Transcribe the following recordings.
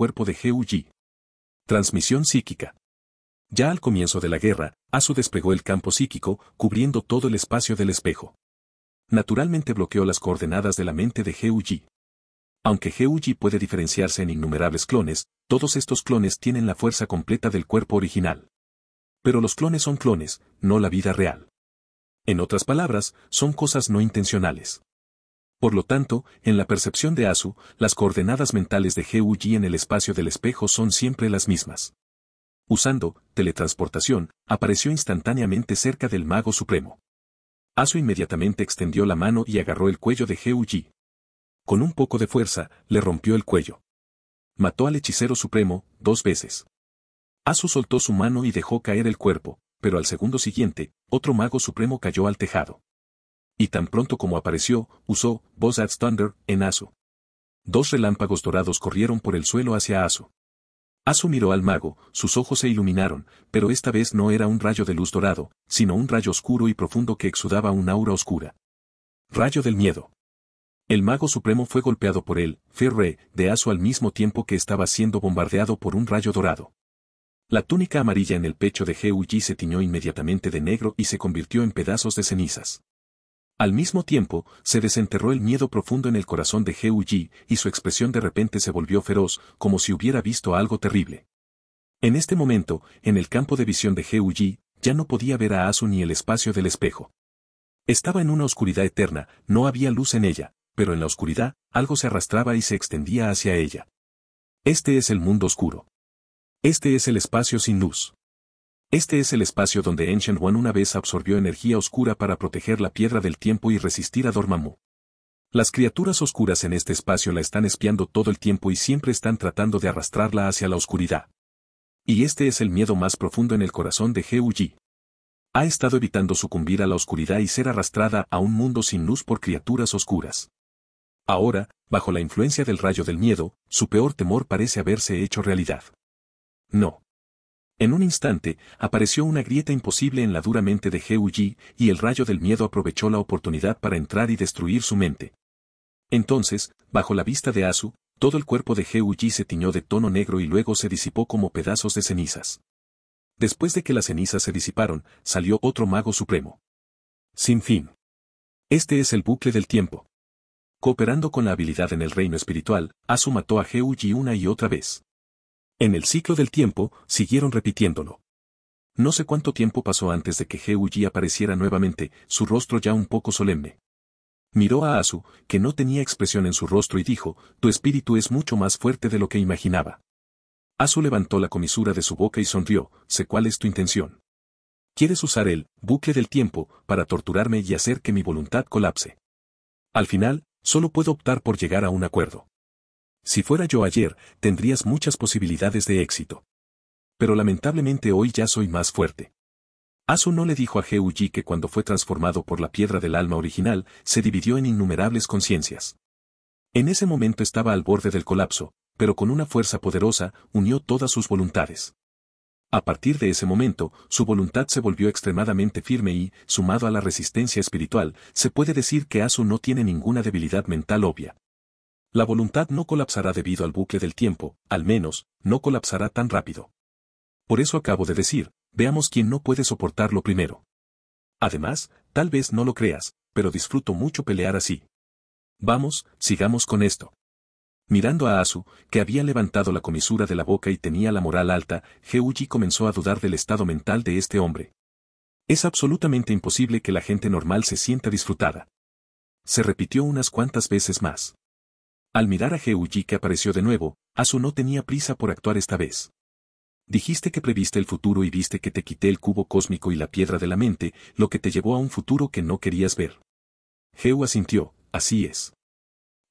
cuerpo de G.U.G. Transmisión psíquica. Ya al comienzo de la guerra, Asu desplegó el campo psíquico, cubriendo todo el espacio del espejo. Naturalmente bloqueó las coordenadas de la mente de G.U.G. Aunque G.U.G. puede diferenciarse en innumerables clones, todos estos clones tienen la fuerza completa del cuerpo original. Pero los clones son clones, no la vida real. En otras palabras, son cosas no intencionales. Por lo tanto, en la percepción de Asu, las coordenadas mentales de GUG en el espacio del espejo son siempre las mismas. Usando teletransportación, apareció instantáneamente cerca del mago supremo. Asu inmediatamente extendió la mano y agarró el cuello de GUG. Con un poco de fuerza, le rompió el cuello. Mató al hechicero supremo, dos veces. Asu soltó su mano y dejó caer el cuerpo, pero al segundo siguiente, otro mago supremo cayó al tejado y tan pronto como apareció, usó voz at Thunder en Asu. Dos relámpagos dorados corrieron por el suelo hacia Asu. Asu miró al mago, sus ojos se iluminaron, pero esta vez no era un rayo de luz dorado, sino un rayo oscuro y profundo que exudaba un aura oscura. Rayo del miedo. El mago supremo fue golpeado por él, Ferre, de Asu al mismo tiempo que estaba siendo bombardeado por un rayo dorado. La túnica amarilla en el pecho de Yi se tiñó inmediatamente de negro y se convirtió en pedazos de cenizas. Al mismo tiempo, se desenterró el miedo profundo en el corazón de G.U.G. y su expresión de repente se volvió feroz, como si hubiera visto algo terrible. En este momento, en el campo de visión de G.U.G., ya no podía ver a Asu ni el espacio del espejo. Estaba en una oscuridad eterna, no había luz en ella, pero en la oscuridad, algo se arrastraba y se extendía hacia ella. Este es el mundo oscuro. Este es el espacio sin luz. Este es el espacio donde Ancient One una vez absorbió energía oscura para proteger la piedra del tiempo y resistir a Dormammu. Las criaturas oscuras en este espacio la están espiando todo el tiempo y siempre están tratando de arrastrarla hacia la oscuridad. Y este es el miedo más profundo en el corazón de G.U.G. Ha estado evitando sucumbir a la oscuridad y ser arrastrada a un mundo sin luz por criaturas oscuras. Ahora, bajo la influencia del rayo del miedo, su peor temor parece haberse hecho realidad. No, en un instante, apareció una grieta imposible en la dura mente de Geuji y el rayo del miedo aprovechó la oportunidad para entrar y destruir su mente. Entonces, bajo la vista de Asu, todo el cuerpo de Geuji se tiñó de tono negro y luego se disipó como pedazos de cenizas. Después de que las cenizas se disiparon, salió otro mago supremo. Sin fin. Este es el bucle del tiempo. Cooperando con la habilidad en el reino espiritual, Asu mató a Geuji una y otra vez. En el ciclo del tiempo, siguieron repitiéndolo. No sé cuánto tiempo pasó antes de que Geuji apareciera nuevamente, su rostro ya un poco solemne. Miró a Asu, que no tenía expresión en su rostro y dijo, tu espíritu es mucho más fuerte de lo que imaginaba. Asu levantó la comisura de su boca y sonrió, sé cuál es tu intención. Quieres usar el bucle del tiempo para torturarme y hacer que mi voluntad colapse. Al final, solo puedo optar por llegar a un acuerdo. Si fuera yo ayer, tendrías muchas posibilidades de éxito. Pero lamentablemente hoy ya soy más fuerte. Asu no le dijo a Geuji que cuando fue transformado por la piedra del alma original, se dividió en innumerables conciencias. En ese momento estaba al borde del colapso, pero con una fuerza poderosa, unió todas sus voluntades. A partir de ese momento, su voluntad se volvió extremadamente firme y, sumado a la resistencia espiritual, se puede decir que Asu no tiene ninguna debilidad mental obvia. La voluntad no colapsará debido al bucle del tiempo, al menos, no colapsará tan rápido. Por eso acabo de decir, veamos quién no puede soportarlo primero. Además, tal vez no lo creas, pero disfruto mucho pelear así. Vamos, sigamos con esto. Mirando a Asu, que había levantado la comisura de la boca y tenía la moral alta, Geuji comenzó a dudar del estado mental de este hombre. Es absolutamente imposible que la gente normal se sienta disfrutada. Se repitió unas cuantas veces más. Al mirar a y que apareció de nuevo, Asu no tenía prisa por actuar esta vez. Dijiste que previste el futuro y viste que te quité el cubo cósmico y la piedra de la mente, lo que te llevó a un futuro que no querías ver. Heu asintió, así es.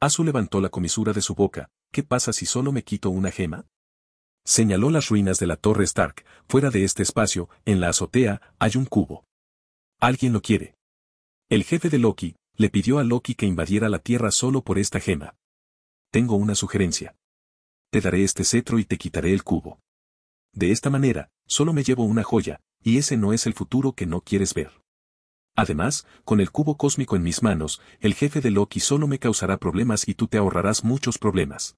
Asu levantó la comisura de su boca, ¿qué pasa si solo me quito una gema? Señaló las ruinas de la torre Stark, fuera de este espacio, en la azotea, hay un cubo. Alguien lo quiere. El jefe de Loki, le pidió a Loki que invadiera la Tierra solo por esta gema. Tengo una sugerencia. Te daré este cetro y te quitaré el cubo. De esta manera, solo me llevo una joya, y ese no es el futuro que no quieres ver. Además, con el cubo cósmico en mis manos, el jefe de Loki solo me causará problemas y tú te ahorrarás muchos problemas.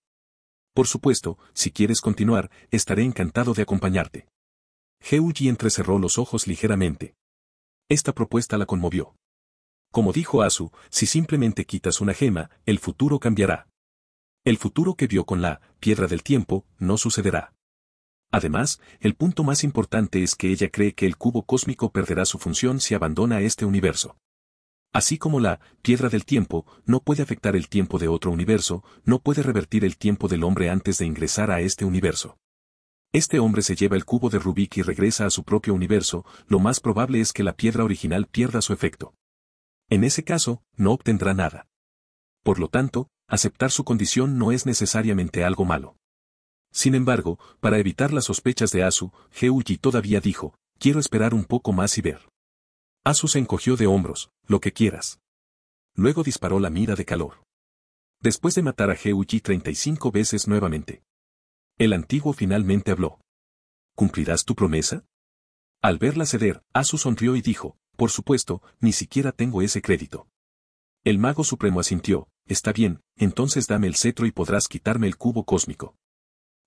Por supuesto, si quieres continuar, estaré encantado de acompañarte. Geuji entrecerró los ojos ligeramente. Esta propuesta la conmovió. Como dijo Asu, si simplemente quitas una gema, el futuro cambiará. El futuro que vio con la piedra del tiempo no sucederá. Además, el punto más importante es que ella cree que el cubo cósmico perderá su función si abandona este universo. Así como la piedra del tiempo no puede afectar el tiempo de otro universo, no puede revertir el tiempo del hombre antes de ingresar a este universo. Este hombre se lleva el cubo de Rubik y regresa a su propio universo, lo más probable es que la piedra original pierda su efecto. En ese caso, no obtendrá nada. Por lo tanto, aceptar su condición no es necesariamente algo malo. Sin embargo, para evitar las sospechas de Asu, Geuji todavía dijo, quiero esperar un poco más y ver. Asu se encogió de hombros, lo que quieras. Luego disparó la mira de calor. Después de matar a Geuji 35 veces nuevamente. El antiguo finalmente habló. ¿Cumplirás tu promesa? Al verla ceder, Asu sonrió y dijo, por supuesto, ni siquiera tengo ese crédito. El mago supremo asintió, está bien, entonces dame el cetro y podrás quitarme el cubo cósmico.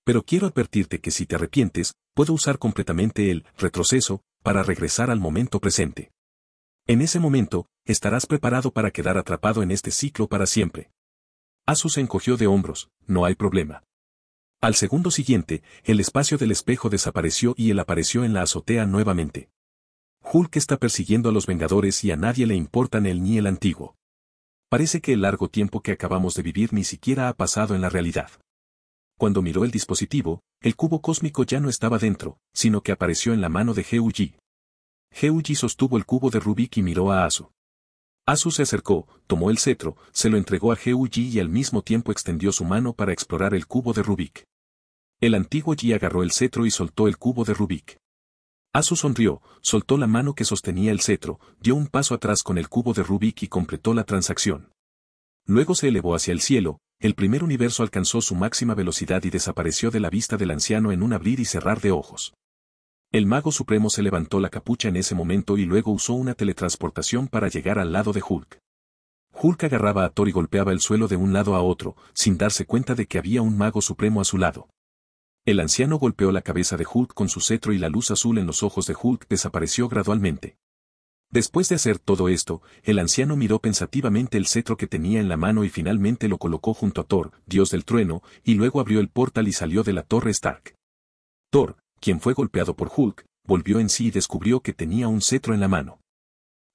Pero quiero advertirte que si te arrepientes, puedo usar completamente el retroceso para regresar al momento presente. En ese momento, estarás preparado para quedar atrapado en este ciclo para siempre. Asu se encogió de hombros, no hay problema. Al segundo siguiente, el espacio del espejo desapareció y él apareció en la azotea nuevamente. Hulk está persiguiendo a los Vengadores y a nadie le importan él ni el antiguo. Parece que el largo tiempo que acabamos de vivir ni siquiera ha pasado en la realidad. Cuando miró el dispositivo, el cubo cósmico ya no estaba dentro, sino que apareció en la mano de Geuji. Geuji sostuvo el cubo de Rubik y miró a Asu. Asu se acercó, tomó el cetro, se lo entregó a Geuji y al mismo tiempo extendió su mano para explorar el cubo de Rubik. El antiguo Yi agarró el cetro y soltó el cubo de Rubik. Asu sonrió, soltó la mano que sostenía el cetro, dio un paso atrás con el cubo de Rubik y completó la transacción. Luego se elevó hacia el cielo, el primer universo alcanzó su máxima velocidad y desapareció de la vista del anciano en un abrir y cerrar de ojos. El mago supremo se levantó la capucha en ese momento y luego usó una teletransportación para llegar al lado de Hulk. Hulk agarraba a Thor y golpeaba el suelo de un lado a otro, sin darse cuenta de que había un mago supremo a su lado. El anciano golpeó la cabeza de Hulk con su cetro y la luz azul en los ojos de Hulk desapareció gradualmente. Después de hacer todo esto, el anciano miró pensativamente el cetro que tenía en la mano y finalmente lo colocó junto a Thor, dios del trueno, y luego abrió el portal y salió de la torre Stark. Thor, quien fue golpeado por Hulk, volvió en sí y descubrió que tenía un cetro en la mano.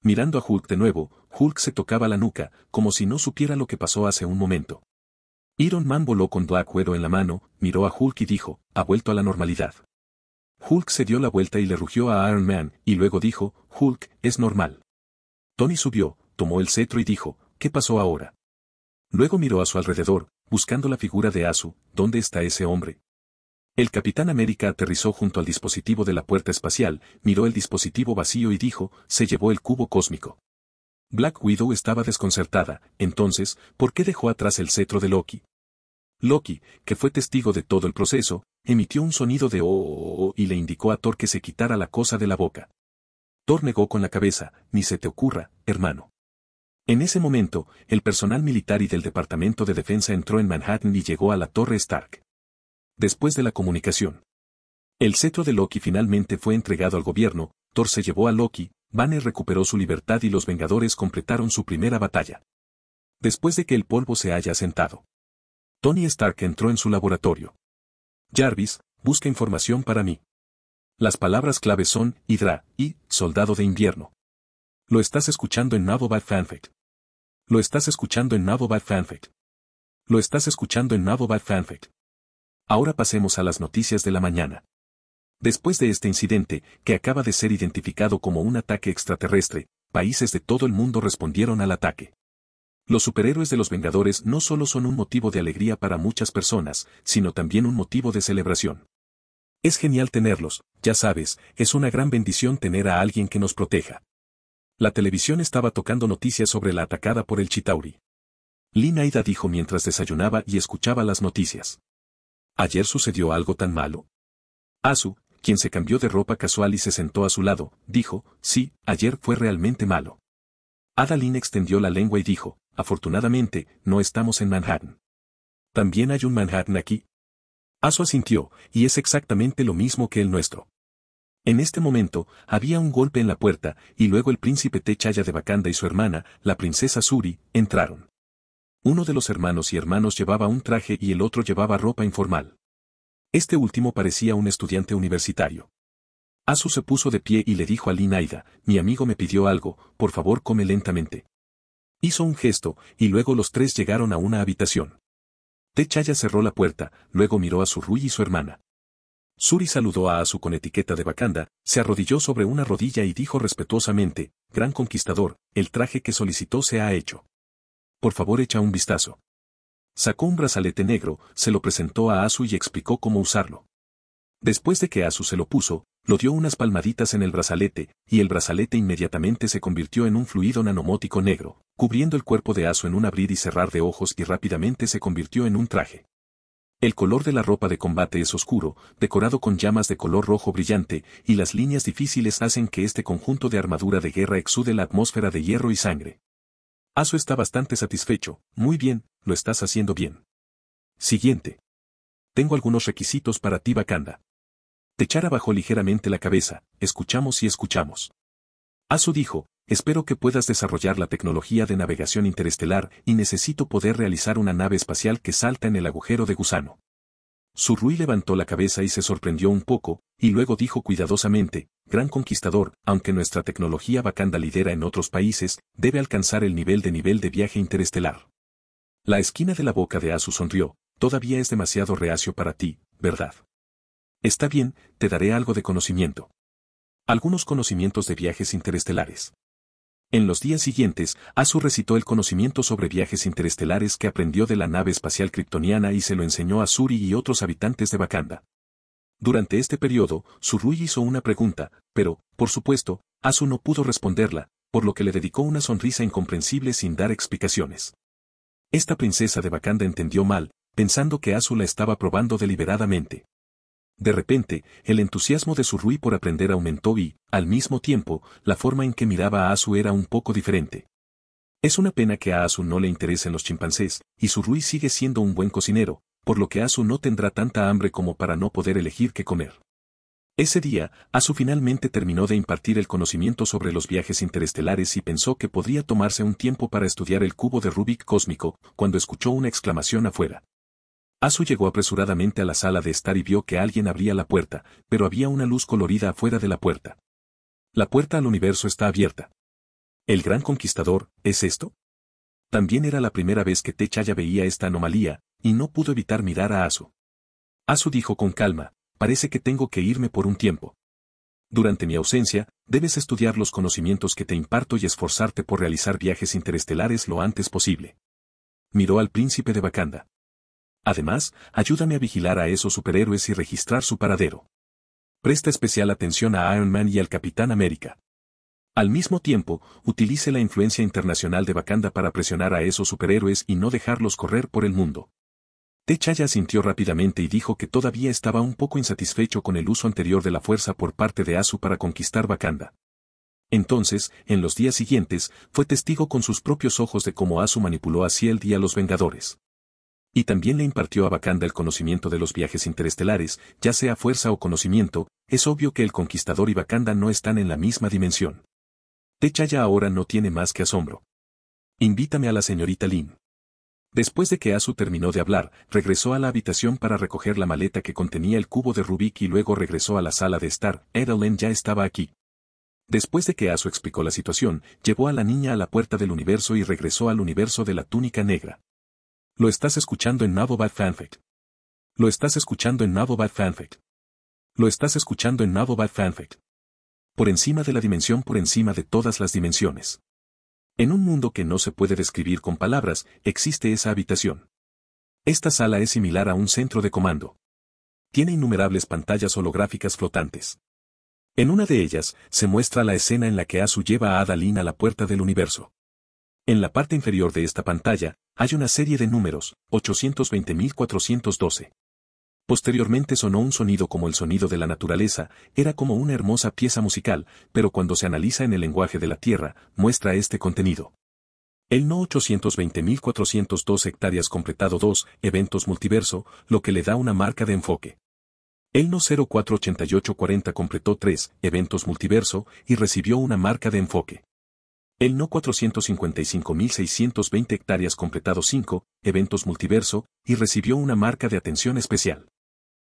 Mirando a Hulk de nuevo, Hulk se tocaba la nuca, como si no supiera lo que pasó hace un momento. Iron Man voló con Black Widow en la mano, miró a Hulk y dijo, ha vuelto a la normalidad. Hulk se dio la vuelta y le rugió a Iron Man, y luego dijo, Hulk, es normal. Tony subió, tomó el cetro y dijo, ¿qué pasó ahora? Luego miró a su alrededor, buscando la figura de Asu, ¿dónde está ese hombre? El Capitán América aterrizó junto al dispositivo de la puerta espacial, miró el dispositivo vacío y dijo, se llevó el cubo cósmico. Black Widow estaba desconcertada, entonces, ¿por qué dejó atrás el cetro de Loki? Loki, que fue testigo de todo el proceso, emitió un sonido de oh, oh, oh, oh y le indicó a Thor que se quitara la cosa de la boca. Thor negó con la cabeza, ni se te ocurra, hermano. En ese momento, el personal militar y del Departamento de Defensa entró en Manhattan y llegó a la Torre Stark. Después de la comunicación, el cetro de Loki finalmente fue entregado al gobierno, Thor se llevó a Loki, Banner recuperó su libertad y los Vengadores completaron su primera batalla. Después de que el polvo se haya asentado, Tony Stark entró en su laboratorio. Jarvis, busca información para mí. Las palabras clave son Hydra y Soldado de Invierno. Lo estás escuchando en by Fanfic. Lo estás escuchando en by Fanfic. Lo estás escuchando en by Fanfic. Ahora pasemos a las noticias de la mañana. Después de este incidente, que acaba de ser identificado como un ataque extraterrestre, países de todo el mundo respondieron al ataque. Los superhéroes de los Vengadores no solo son un motivo de alegría para muchas personas, sino también un motivo de celebración. Es genial tenerlos, ya sabes, es una gran bendición tener a alguien que nos proteja. La televisión estaba tocando noticias sobre la atacada por el Chitauri. Linaida dijo mientras desayunaba y escuchaba las noticias. Ayer sucedió algo tan malo. Asu, quien se cambió de ropa casual y se sentó a su lado, dijo, sí, ayer fue realmente malo. Adalina extendió la lengua y dijo, Afortunadamente, no estamos en Manhattan. También hay un Manhattan aquí. Aso asintió, y es exactamente lo mismo que el nuestro. En este momento, había un golpe en la puerta, y luego el príncipe Techaya de Bacanda y su hermana, la princesa Suri, entraron. Uno de los hermanos y hermanos llevaba un traje y el otro llevaba ropa informal. Este último parecía un estudiante universitario. Asu se puso de pie y le dijo a Linaida, mi amigo me pidió algo, por favor come lentamente. Hizo un gesto, y luego los tres llegaron a una habitación. Techaya cerró la puerta, luego miró a Rui y su hermana. Suri saludó a Azu con etiqueta de bacanda, se arrodilló sobre una rodilla y dijo respetuosamente, Gran conquistador, el traje que solicitó se ha hecho. Por favor echa un vistazo. Sacó un brazalete negro, se lo presentó a Asu y explicó cómo usarlo. Después de que Asu se lo puso, lo dio unas palmaditas en el brazalete, y el brazalete inmediatamente se convirtió en un fluido nanomótico negro, cubriendo el cuerpo de Aso en un abrir y cerrar de ojos y rápidamente se convirtió en un traje. El color de la ropa de combate es oscuro, decorado con llamas de color rojo brillante, y las líneas difíciles hacen que este conjunto de armadura de guerra exude la atmósfera de hierro y sangre. Aso está bastante satisfecho, muy bien, lo estás haciendo bien. Siguiente. Tengo algunos requisitos para ti Techara bajó ligeramente la cabeza, escuchamos y escuchamos. Azu dijo, espero que puedas desarrollar la tecnología de navegación interestelar y necesito poder realizar una nave espacial que salta en el agujero de gusano. Surrui levantó la cabeza y se sorprendió un poco, y luego dijo cuidadosamente, Gran Conquistador, aunque nuestra tecnología vacanda lidera en otros países, debe alcanzar el nivel de nivel de viaje interestelar. La esquina de la boca de Asu sonrió, todavía es demasiado reacio para ti, ¿verdad? Está bien, te daré algo de conocimiento. Algunos conocimientos de viajes interestelares. En los días siguientes, Azu recitó el conocimiento sobre viajes interestelares que aprendió de la nave espacial kryptoniana y se lo enseñó a Suri y otros habitantes de Wakanda. Durante este periodo, Surui hizo una pregunta, pero, por supuesto, Azu no pudo responderla, por lo que le dedicó una sonrisa incomprensible sin dar explicaciones. Esta princesa de Wakanda entendió mal, pensando que Azu la estaba probando deliberadamente. De repente, el entusiasmo de su Rui por aprender aumentó y, al mismo tiempo, la forma en que miraba a Asu era un poco diferente. Es una pena que a Asu no le interesen los chimpancés, y su Rui sigue siendo un buen cocinero, por lo que Asu no tendrá tanta hambre como para no poder elegir qué comer. Ese día, Asu finalmente terminó de impartir el conocimiento sobre los viajes interestelares y pensó que podría tomarse un tiempo para estudiar el cubo de Rubik cósmico, cuando escuchó una exclamación afuera. Asu llegó apresuradamente a la sala de estar y vio que alguien abría la puerta, pero había una luz colorida afuera de la puerta. La puerta al universo está abierta. ¿El gran conquistador, es esto? También era la primera vez que Techaya veía esta anomalía, y no pudo evitar mirar a Asu. Asu dijo con calma, parece que tengo que irme por un tiempo. Durante mi ausencia, debes estudiar los conocimientos que te imparto y esforzarte por realizar viajes interestelares lo antes posible. Miró al príncipe de Bacanda. Además, ayúdame a vigilar a esos superhéroes y registrar su paradero. Presta especial atención a Iron Man y al Capitán América. Al mismo tiempo, utilice la influencia internacional de Wakanda para presionar a esos superhéroes y no dejarlos correr por el mundo. T'Challa sintió rápidamente y dijo que todavía estaba un poco insatisfecho con el uso anterior de la fuerza por parte de Asu para conquistar Wakanda. Entonces, en los días siguientes, fue testigo con sus propios ojos de cómo Asu manipuló a el y a los Vengadores. Y también le impartió a Bacanda el conocimiento de los viajes interestelares, ya sea fuerza o conocimiento, es obvio que el conquistador y Bacanda no están en la misma dimensión. ya ahora no tiene más que asombro. Invítame a la señorita Lin. Después de que Asu terminó de hablar, regresó a la habitación para recoger la maleta que contenía el cubo de Rubik y luego regresó a la sala de estar. Edelman ya estaba aquí. Después de que Asu explicó la situación, llevó a la niña a la puerta del universo y regresó al universo de la túnica negra. Lo estás escuchando en navobad Fanfic. Lo estás escuchando en navobad Fanfic. Lo estás escuchando en Nabobad Fanfic. Por encima de la dimensión por encima de todas las dimensiones. En un mundo que no se puede describir con palabras, existe esa habitación. Esta sala es similar a un centro de comando. Tiene innumerables pantallas holográficas flotantes. En una de ellas, se muestra la escena en la que Asu lleva a Adalina a la puerta del universo. En la parte inferior de esta pantalla, hay una serie de números, 820.412. Posteriormente sonó un sonido como el sonido de la naturaleza, era como una hermosa pieza musical, pero cuando se analiza en el lenguaje de la Tierra, muestra este contenido. El no 820.402 hectáreas completado 2, eventos multiverso, lo que le da una marca de enfoque. El no 048840 completó 3, eventos multiverso, y recibió una marca de enfoque. El No 455.620 hectáreas completado 5, eventos multiverso, y recibió una marca de atención especial.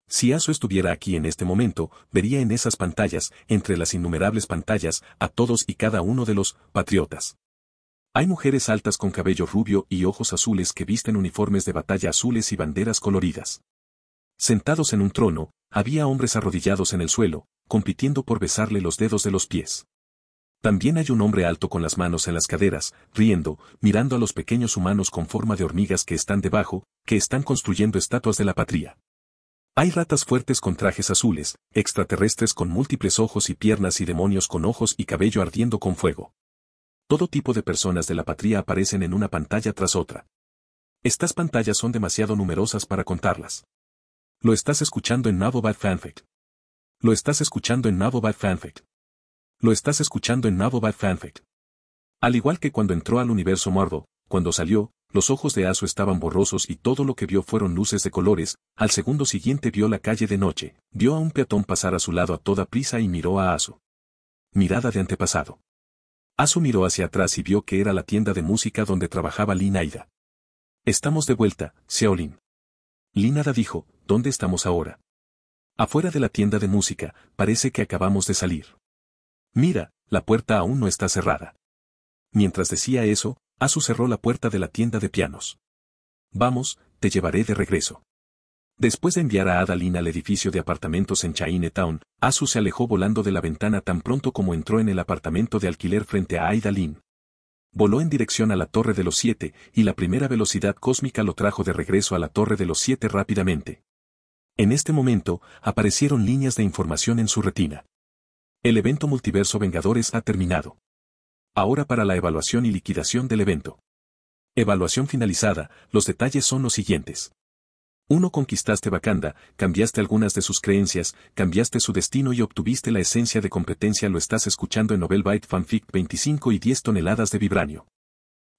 Si Aso estuviera aquí en este momento, vería en esas pantallas, entre las innumerables pantallas, a todos y cada uno de los patriotas. Hay mujeres altas con cabello rubio y ojos azules que visten uniformes de batalla azules y banderas coloridas. Sentados en un trono, había hombres arrodillados en el suelo, compitiendo por besarle los dedos de los pies. También hay un hombre alto con las manos en las caderas, riendo, mirando a los pequeños humanos con forma de hormigas que están debajo, que están construyendo estatuas de la patria. Hay ratas fuertes con trajes azules, extraterrestres con múltiples ojos y piernas y demonios con ojos y cabello ardiendo con fuego. Todo tipo de personas de la patria aparecen en una pantalla tras otra. Estas pantallas son demasiado numerosas para contarlas. Lo estás escuchando en Nabobad Fanfic. Lo estás escuchando en Nabobad Fanfic. Lo estás escuchando en Nabo Fanfic. Al igual que cuando entró al universo mordo, cuando salió, los ojos de Asu estaban borrosos y todo lo que vio fueron luces de colores, al segundo siguiente vio la calle de noche, vio a un peatón pasar a su lado a toda prisa y miró a Asu. Mirada de antepasado. Asu miró hacia atrás y vio que era la tienda de música donde trabajaba Linaida. Estamos de vuelta, Xiaolin. linaida dijo, ¿dónde estamos ahora? Afuera de la tienda de música, parece que acabamos de salir. Mira, la puerta aún no está cerrada. Mientras decía eso, Asu cerró la puerta de la tienda de pianos. Vamos, te llevaré de regreso. Después de enviar a Adaline al edificio de apartamentos en Chinatown, Asu se alejó volando de la ventana tan pronto como entró en el apartamento de alquiler frente a Aidaline. Voló en dirección a la Torre de los Siete, y la primera velocidad cósmica lo trajo de regreso a la Torre de los Siete rápidamente. En este momento, aparecieron líneas de información en su retina. El evento Multiverso Vengadores ha terminado. Ahora para la evaluación y liquidación del evento. Evaluación finalizada, los detalles son los siguientes. 1. Conquistaste Wakanda, cambiaste algunas de sus creencias, cambiaste su destino y obtuviste la esencia de competencia lo estás escuchando en Nobel Byte Fanfic 25 y 10 toneladas de vibranio.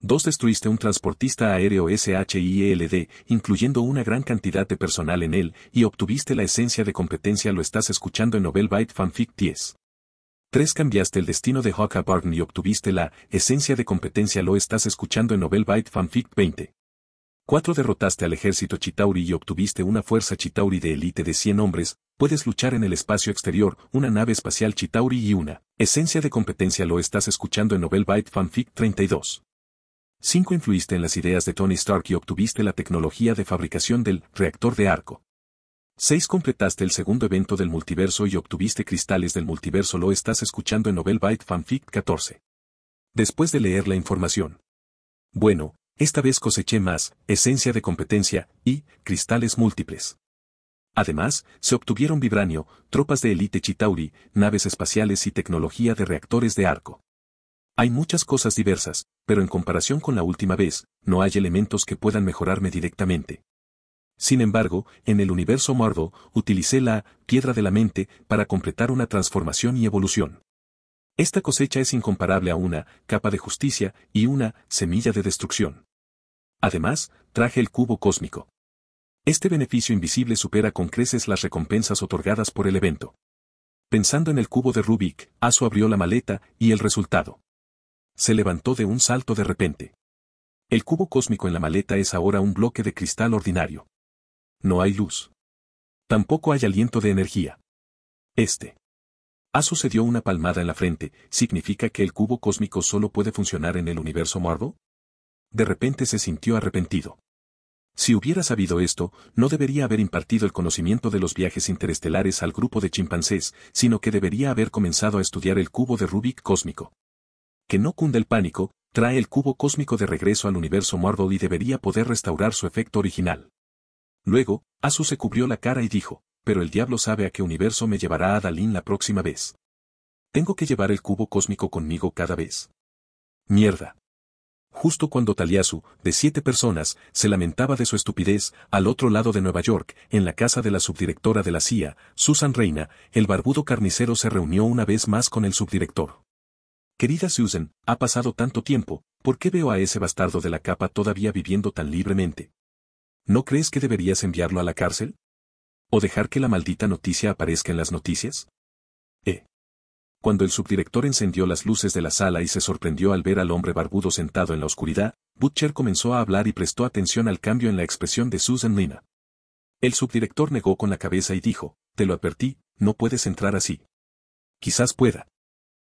2. Destruiste un transportista aéreo SHIELD, incluyendo una gran cantidad de personal en él, y obtuviste la esencia de competencia lo estás escuchando en Nobel Byte Fanfic 10. 3. Cambiaste el destino de Hawkeye Barton y obtuviste la esencia de competencia. Lo estás escuchando en Nobel Byte Fanfic 20. 4. Derrotaste al ejército Chitauri y obtuviste una fuerza Chitauri de élite de 100 hombres, puedes luchar en el espacio exterior, una nave espacial Chitauri y una esencia de competencia. Lo estás escuchando en Nobel Byte Fanfic 32. 5. Influiste en las ideas de Tony Stark y obtuviste la tecnología de fabricación del reactor de arco. 6. Completaste el segundo evento del multiverso y obtuviste cristales del multiverso. Lo estás escuchando en Nobel Byte Fanfic 14. Después de leer la información. Bueno, esta vez coseché más, esencia de competencia, y, cristales múltiples. Además, se obtuvieron vibranio, tropas de élite chitauri, naves espaciales y tecnología de reactores de arco. Hay muchas cosas diversas, pero en comparación con la última vez, no hay elementos que puedan mejorarme directamente. Sin embargo, en el universo Mordo, utilicé la piedra de la mente para completar una transformación y evolución. Esta cosecha es incomparable a una capa de justicia y una semilla de destrucción. Además, traje el cubo cósmico. Este beneficio invisible supera con creces las recompensas otorgadas por el evento. Pensando en el cubo de Rubik, Aso abrió la maleta y el resultado. Se levantó de un salto de repente. El cubo cósmico en la maleta es ahora un bloque de cristal ordinario no hay luz. Tampoco hay aliento de energía. Este. ¿Ha sucedido una palmada en la frente, ¿significa que el cubo cósmico solo puede funcionar en el universo Marvel? De repente se sintió arrepentido. Si hubiera sabido esto, no debería haber impartido el conocimiento de los viajes interestelares al grupo de chimpancés, sino que debería haber comenzado a estudiar el cubo de Rubik cósmico. Que no cunda el pánico, trae el cubo cósmico de regreso al universo Marvel y debería poder restaurar su efecto original. Luego, Asu se cubrió la cara y dijo, pero el diablo sabe a qué universo me llevará a Dalín la próxima vez. Tengo que llevar el cubo cósmico conmigo cada vez. Mierda. Justo cuando Taliasu, de siete personas, se lamentaba de su estupidez, al otro lado de Nueva York, en la casa de la subdirectora de la CIA, Susan Reina, el barbudo carnicero se reunió una vez más con el subdirector. Querida Susan, ha pasado tanto tiempo, ¿por qué veo a ese bastardo de la capa todavía viviendo tan libremente? ¿no crees que deberías enviarlo a la cárcel? ¿O dejar que la maldita noticia aparezca en las noticias? Eh. Cuando el subdirector encendió las luces de la sala y se sorprendió al ver al hombre barbudo sentado en la oscuridad, Butcher comenzó a hablar y prestó atención al cambio en la expresión de Susan Lina. El subdirector negó con la cabeza y dijo, te lo advertí, no puedes entrar así. Quizás pueda.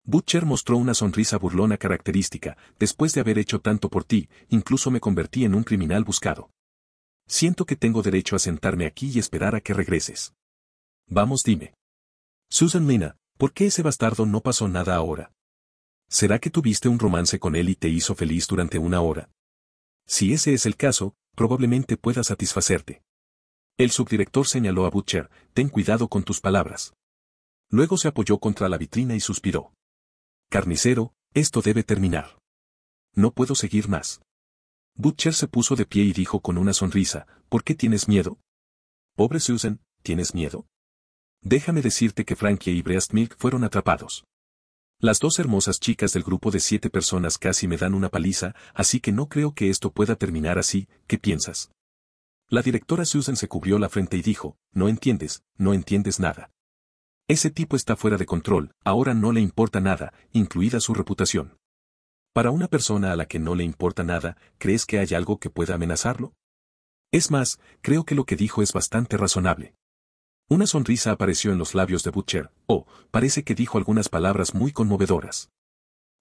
Butcher mostró una sonrisa burlona característica, después de haber hecho tanto por ti, incluso me convertí en un criminal buscado. Siento que tengo derecho a sentarme aquí y esperar a que regreses. Vamos dime. Susan Lina, ¿por qué ese bastardo no pasó nada ahora? ¿Será que tuviste un romance con él y te hizo feliz durante una hora? Si ese es el caso, probablemente pueda satisfacerte. El subdirector señaló a Butcher, ten cuidado con tus palabras. Luego se apoyó contra la vitrina y suspiró. Carnicero, esto debe terminar. No puedo seguir más. Butcher se puso de pie y dijo con una sonrisa, ¿por qué tienes miedo? Pobre Susan, ¿tienes miedo? Déjame decirte que Frankie y Breastmilk fueron atrapados. Las dos hermosas chicas del grupo de siete personas casi me dan una paliza, así que no creo que esto pueda terminar así, ¿qué piensas? La directora Susan se cubrió la frente y dijo, no entiendes, no entiendes nada. Ese tipo está fuera de control, ahora no le importa nada, incluida su reputación. Para una persona a la que no le importa nada, ¿crees que hay algo que pueda amenazarlo? Es más, creo que lo que dijo es bastante razonable. Una sonrisa apareció en los labios de Butcher, oh, parece que dijo algunas palabras muy conmovedoras.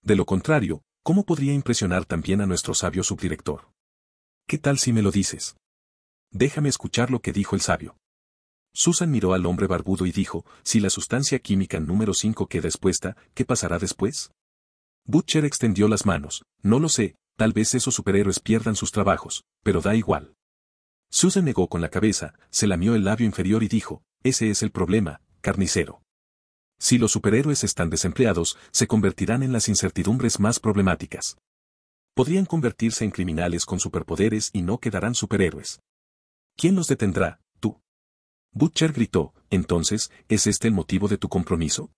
De lo contrario, ¿cómo podría impresionar también a nuestro sabio subdirector? ¿Qué tal si me lo dices? Déjame escuchar lo que dijo el sabio. Susan miró al hombre barbudo y dijo, si la sustancia química número 5 queda expuesta, ¿qué pasará después? Butcher extendió las manos. No lo sé, tal vez esos superhéroes pierdan sus trabajos, pero da igual. Susan negó con la cabeza, se lamió el labio inferior y dijo, ese es el problema, carnicero. Si los superhéroes están desempleados, se convertirán en las incertidumbres más problemáticas. Podrían convertirse en criminales con superpoderes y no quedarán superhéroes. ¿Quién los detendrá, tú? Butcher gritó, entonces, ¿es este el motivo de tu compromiso?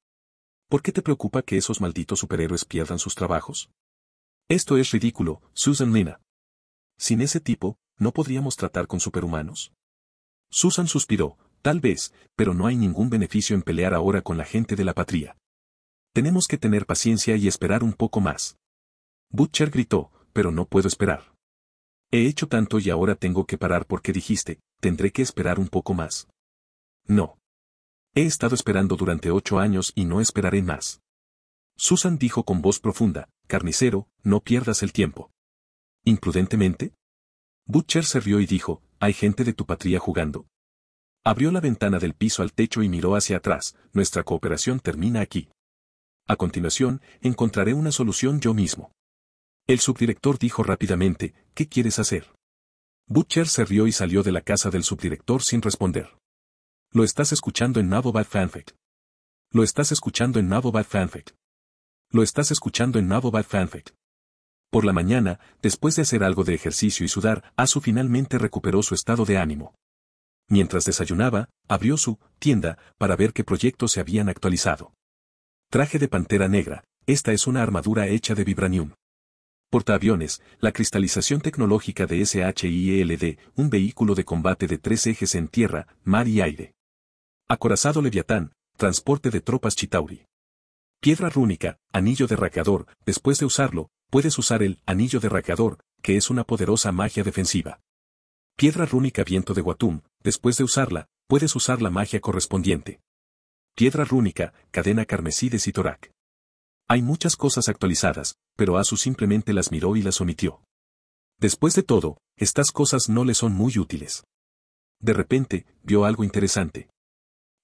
¿Por qué te preocupa que esos malditos superhéroes pierdan sus trabajos? Esto es ridículo, Susan Lina. Sin ese tipo, no podríamos tratar con superhumanos. Susan suspiró, tal vez, pero no hay ningún beneficio en pelear ahora con la gente de la patria. Tenemos que tener paciencia y esperar un poco más. Butcher gritó, pero no puedo esperar. He hecho tanto y ahora tengo que parar porque dijiste, tendré que esperar un poco más. No, He estado esperando durante ocho años y no esperaré más. Susan dijo con voz profunda, carnicero, no pierdas el tiempo. ¿Imprudentemente? Butcher se rió y dijo, hay gente de tu patria jugando. Abrió la ventana del piso al techo y miró hacia atrás, nuestra cooperación termina aquí. A continuación, encontraré una solución yo mismo. El subdirector dijo rápidamente, ¿qué quieres hacer? Butcher se rió y salió de la casa del subdirector sin responder. Lo estás escuchando en Nabobad Fanfic. Lo estás escuchando en Nabobad Fanfic. Lo estás escuchando en Nabobad Fanfic. Por la mañana, después de hacer algo de ejercicio y sudar, Asu finalmente recuperó su estado de ánimo. Mientras desayunaba, abrió su tienda para ver qué proyectos se habían actualizado. Traje de pantera negra, esta es una armadura hecha de vibranium. Portaaviones, la cristalización tecnológica de SHIELD, un vehículo de combate de tres ejes en tierra, mar y aire. Acorazado Leviatán, transporte de tropas Chitauri. Piedra rúnica, anillo de después de usarlo, puedes usar el anillo de que es una poderosa magia defensiva. Piedra rúnica viento de Guatum, después de usarla, puedes usar la magia correspondiente. Piedra rúnica, cadena carmesí de Sitorak. Hay muchas cosas actualizadas, pero Asu simplemente las miró y las omitió. Después de todo, estas cosas no le son muy útiles. De repente, vio algo interesante.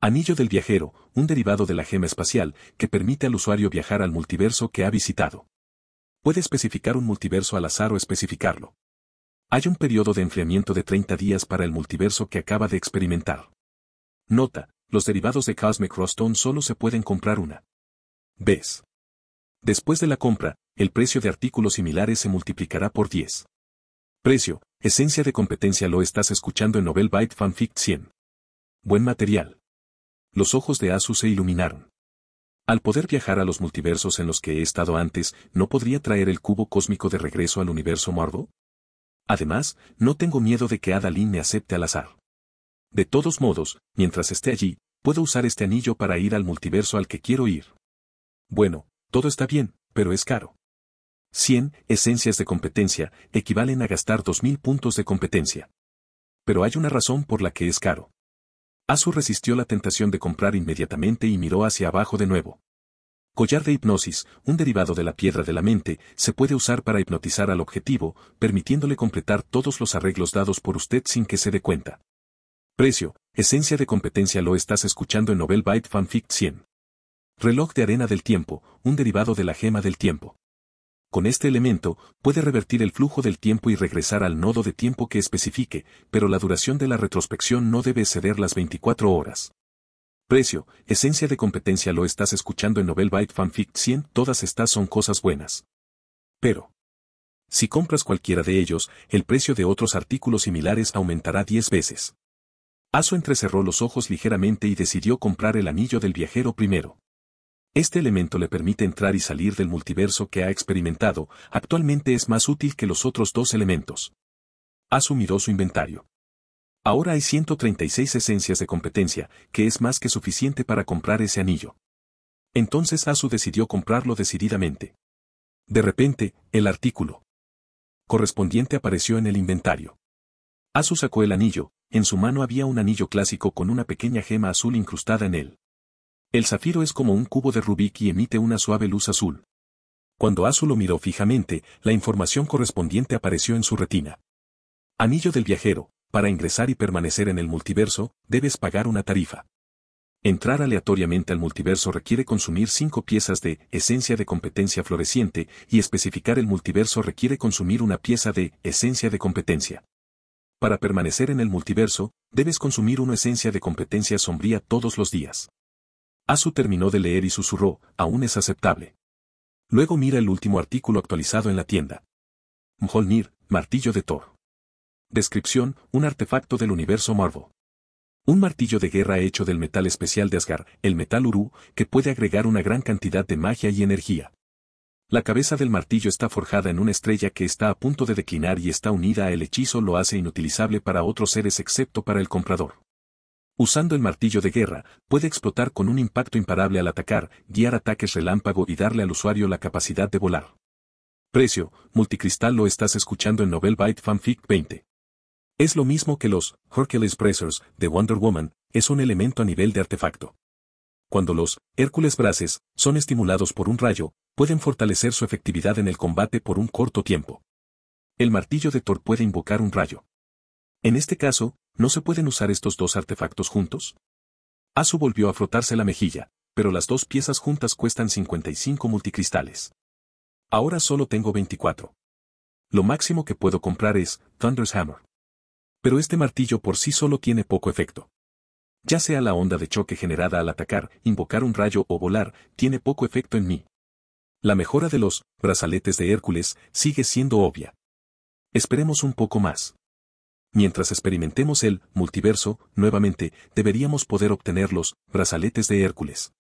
Anillo del viajero, un derivado de la gema espacial, que permite al usuario viajar al multiverso que ha visitado. Puede especificar un multiverso al azar o especificarlo. Hay un periodo de enfriamiento de 30 días para el multiverso que acaba de experimentar. Nota, los derivados de Cosmic Rostone solo se pueden comprar una. ¿Ves? Después de la compra, el precio de artículos similares se multiplicará por 10. Precio, esencia de competencia lo estás escuchando en Nobel Byte Fanfic 100. Buen material los ojos de Asu se iluminaron. Al poder viajar a los multiversos en los que he estado antes, ¿no podría traer el cubo cósmico de regreso al universo morbo? Además, no tengo miedo de que Adaline me acepte al azar. De todos modos, mientras esté allí, puedo usar este anillo para ir al multiverso al que quiero ir. Bueno, todo está bien, pero es caro. 100 esencias de competencia equivalen a gastar 2.000 puntos de competencia. Pero hay una razón por la que es caro. Asu resistió la tentación de comprar inmediatamente y miró hacia abajo de nuevo. Collar de hipnosis, un derivado de la piedra de la mente, se puede usar para hipnotizar al objetivo, permitiéndole completar todos los arreglos dados por usted sin que se dé cuenta. Precio, esencia de competencia lo estás escuchando en Nobel Byte Fanfic 100. Reloj de arena del tiempo, un derivado de la gema del tiempo. Con este elemento, puede revertir el flujo del tiempo y regresar al nodo de tiempo que especifique, pero la duración de la retrospección no debe exceder las 24 horas. Precio, esencia de competencia lo estás escuchando en Nobel Byte Fanfic 100, todas estas son cosas buenas. Pero, si compras cualquiera de ellos, el precio de otros artículos similares aumentará 10 veces. Aso entrecerró los ojos ligeramente y decidió comprar el anillo del viajero primero. Este elemento le permite entrar y salir del multiverso que ha experimentado, actualmente es más útil que los otros dos elementos. Asu miró su inventario. Ahora hay 136 esencias de competencia, que es más que suficiente para comprar ese anillo. Entonces Asu decidió comprarlo decididamente. De repente, el artículo correspondiente apareció en el inventario. Asu sacó el anillo, en su mano había un anillo clásico con una pequeña gema azul incrustada en él. El zafiro es como un cubo de rubí y emite una suave luz azul. Cuando Azu lo miró fijamente, la información correspondiente apareció en su retina. Anillo del viajero, para ingresar y permanecer en el multiverso, debes pagar una tarifa. Entrar aleatoriamente al multiverso requiere consumir cinco piezas de esencia de competencia floreciente y especificar el multiverso requiere consumir una pieza de esencia de competencia. Para permanecer en el multiverso, debes consumir una esencia de competencia sombría todos los días. Asu terminó de leer y susurró, aún es aceptable. Luego mira el último artículo actualizado en la tienda. Mjolnir, martillo de Thor. Descripción, un artefacto del universo Marvel. Un martillo de guerra hecho del metal especial de Asgard, el metal Uru, que puede agregar una gran cantidad de magia y energía. La cabeza del martillo está forjada en una estrella que está a punto de declinar y está unida al hechizo lo hace inutilizable para otros seres excepto para el comprador. Usando el martillo de guerra, puede explotar con un impacto imparable al atacar, guiar ataques relámpago y darle al usuario la capacidad de volar. Precio, Multicristal lo estás escuchando en Novel Byte Fanfic 20. Es lo mismo que los Hercules Bracers de Wonder Woman, es un elemento a nivel de artefacto. Cuando los Hércules Braces son estimulados por un rayo, pueden fortalecer su efectividad en el combate por un corto tiempo. El martillo de Thor puede invocar un rayo. En este caso, ¿no se pueden usar estos dos artefactos juntos? Asu volvió a frotarse la mejilla, pero las dos piezas juntas cuestan 55 multicristales. Ahora solo tengo 24. Lo máximo que puedo comprar es Thunder's Hammer. Pero este martillo por sí solo tiene poco efecto. Ya sea la onda de choque generada al atacar, invocar un rayo o volar, tiene poco efecto en mí. La mejora de los brazaletes de Hércules sigue siendo obvia. Esperemos un poco más mientras experimentemos el multiverso, nuevamente, deberíamos poder obtener los brazaletes de Hércules.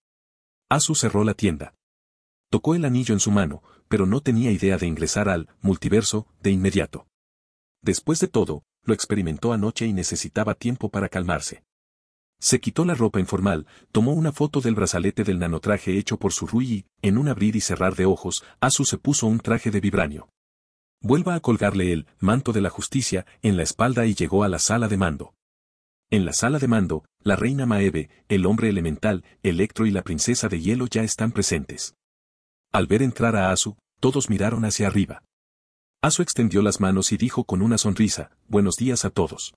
Asu cerró la tienda. Tocó el anillo en su mano, pero no tenía idea de ingresar al multiverso de inmediato. Después de todo, lo experimentó anoche y necesitaba tiempo para calmarse. Se quitó la ropa informal, tomó una foto del brazalete del nanotraje hecho por su Rui y, en un abrir y cerrar de ojos, Asu se puso un traje de vibranio vuelva a colgarle el manto de la justicia en la espalda y llegó a la sala de mando. En la sala de mando, la reina Maeve, el hombre elemental, Electro y la princesa de hielo ya están presentes. Al ver entrar a Asu, todos miraron hacia arriba. Asu extendió las manos y dijo con una sonrisa, Buenos días a todos.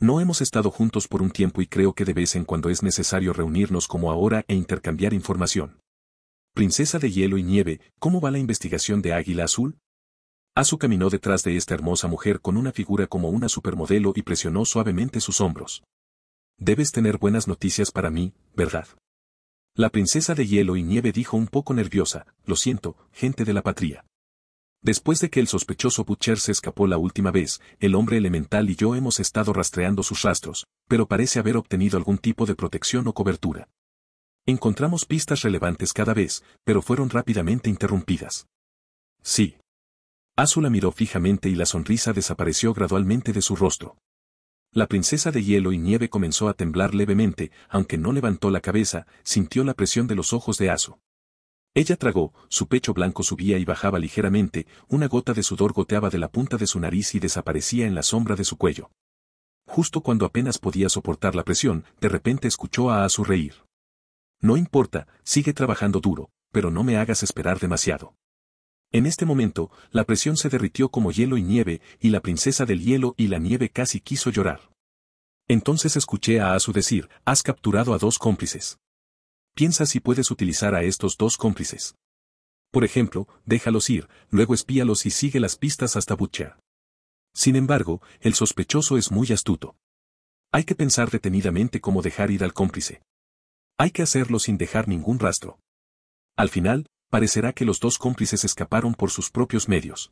No hemos estado juntos por un tiempo y creo que de vez en cuando es necesario reunirnos como ahora e intercambiar información. Princesa de Hielo y Nieve, ¿cómo va la investigación de Águila Azul? su caminó detrás de esta hermosa mujer con una figura como una supermodelo y presionó suavemente sus hombros. Debes tener buenas noticias para mí, ¿verdad? La princesa de hielo y nieve dijo un poco nerviosa, lo siento, gente de la patria. Después de que el sospechoso Butcher se escapó la última vez, el hombre elemental y yo hemos estado rastreando sus rastros, pero parece haber obtenido algún tipo de protección o cobertura. Encontramos pistas relevantes cada vez, pero fueron rápidamente interrumpidas. Sí. Azu la miró fijamente y la sonrisa desapareció gradualmente de su rostro. La princesa de hielo y nieve comenzó a temblar levemente, aunque no levantó la cabeza, sintió la presión de los ojos de Azu. Ella tragó, su pecho blanco subía y bajaba ligeramente, una gota de sudor goteaba de la punta de su nariz y desaparecía en la sombra de su cuello. Justo cuando apenas podía soportar la presión, de repente escuchó a Azu reír. No importa, sigue trabajando duro, pero no me hagas esperar demasiado. En este momento, la presión se derritió como hielo y nieve, y la princesa del hielo y la nieve casi quiso llorar. Entonces escuché a Asu decir, has capturado a dos cómplices. Piensa si puedes utilizar a estos dos cómplices. Por ejemplo, déjalos ir, luego espíalos y sigue las pistas hasta Butcher. Sin embargo, el sospechoso es muy astuto. Hay que pensar detenidamente cómo dejar ir al cómplice. Hay que hacerlo sin dejar ningún rastro. Al final, parecerá que los dos cómplices escaparon por sus propios medios.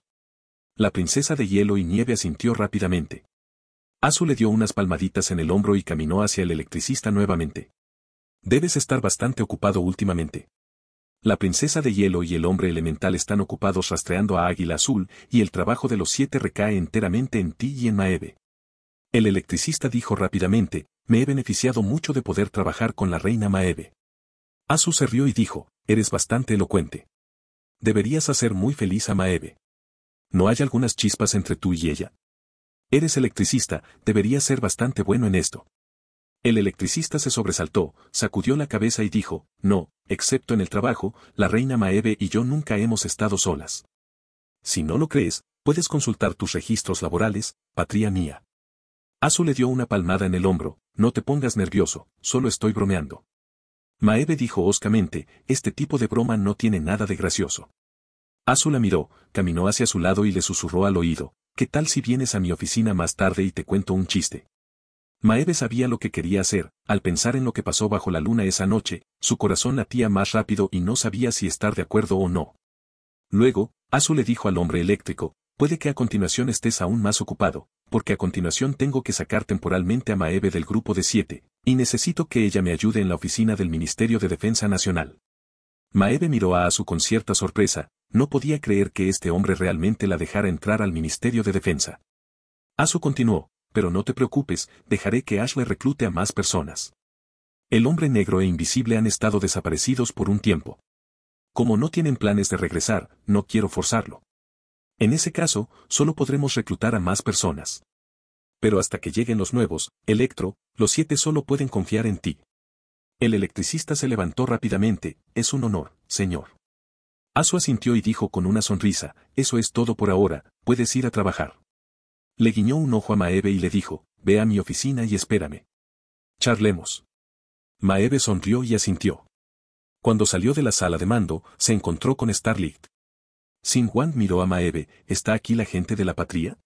La princesa de hielo y nieve asintió rápidamente. Azu le dio unas palmaditas en el hombro y caminó hacia el electricista nuevamente. Debes estar bastante ocupado últimamente. La princesa de hielo y el hombre elemental están ocupados rastreando a Águila Azul y el trabajo de los siete recae enteramente en ti y en Maeve. El electricista dijo rápidamente, me he beneficiado mucho de poder trabajar con la reina Maeve. Asu se rió y dijo, eres bastante elocuente. Deberías hacer muy feliz a Maeve. ¿No hay algunas chispas entre tú y ella? Eres electricista, deberías ser bastante bueno en esto. El electricista se sobresaltó, sacudió la cabeza y dijo, no, excepto en el trabajo, la reina Maeve y yo nunca hemos estado solas. Si no lo crees, puedes consultar tus registros laborales, patria mía. Asu le dio una palmada en el hombro, no te pongas nervioso, solo estoy bromeando. Maeve dijo hoscamente, este tipo de broma no tiene nada de gracioso. Azu la miró, caminó hacia su lado y le susurró al oído, ¿qué tal si vienes a mi oficina más tarde y te cuento un chiste? Maeve sabía lo que quería hacer, al pensar en lo que pasó bajo la luna esa noche, su corazón latía más rápido y no sabía si estar de acuerdo o no. Luego, Azu le dijo al hombre eléctrico, puede que a continuación estés aún más ocupado, porque a continuación tengo que sacar temporalmente a Maeve del grupo de siete, y necesito que ella me ayude en la oficina del Ministerio de Defensa Nacional. Maeve miró a su con cierta sorpresa, no podía creer que este hombre realmente la dejara entrar al Ministerio de Defensa. Asu continuó, pero no te preocupes, dejaré que Ashley reclute a más personas. El hombre negro e invisible han estado desaparecidos por un tiempo. Como no tienen planes de regresar, no quiero forzarlo. En ese caso, solo podremos reclutar a más personas. Pero hasta que lleguen los nuevos, Electro, los siete solo pueden confiar en ti. El electricista se levantó rápidamente, es un honor, señor. Asu asintió y dijo con una sonrisa, eso es todo por ahora, puedes ir a trabajar. Le guiñó un ojo a Maeve y le dijo, ve a mi oficina y espérame. Charlemos. Maeve sonrió y asintió. Cuando salió de la sala de mando, se encontró con Starlight. Sin Juan miró a Maeve, ¿está aquí la gente de la patria?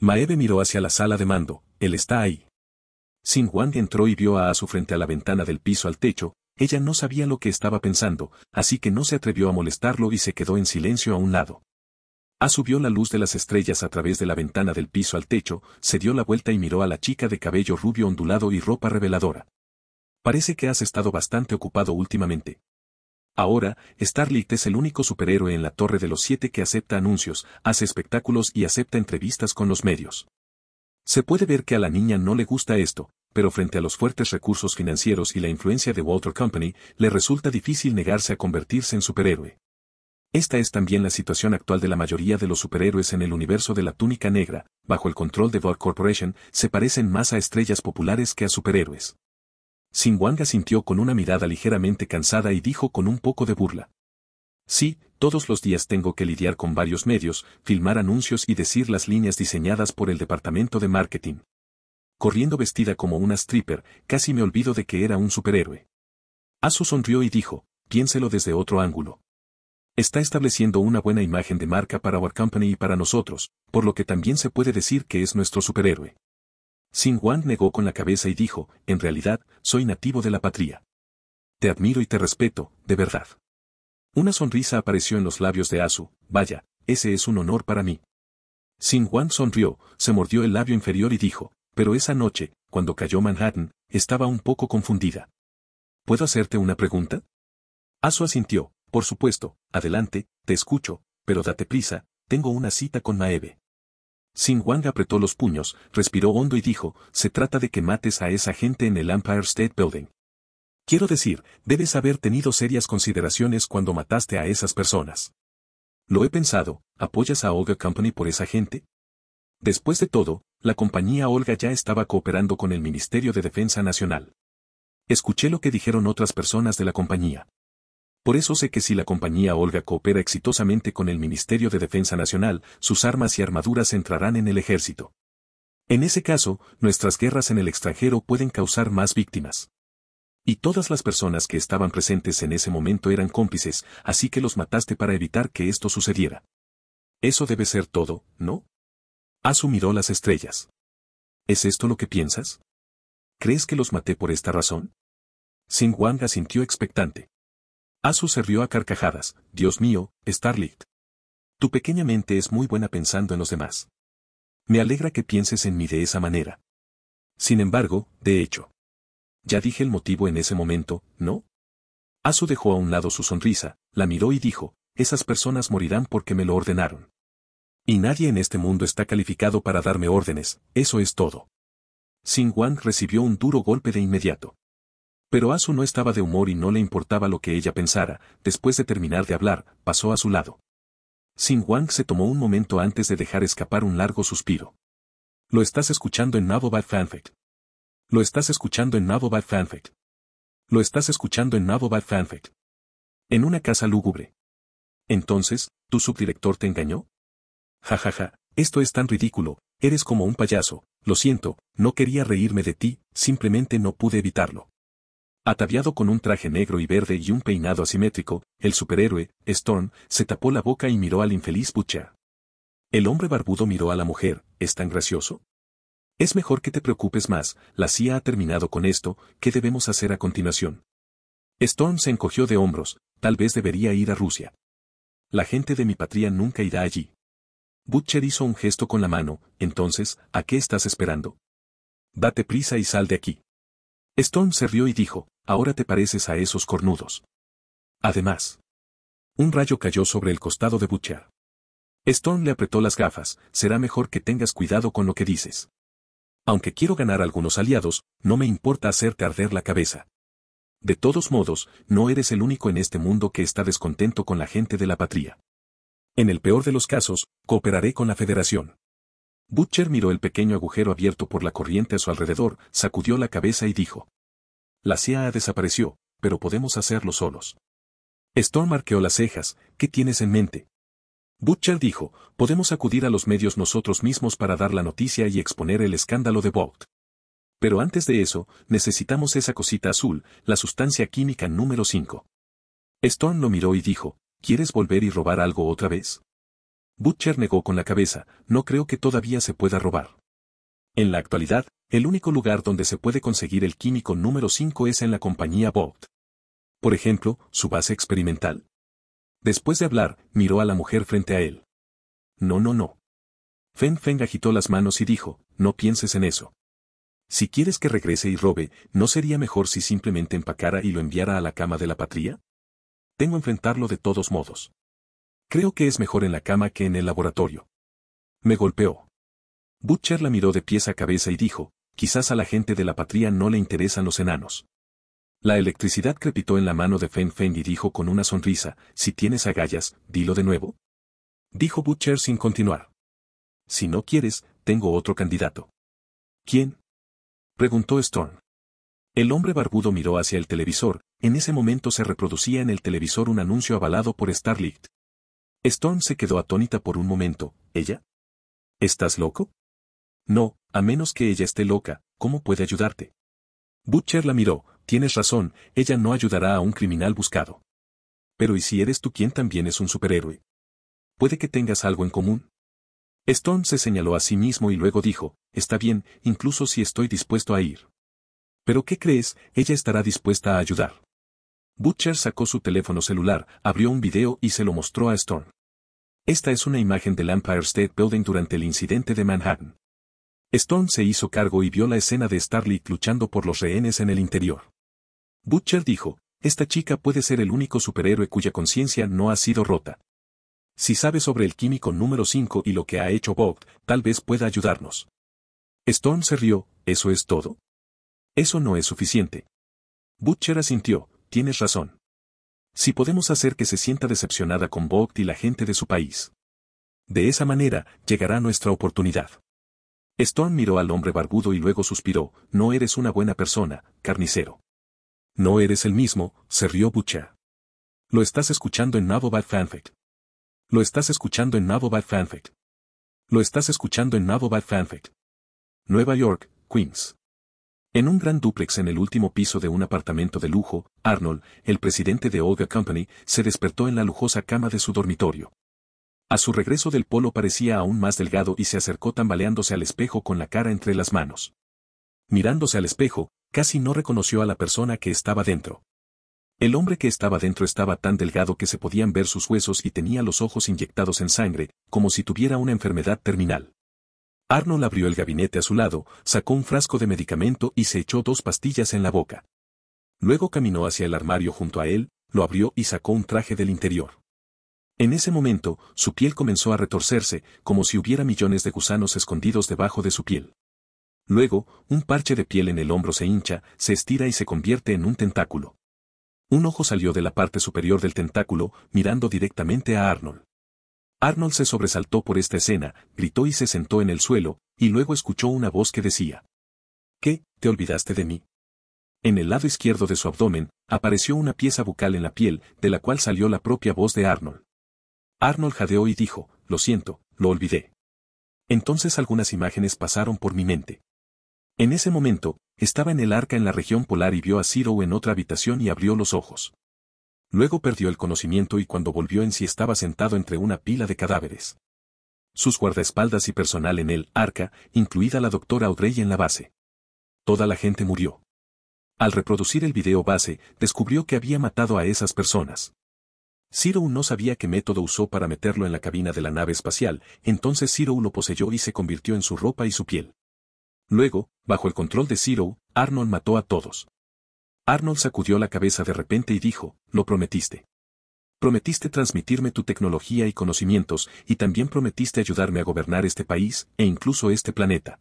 Maeve miró hacia la sala de mando, él está ahí. Sin Juan entró y vio a Asu frente a la ventana del piso al techo, ella no sabía lo que estaba pensando, así que no se atrevió a molestarlo y se quedó en silencio a un lado. Asu vio la luz de las estrellas a través de la ventana del piso al techo, se dio la vuelta y miró a la chica de cabello rubio ondulado y ropa reveladora. Parece que has estado bastante ocupado últimamente. Ahora, Starlit es el único superhéroe en la Torre de los Siete que acepta anuncios, hace espectáculos y acepta entrevistas con los medios. Se puede ver que a la niña no le gusta esto, pero frente a los fuertes recursos financieros y la influencia de Walter Company, le resulta difícil negarse a convertirse en superhéroe. Esta es también la situación actual de la mayoría de los superhéroes en el universo de la túnica negra, bajo el control de Vought Corporation, se parecen más a estrellas populares que a superhéroes. Sinwanga sintió con una mirada ligeramente cansada y dijo con un poco de burla. Sí, todos los días tengo que lidiar con varios medios, filmar anuncios y decir las líneas diseñadas por el departamento de marketing corriendo vestida como una stripper, casi me olvido de que era un superhéroe. Asu sonrió y dijo, piénselo desde otro ángulo. Está estableciendo una buena imagen de marca para Our Company y para nosotros, por lo que también se puede decir que es nuestro superhéroe. Sin Juan negó con la cabeza y dijo, en realidad, soy nativo de la patria. Te admiro y te respeto, de verdad. Una sonrisa apareció en los labios de Asu, vaya, ese es un honor para mí. Sin Juan sonrió, se mordió el labio inferior y dijo, pero esa noche, cuando cayó Manhattan, estaba un poco confundida. ¿Puedo hacerte una pregunta? Asu asintió, por supuesto, adelante, te escucho, pero date prisa, tengo una cita con Maeve. Sin Wang apretó los puños, respiró hondo y dijo, se trata de que mates a esa gente en el Empire State Building. Quiero decir, debes haber tenido serias consideraciones cuando mataste a esas personas. Lo he pensado, ¿apoyas a Olga Company por esa gente? Después de todo, la compañía Olga ya estaba cooperando con el Ministerio de Defensa Nacional. Escuché lo que dijeron otras personas de la compañía. Por eso sé que si la compañía Olga coopera exitosamente con el Ministerio de Defensa Nacional, sus armas y armaduras entrarán en el ejército. En ese caso, nuestras guerras en el extranjero pueden causar más víctimas. Y todas las personas que estaban presentes en ese momento eran cómplices, así que los mataste para evitar que esto sucediera. Eso debe ser todo, ¿no? Asu miró las estrellas. ¿Es esto lo que piensas? ¿Crees que los maté por esta razón? Sin Wang sintió expectante. Asu se rió a carcajadas. Dios mío, Starlight. Tu pequeña mente es muy buena pensando en los demás. Me alegra que pienses en mí de esa manera. Sin embargo, de hecho. Ya dije el motivo en ese momento, ¿no? Asu dejó a un lado su sonrisa, la miró y dijo, esas personas morirán porque me lo ordenaron. Y nadie en este mundo está calificado para darme órdenes, eso es todo. Sin Wang recibió un duro golpe de inmediato. Pero Asu no estaba de humor y no le importaba lo que ella pensara, después de terminar de hablar, pasó a su lado. Sin Wang se tomó un momento antes de dejar escapar un largo suspiro. Lo estás escuchando en Nabobad Fanfic. Lo estás escuchando en Nabobad Fanfic. Lo estás escuchando en Nabobad Fanfic. En una casa lúgubre. Entonces, ¿tu subdirector te engañó? jajaja, esto es tan ridículo, eres como un payaso, lo siento, no quería reírme de ti, simplemente no pude evitarlo. Ataviado con un traje negro y verde y un peinado asimétrico, el superhéroe, Storm, se tapó la boca y miró al infeliz Butcher. El hombre barbudo miró a la mujer, ¿es tan gracioso? Es mejor que te preocupes más, la CIA ha terminado con esto, ¿qué debemos hacer a continuación? Storm se encogió de hombros, tal vez debería ir a Rusia. La gente de mi patria nunca irá allí. Butcher hizo un gesto con la mano, entonces, ¿a qué estás esperando? Date prisa y sal de aquí. Stone se rió y dijo, ahora te pareces a esos cornudos. Además, un rayo cayó sobre el costado de Butcher. Stone le apretó las gafas, será mejor que tengas cuidado con lo que dices. Aunque quiero ganar algunos aliados, no me importa hacerte arder la cabeza. De todos modos, no eres el único en este mundo que está descontento con la gente de la patria. En el peor de los casos, cooperaré con la Federación. Butcher miró el pequeño agujero abierto por la corriente a su alrededor, sacudió la cabeza y dijo. La CIA desapareció, pero podemos hacerlo solos. Storm arqueó las cejas, ¿qué tienes en mente? Butcher dijo, podemos acudir a los medios nosotros mismos para dar la noticia y exponer el escándalo de Vought. Pero antes de eso, necesitamos esa cosita azul, la sustancia química número 5. Storm lo miró y dijo, ¿Quieres volver y robar algo otra vez? Butcher negó con la cabeza, no creo que todavía se pueda robar. En la actualidad, el único lugar donde se puede conseguir el químico número 5 es en la compañía Bolt. Por ejemplo, su base experimental. Después de hablar, miró a la mujer frente a él. No, no, no. Fen Feng agitó las manos y dijo, no pienses en eso. Si quieres que regrese y robe, ¿no sería mejor si simplemente empacara y lo enviara a la cama de la patria? Tengo enfrentarlo de todos modos. Creo que es mejor en la cama que en el laboratorio. Me golpeó. Butcher la miró de pies a cabeza y dijo, quizás a la gente de la patria no le interesan los enanos. La electricidad crepitó en la mano de Fen Fen y dijo con una sonrisa, si tienes agallas, dilo de nuevo. Dijo Butcher sin continuar. Si no quieres, tengo otro candidato. ¿Quién? Preguntó Storm. El hombre barbudo miró hacia el televisor, en ese momento se reproducía en el televisor un anuncio avalado por Starlight. Stone se quedó atónita por un momento, ¿ella? ¿Estás loco? No, a menos que ella esté loca, ¿cómo puede ayudarte? Butcher la miró, tienes razón, ella no ayudará a un criminal buscado. Pero ¿y si eres tú quien también es un superhéroe? Puede que tengas algo en común. Stone se señaló a sí mismo y luego dijo, está bien, incluso si estoy dispuesto a ir. ¿Pero qué crees? Ella estará dispuesta a ayudar. Butcher sacó su teléfono celular, abrió un video y se lo mostró a Stone. Esta es una imagen del Empire State Building durante el incidente de Manhattan. Stone se hizo cargo y vio la escena de Starlit luchando por los rehenes en el interior. Butcher dijo, esta chica puede ser el único superhéroe cuya conciencia no ha sido rota. Si sabe sobre el químico número 5 y lo que ha hecho Bogd, tal vez pueda ayudarnos. Stone se rió, ¿eso es todo? Eso no es suficiente. Butcher asintió, tienes razón. Si podemos hacer que se sienta decepcionada con Vogt y la gente de su país. De esa manera, llegará nuestra oportunidad. Storm miró al hombre barbudo y luego suspiró, no eres una buena persona, carnicero. No eres el mismo, se rió Butcher. Lo estás escuchando en Navobad Fanfic. Lo estás escuchando en Navobad Fanfic. Lo estás escuchando en Navobad Fanfic. Nueva York, Queens. En un gran dúplex en el último piso de un apartamento de lujo, Arnold, el presidente de Olga Company, se despertó en la lujosa cama de su dormitorio. A su regreso del polo parecía aún más delgado y se acercó tambaleándose al espejo con la cara entre las manos. Mirándose al espejo, casi no reconoció a la persona que estaba dentro. El hombre que estaba dentro estaba tan delgado que se podían ver sus huesos y tenía los ojos inyectados en sangre, como si tuviera una enfermedad terminal. Arnold abrió el gabinete a su lado, sacó un frasco de medicamento y se echó dos pastillas en la boca. Luego caminó hacia el armario junto a él, lo abrió y sacó un traje del interior. En ese momento, su piel comenzó a retorcerse, como si hubiera millones de gusanos escondidos debajo de su piel. Luego, un parche de piel en el hombro se hincha, se estira y se convierte en un tentáculo. Un ojo salió de la parte superior del tentáculo, mirando directamente a Arnold. Arnold se sobresaltó por esta escena, gritó y se sentó en el suelo, y luego escuchó una voz que decía. ¿Qué, te olvidaste de mí? En el lado izquierdo de su abdomen, apareció una pieza bucal en la piel, de la cual salió la propia voz de Arnold. Arnold jadeó y dijo, lo siento, lo olvidé. Entonces algunas imágenes pasaron por mi mente. En ese momento, estaba en el arca en la región polar y vio a Ciro en otra habitación y abrió los ojos. Luego perdió el conocimiento y cuando volvió en sí estaba sentado entre una pila de cadáveres. Sus guardaespaldas y personal en el arca, incluida la doctora Audrey en la base. Toda la gente murió. Al reproducir el video base, descubrió que había matado a esas personas. Zero no sabía qué método usó para meterlo en la cabina de la nave espacial, entonces Zero lo poseyó y se convirtió en su ropa y su piel. Luego, bajo el control de Zero, Arnold mató a todos. Arnold sacudió la cabeza de repente y dijo, lo prometiste. Prometiste transmitirme tu tecnología y conocimientos, y también prometiste ayudarme a gobernar este país, e incluso este planeta.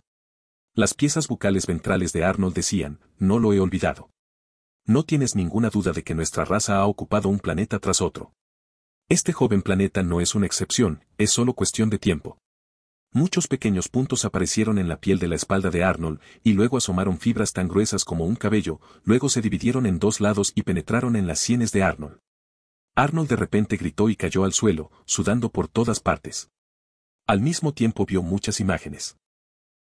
Las piezas bucales ventrales de Arnold decían, no lo he olvidado. No tienes ninguna duda de que nuestra raza ha ocupado un planeta tras otro. Este joven planeta no es una excepción, es solo cuestión de tiempo. Muchos pequeños puntos aparecieron en la piel de la espalda de Arnold, y luego asomaron fibras tan gruesas como un cabello, luego se dividieron en dos lados y penetraron en las sienes de Arnold. Arnold de repente gritó y cayó al suelo, sudando por todas partes. Al mismo tiempo vio muchas imágenes.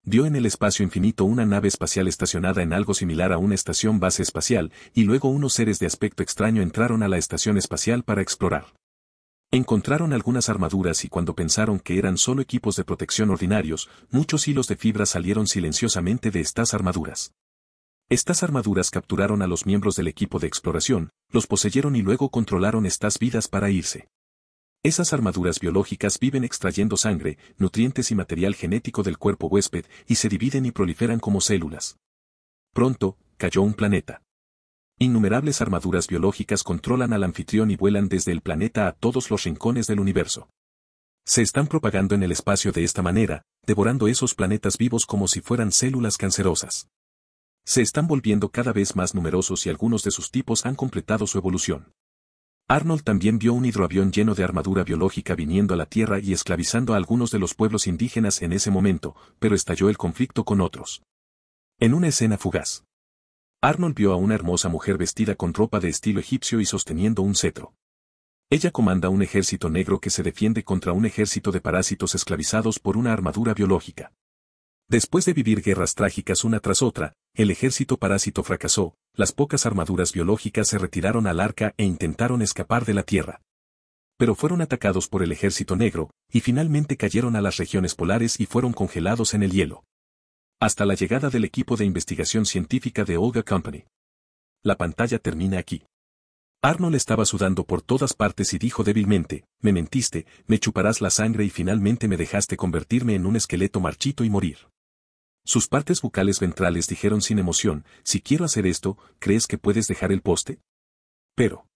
Vio en el espacio infinito una nave espacial estacionada en algo similar a una estación base espacial, y luego unos seres de aspecto extraño entraron a la estación espacial para explorar. Encontraron algunas armaduras y cuando pensaron que eran solo equipos de protección ordinarios, muchos hilos de fibra salieron silenciosamente de estas armaduras. Estas armaduras capturaron a los miembros del equipo de exploración, los poseyeron y luego controlaron estas vidas para irse. Esas armaduras biológicas viven extrayendo sangre, nutrientes y material genético del cuerpo huésped y se dividen y proliferan como células. Pronto, cayó un planeta. Innumerables armaduras biológicas controlan al anfitrión y vuelan desde el planeta a todos los rincones del universo. Se están propagando en el espacio de esta manera, devorando esos planetas vivos como si fueran células cancerosas. Se están volviendo cada vez más numerosos y algunos de sus tipos han completado su evolución. Arnold también vio un hidroavión lleno de armadura biológica viniendo a la Tierra y esclavizando a algunos de los pueblos indígenas en ese momento, pero estalló el conflicto con otros. En una escena fugaz. Arnold vio a una hermosa mujer vestida con ropa de estilo egipcio y sosteniendo un cetro. Ella comanda un ejército negro que se defiende contra un ejército de parásitos esclavizados por una armadura biológica. Después de vivir guerras trágicas una tras otra, el ejército parásito fracasó, las pocas armaduras biológicas se retiraron al arca e intentaron escapar de la Tierra. Pero fueron atacados por el ejército negro, y finalmente cayeron a las regiones polares y fueron congelados en el hielo hasta la llegada del equipo de investigación científica de Olga Company. La pantalla termina aquí. Arnold estaba sudando por todas partes y dijo débilmente, me mentiste, me chuparás la sangre y finalmente me dejaste convertirme en un esqueleto marchito y morir. Sus partes bucales ventrales dijeron sin emoción, si quiero hacer esto, ¿crees que puedes dejar el poste? Pero.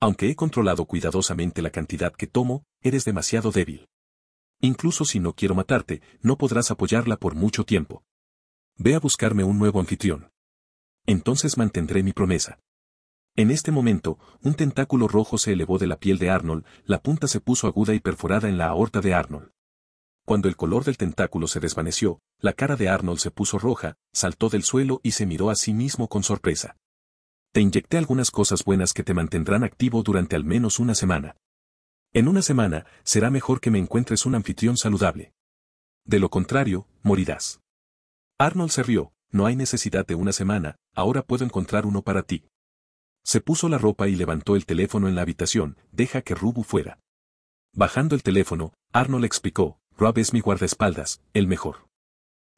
Aunque he controlado cuidadosamente la cantidad que tomo, eres demasiado débil. Incluso si no quiero matarte, no podrás apoyarla por mucho tiempo. Ve a buscarme un nuevo anfitrión. Entonces mantendré mi promesa. En este momento, un tentáculo rojo se elevó de la piel de Arnold, la punta se puso aguda y perforada en la aorta de Arnold. Cuando el color del tentáculo se desvaneció, la cara de Arnold se puso roja, saltó del suelo y se miró a sí mismo con sorpresa. Te inyecté algunas cosas buenas que te mantendrán activo durante al menos una semana. En una semana, será mejor que me encuentres un anfitrión saludable. De lo contrario, morirás. Arnold se rió, no hay necesidad de una semana, ahora puedo encontrar uno para ti. Se puso la ropa y levantó el teléfono en la habitación, deja que Rubu fuera. Bajando el teléfono, Arnold explicó, Rob es mi guardaespaldas, el mejor.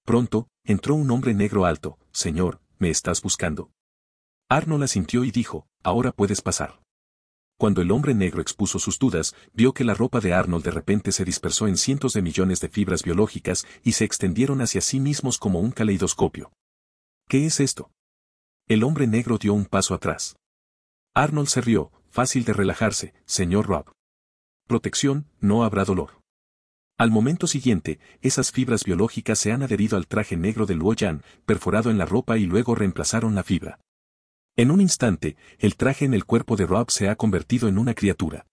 Pronto, entró un hombre negro alto, señor, me estás buscando. Arnold asintió y dijo, ahora puedes pasar. Cuando el hombre negro expuso sus dudas, vio que la ropa de Arnold de repente se dispersó en cientos de millones de fibras biológicas y se extendieron hacia sí mismos como un caleidoscopio. ¿Qué es esto? El hombre negro dio un paso atrás. Arnold se rió, fácil de relajarse, señor Rob. Protección, no habrá dolor. Al momento siguiente, esas fibras biológicas se han adherido al traje negro de Luo perforado en la ropa y luego reemplazaron la fibra. En un instante, el traje en el cuerpo de Rob se ha convertido en una criatura.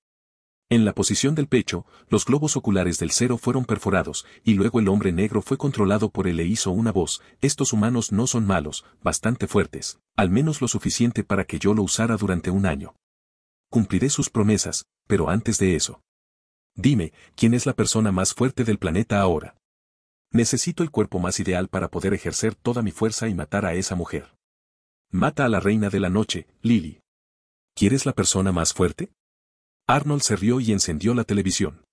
En la posición del pecho, los globos oculares del cero fueron perforados, y luego el hombre negro fue controlado por él e hizo una voz, estos humanos no son malos, bastante fuertes, al menos lo suficiente para que yo lo usara durante un año. Cumpliré sus promesas, pero antes de eso. Dime, ¿quién es la persona más fuerte del planeta ahora? Necesito el cuerpo más ideal para poder ejercer toda mi fuerza y matar a esa mujer. Mata a la reina de la noche, Lily. ¿Quieres la persona más fuerte? Arnold se rió y encendió la televisión.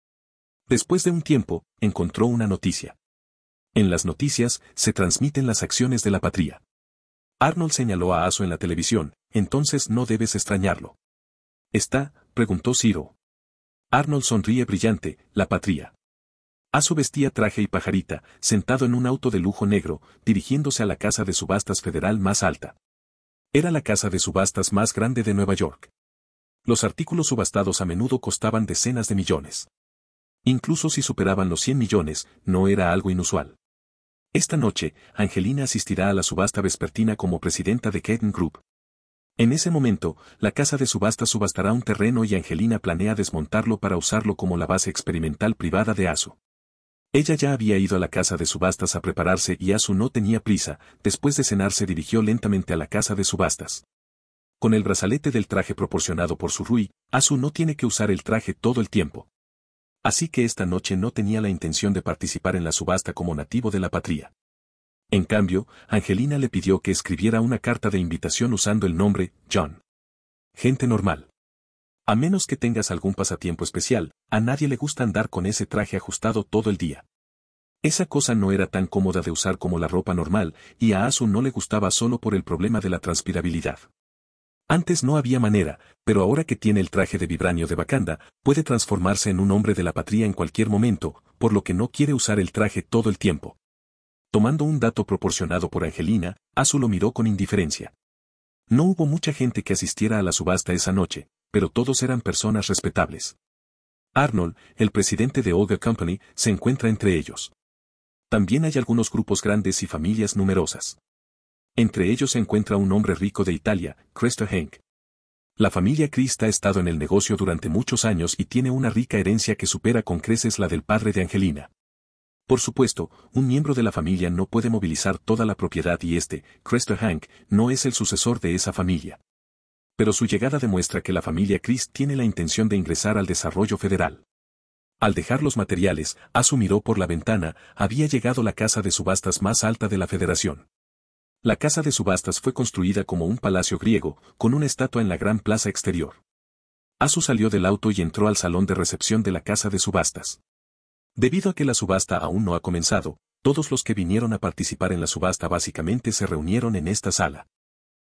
Después de un tiempo, encontró una noticia. En las noticias se transmiten las acciones de la patria. Arnold señaló a Aso en la televisión, entonces no debes extrañarlo. ¿Está? preguntó Ciro. Arnold sonríe brillante, la patria. Aso vestía traje y pajarita, sentado en un auto de lujo negro, dirigiéndose a la casa de subastas federal más alta. Era la casa de subastas más grande de Nueva York. Los artículos subastados a menudo costaban decenas de millones. Incluso si superaban los 100 millones, no era algo inusual. Esta noche, Angelina asistirá a la subasta vespertina como presidenta de Caden Group. En ese momento, la casa de subasta subastará un terreno y Angelina planea desmontarlo para usarlo como la base experimental privada de ASO. Ella ya había ido a la casa de subastas a prepararse y Asu no tenía prisa, después de cenar se dirigió lentamente a la casa de subastas. Con el brazalete del traje proporcionado por su Rui, Asu no tiene que usar el traje todo el tiempo. Así que esta noche no tenía la intención de participar en la subasta como nativo de la patria. En cambio, Angelina le pidió que escribiera una carta de invitación usando el nombre John. Gente normal. A menos que tengas algún pasatiempo especial, a nadie le gusta andar con ese traje ajustado todo el día. Esa cosa no era tan cómoda de usar como la ropa normal, y a Asu no le gustaba solo por el problema de la transpirabilidad. Antes no había manera, pero ahora que tiene el traje de vibranio de Wakanda, puede transformarse en un hombre de la patria en cualquier momento, por lo que no quiere usar el traje todo el tiempo. Tomando un dato proporcionado por Angelina, Asu lo miró con indiferencia. No hubo mucha gente que asistiera a la subasta esa noche, pero todos eran personas respetables. Arnold, el presidente de Olga Company, se encuentra entre ellos. También hay algunos grupos grandes y familias numerosas. Entre ellos se encuentra un hombre rico de Italia, Cresta Hank. La familia Crista ha estado en el negocio durante muchos años y tiene una rica herencia que supera con creces la del padre de Angelina. Por supuesto, un miembro de la familia no puede movilizar toda la propiedad y este, Cresta Hank, no es el sucesor de esa familia pero su llegada demuestra que la familia Chris tiene la intención de ingresar al desarrollo federal. Al dejar los materiales, Asu miró por la ventana, había llegado la casa de subastas más alta de la federación. La casa de subastas fue construida como un palacio griego, con una estatua en la gran plaza exterior. Asu salió del auto y entró al salón de recepción de la casa de subastas. Debido a que la subasta aún no ha comenzado, todos los que vinieron a participar en la subasta básicamente se reunieron en esta sala.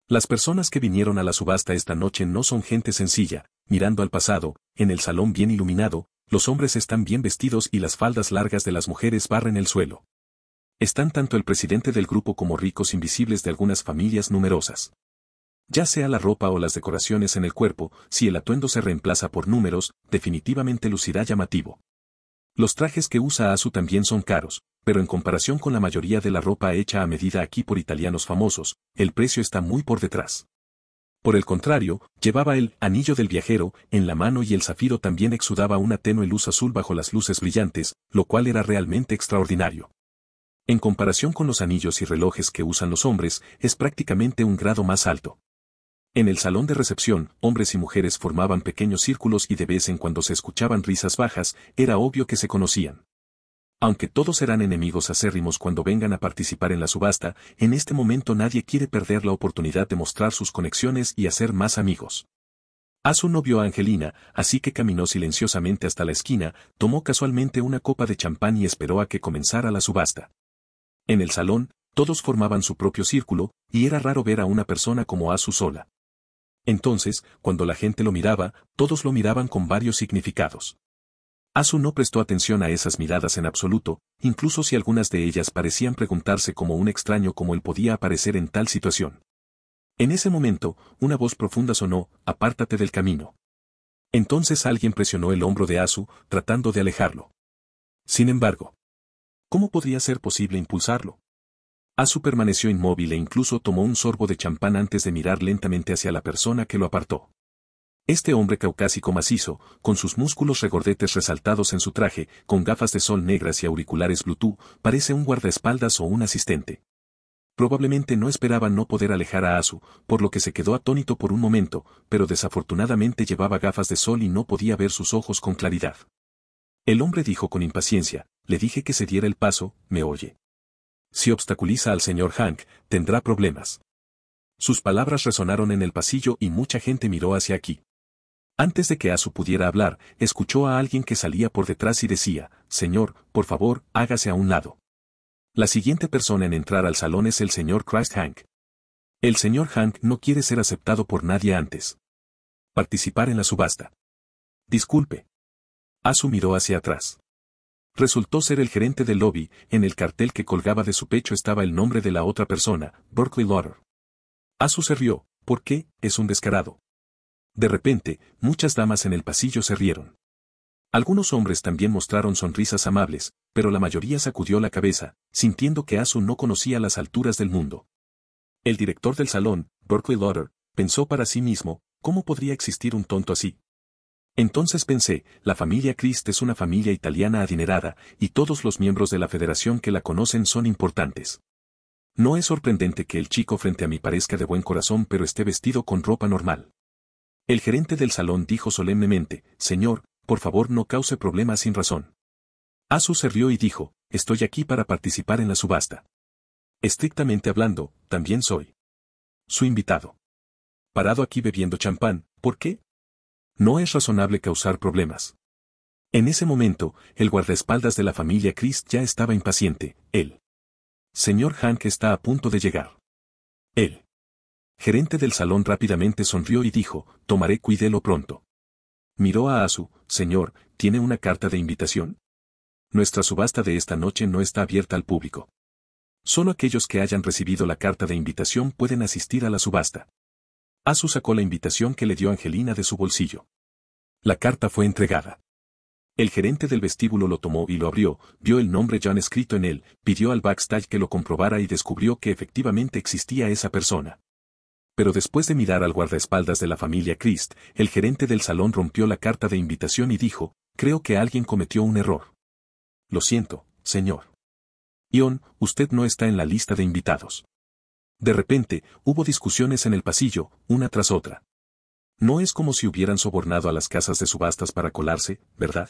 Las personas que vinieron a la subasta esta noche no son gente sencilla, mirando al pasado, en el salón bien iluminado, los hombres están bien vestidos y las faldas largas de las mujeres barren el suelo. Están tanto el presidente del grupo como ricos invisibles de algunas familias numerosas. Ya sea la ropa o las decoraciones en el cuerpo, si el atuendo se reemplaza por números, definitivamente lucirá llamativo. Los trajes que usa Asu también son caros, pero en comparación con la mayoría de la ropa hecha a medida aquí por italianos famosos, el precio está muy por detrás. Por el contrario, llevaba el anillo del viajero en la mano y el zafiro también exudaba una tenue luz azul bajo las luces brillantes, lo cual era realmente extraordinario. En comparación con los anillos y relojes que usan los hombres, es prácticamente un grado más alto. En el salón de recepción, hombres y mujeres formaban pequeños círculos y de vez en cuando se escuchaban risas bajas, era obvio que se conocían. Aunque todos serán enemigos acérrimos cuando vengan a participar en la subasta, en este momento nadie quiere perder la oportunidad de mostrar sus conexiones y hacer más amigos. Asu no vio a Angelina, así que caminó silenciosamente hasta la esquina, tomó casualmente una copa de champán y esperó a que comenzara la subasta. En el salón, todos formaban su propio círculo, y era raro ver a una persona como su sola. Entonces, cuando la gente lo miraba, todos lo miraban con varios significados. Asu no prestó atención a esas miradas en absoluto, incluso si algunas de ellas parecían preguntarse como un extraño cómo él podía aparecer en tal situación. En ese momento, una voz profunda sonó, apártate del camino. Entonces alguien presionó el hombro de Asu, tratando de alejarlo. Sin embargo, ¿cómo podría ser posible impulsarlo? Asu permaneció inmóvil e incluso tomó un sorbo de champán antes de mirar lentamente hacia la persona que lo apartó. Este hombre caucásico macizo, con sus músculos regordetes resaltados en su traje, con gafas de sol negras y auriculares Bluetooth, parece un guardaespaldas o un asistente. Probablemente no esperaba no poder alejar a Asu, por lo que se quedó atónito por un momento, pero desafortunadamente llevaba gafas de sol y no podía ver sus ojos con claridad. El hombre dijo con impaciencia, le dije que se diera el paso, me oye. Si obstaculiza al señor Hank, tendrá problemas. Sus palabras resonaron en el pasillo y mucha gente miró hacia aquí. Antes de que Asu pudiera hablar, escuchó a alguien que salía por detrás y decía, Señor, por favor, hágase a un lado. La siguiente persona en entrar al salón es el señor Christ Hank. El señor Hank no quiere ser aceptado por nadie antes. Participar en la subasta. Disculpe. Asu miró hacia atrás. Resultó ser el gerente del lobby, en el cartel que colgaba de su pecho estaba el nombre de la otra persona, Berkeley Lauder. Asu se rió, ¿Por qué? es un descarado. De repente, muchas damas en el pasillo se rieron. Algunos hombres también mostraron sonrisas amables, pero la mayoría sacudió la cabeza, sintiendo que Asu no conocía las alturas del mundo. El director del salón, Berkeley Lauder, pensó para sí mismo, ¿cómo podría existir un tonto así? Entonces pensé, la familia Crist es una familia italiana adinerada, y todos los miembros de la federación que la conocen son importantes. No es sorprendente que el chico frente a mí parezca de buen corazón pero esté vestido con ropa normal. El gerente del salón dijo solemnemente, Señor, por favor no cause problemas sin razón. Asu se rió y dijo, estoy aquí para participar en la subasta. Estrictamente hablando, también soy. Su invitado. Parado aquí bebiendo champán, ¿por qué? no es razonable causar problemas. En ese momento, el guardaespaldas de la familia Chris ya estaba impaciente. El señor Hank está a punto de llegar. El gerente del salón rápidamente sonrió y dijo, tomaré cuídelo pronto. Miró a Asu, señor, ¿tiene una carta de invitación? Nuestra subasta de esta noche no está abierta al público. Solo aquellos que hayan recibido la carta de invitación pueden asistir a la subasta. Asu sacó la invitación que le dio Angelina de su bolsillo. La carta fue entregada. El gerente del vestíbulo lo tomó y lo abrió, vio el nombre John escrito en él, pidió al backstage que lo comprobara y descubrió que efectivamente existía esa persona. Pero después de mirar al guardaespaldas de la familia Christ, el gerente del salón rompió la carta de invitación y dijo, creo que alguien cometió un error. Lo siento, señor. Ion, usted no está en la lista de invitados. De repente, hubo discusiones en el pasillo, una tras otra. No es como si hubieran sobornado a las casas de subastas para colarse, ¿verdad?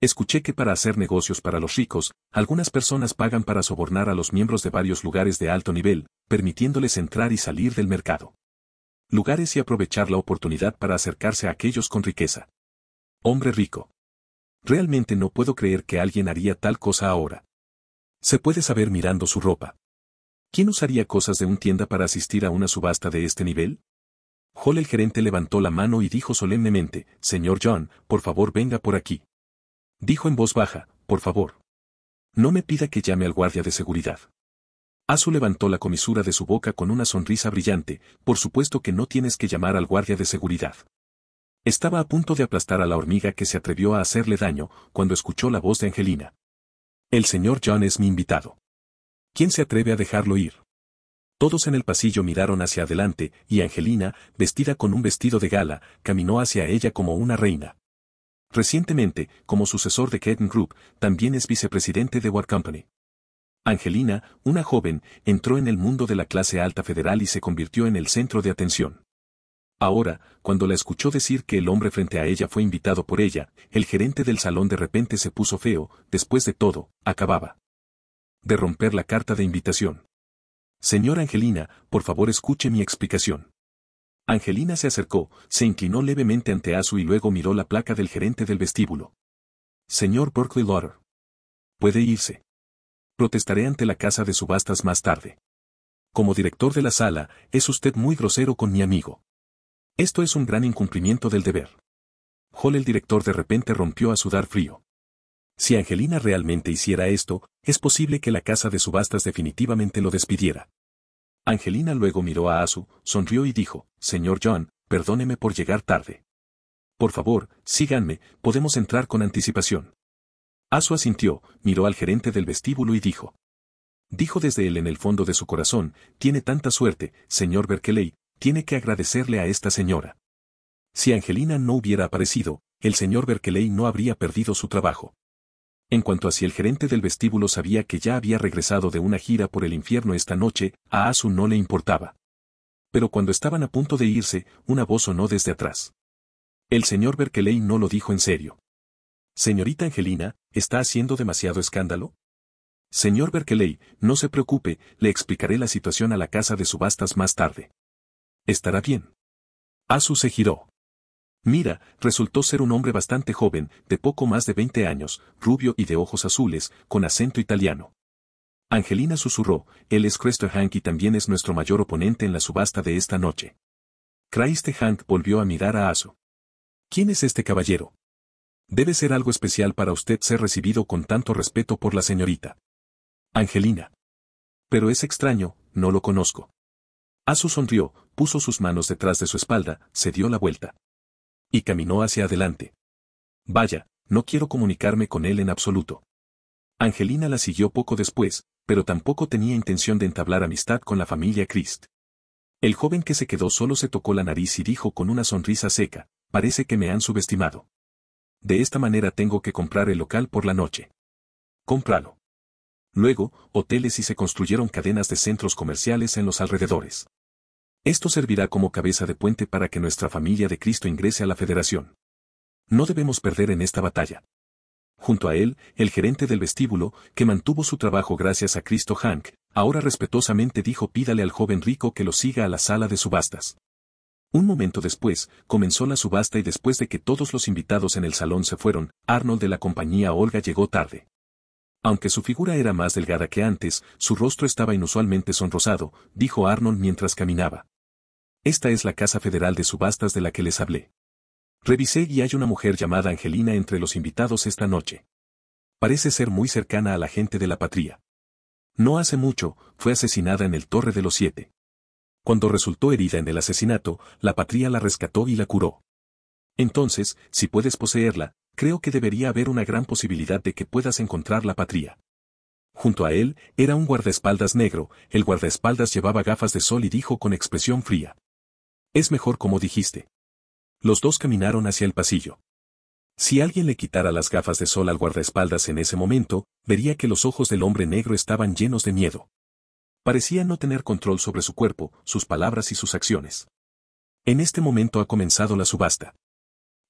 Escuché que para hacer negocios para los ricos, algunas personas pagan para sobornar a los miembros de varios lugares de alto nivel, permitiéndoles entrar y salir del mercado. Lugares y aprovechar la oportunidad para acercarse a aquellos con riqueza. Hombre rico. Realmente no puedo creer que alguien haría tal cosa ahora. Se puede saber mirando su ropa. ¿Quién usaría cosas de un tienda para asistir a una subasta de este nivel? Hall el gerente levantó la mano y dijo solemnemente, Señor John, por favor venga por aquí. Dijo en voz baja, por favor. No me pida que llame al guardia de seguridad. Azu levantó la comisura de su boca con una sonrisa brillante, por supuesto que no tienes que llamar al guardia de seguridad. Estaba a punto de aplastar a la hormiga que se atrevió a hacerle daño, cuando escuchó la voz de Angelina. El señor John es mi invitado. ¿Quién se atreve a dejarlo ir? Todos en el pasillo miraron hacia adelante, y Angelina, vestida con un vestido de gala, caminó hacia ella como una reina. Recientemente, como sucesor de Ketten Group, también es vicepresidente de War Company. Angelina, una joven, entró en el mundo de la clase alta federal y se convirtió en el centro de atención. Ahora, cuando la escuchó decir que el hombre frente a ella fue invitado por ella, el gerente del salón de repente se puso feo, después de todo, acababa de romper la carta de invitación. —Señor Angelina, por favor escuche mi explicación. Angelina se acercó, se inclinó levemente ante Asu y luego miró la placa del gerente del vestíbulo. Señor Berkeley Lauder. Puede irse. Protestaré ante la casa de subastas más tarde. Como director de la sala, es usted muy grosero con mi amigo. Esto es un gran incumplimiento del deber. Hall el director de repente rompió a sudar frío. Si Angelina realmente hiciera esto, es posible que la casa de subastas definitivamente lo despidiera. Angelina luego miró a Asu, sonrió y dijo, Señor John, perdóneme por llegar tarde. Por favor, síganme, podemos entrar con anticipación. Asu asintió, miró al gerente del vestíbulo y dijo. Dijo desde él en el fondo de su corazón, tiene tanta suerte, señor Berkeley, tiene que agradecerle a esta señora. Si Angelina no hubiera aparecido, el señor Berkeley no habría perdido su trabajo. En cuanto a si el gerente del vestíbulo sabía que ya había regresado de una gira por el infierno esta noche, a Asu no le importaba. Pero cuando estaban a punto de irse, una voz sonó desde atrás. El señor Berkeley no lo dijo en serio. Señorita Angelina, ¿está haciendo demasiado escándalo? Señor Berkeley, no se preocupe, le explicaré la situación a la casa de subastas más tarde. Estará bien. Asu se giró. Mira, resultó ser un hombre bastante joven, de poco más de 20 años, rubio y de ojos azules, con acento italiano. Angelina susurró, él es Christopher Hank y también es nuestro mayor oponente en la subasta de esta noche. Christo Hank volvió a mirar a Asu. ¿Quién es este caballero? Debe ser algo especial para usted ser recibido con tanto respeto por la señorita. Angelina. Pero es extraño, no lo conozco. Asu sonrió, puso sus manos detrás de su espalda, se dio la vuelta. Y caminó hacia adelante. Vaya, no quiero comunicarme con él en absoluto. Angelina la siguió poco después, pero tampoco tenía intención de entablar amistad con la familia Christ. El joven que se quedó solo se tocó la nariz y dijo con una sonrisa seca, parece que me han subestimado. De esta manera tengo que comprar el local por la noche. Cómpralo. Luego, hoteles y se construyeron cadenas de centros comerciales en los alrededores. Esto servirá como cabeza de puente para que nuestra familia de Cristo ingrese a la federación. No debemos perder en esta batalla. Junto a él, el gerente del vestíbulo, que mantuvo su trabajo gracias a Cristo Hank, ahora respetuosamente dijo pídale al joven rico que lo siga a la sala de subastas. Un momento después, comenzó la subasta y después de que todos los invitados en el salón se fueron, Arnold de la compañía Olga llegó tarde. Aunque su figura era más delgada que antes, su rostro estaba inusualmente sonrosado, dijo Arnold mientras caminaba. Esta es la casa federal de subastas de la que les hablé. Revisé y hay una mujer llamada Angelina entre los invitados esta noche. Parece ser muy cercana a la gente de la patria. No hace mucho, fue asesinada en el Torre de los Siete. Cuando resultó herida en el asesinato, la patria la rescató y la curó. Entonces, si puedes poseerla, creo que debería haber una gran posibilidad de que puedas encontrar la patria. Junto a él, era un guardaespaldas negro, el guardaespaldas llevaba gafas de sol y dijo con expresión fría. Es mejor como dijiste. Los dos caminaron hacia el pasillo. Si alguien le quitara las gafas de sol al guardaespaldas en ese momento, vería que los ojos del hombre negro estaban llenos de miedo. Parecía no tener control sobre su cuerpo, sus palabras y sus acciones. En este momento ha comenzado la subasta.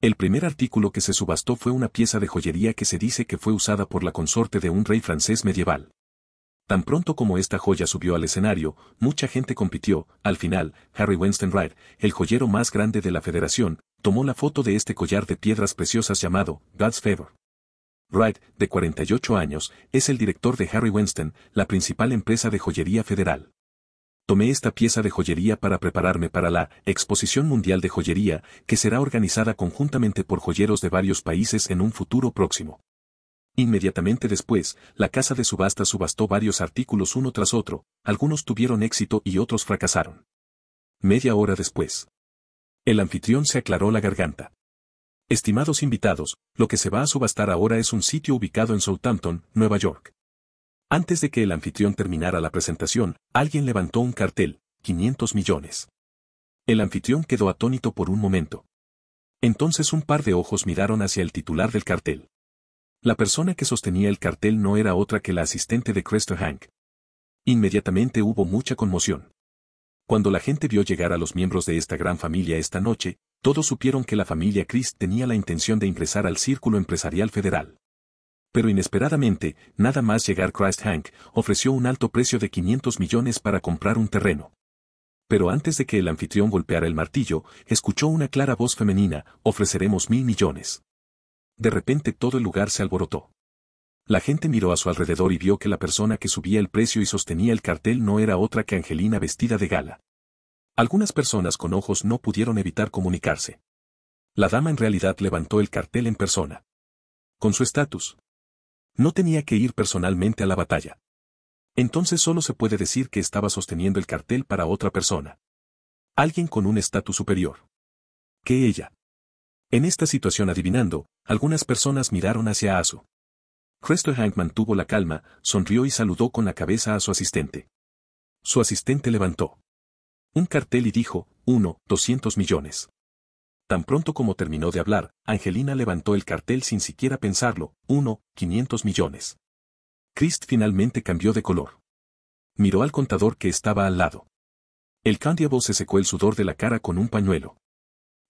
El primer artículo que se subastó fue una pieza de joyería que se dice que fue usada por la consorte de un rey francés medieval. Tan pronto como esta joya subió al escenario, mucha gente compitió, al final, Harry Winston Wright, el joyero más grande de la federación, tomó la foto de este collar de piedras preciosas llamado God's Favor. Wright, de 48 años, es el director de Harry Winston, la principal empresa de joyería federal. Tomé esta pieza de joyería para prepararme para la Exposición Mundial de Joyería, que será organizada conjuntamente por joyeros de varios países en un futuro próximo. Inmediatamente después, la casa de subasta subastó varios artículos uno tras otro, algunos tuvieron éxito y otros fracasaron. Media hora después. El anfitrión se aclaró la garganta. Estimados invitados, lo que se va a subastar ahora es un sitio ubicado en Southampton, Nueva York. Antes de que el anfitrión terminara la presentación, alguien levantó un cartel, 500 millones. El anfitrión quedó atónito por un momento. Entonces un par de ojos miraron hacia el titular del cartel. La persona que sostenía el cartel no era otra que la asistente de Crester Hank. Inmediatamente hubo mucha conmoción. Cuando la gente vio llegar a los miembros de esta gran familia esta noche, todos supieron que la familia Christ tenía la intención de ingresar al Círculo Empresarial Federal. Pero inesperadamente, nada más llegar Christ Hank, ofreció un alto precio de 500 millones para comprar un terreno. Pero antes de que el anfitrión golpeara el martillo, escuchó una clara voz femenina, ofreceremos mil millones. De repente todo el lugar se alborotó. La gente miró a su alrededor y vio que la persona que subía el precio y sostenía el cartel no era otra que Angelina vestida de gala. Algunas personas con ojos no pudieron evitar comunicarse. La dama en realidad levantó el cartel en persona. Con su estatus. No tenía que ir personalmente a la batalla. Entonces solo se puede decir que estaba sosteniendo el cartel para otra persona. Alguien con un estatus superior. Que ella. En esta situación adivinando, algunas personas miraron hacia Asu. Hankman mantuvo la calma, sonrió y saludó con la cabeza a su asistente. Su asistente levantó un cartel y dijo, 1, 200 millones. Tan pronto como terminó de hablar, Angelina levantó el cartel sin siquiera pensarlo, 1, 500 millones. Christ finalmente cambió de color. Miró al contador que estaba al lado. El candiabo se secó el sudor de la cara con un pañuelo.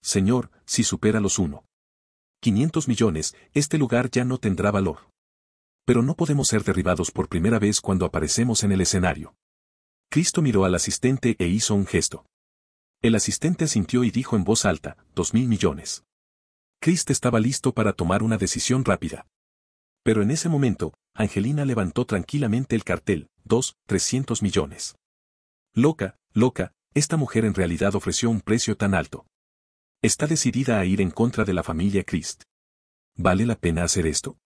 Señor, si supera los uno. Quinientos millones, este lugar ya no tendrá valor. Pero no podemos ser derribados por primera vez cuando aparecemos en el escenario. Cristo miró al asistente e hizo un gesto. El asistente sintió y dijo en voz alta, dos mil millones. Cristo estaba listo para tomar una decisión rápida. Pero en ese momento, Angelina levantó tranquilamente el cartel, dos, trescientos millones. Loca, loca, esta mujer en realidad ofreció un precio tan alto. Está decidida a ir en contra de la familia Christ. ¿Vale la pena hacer esto?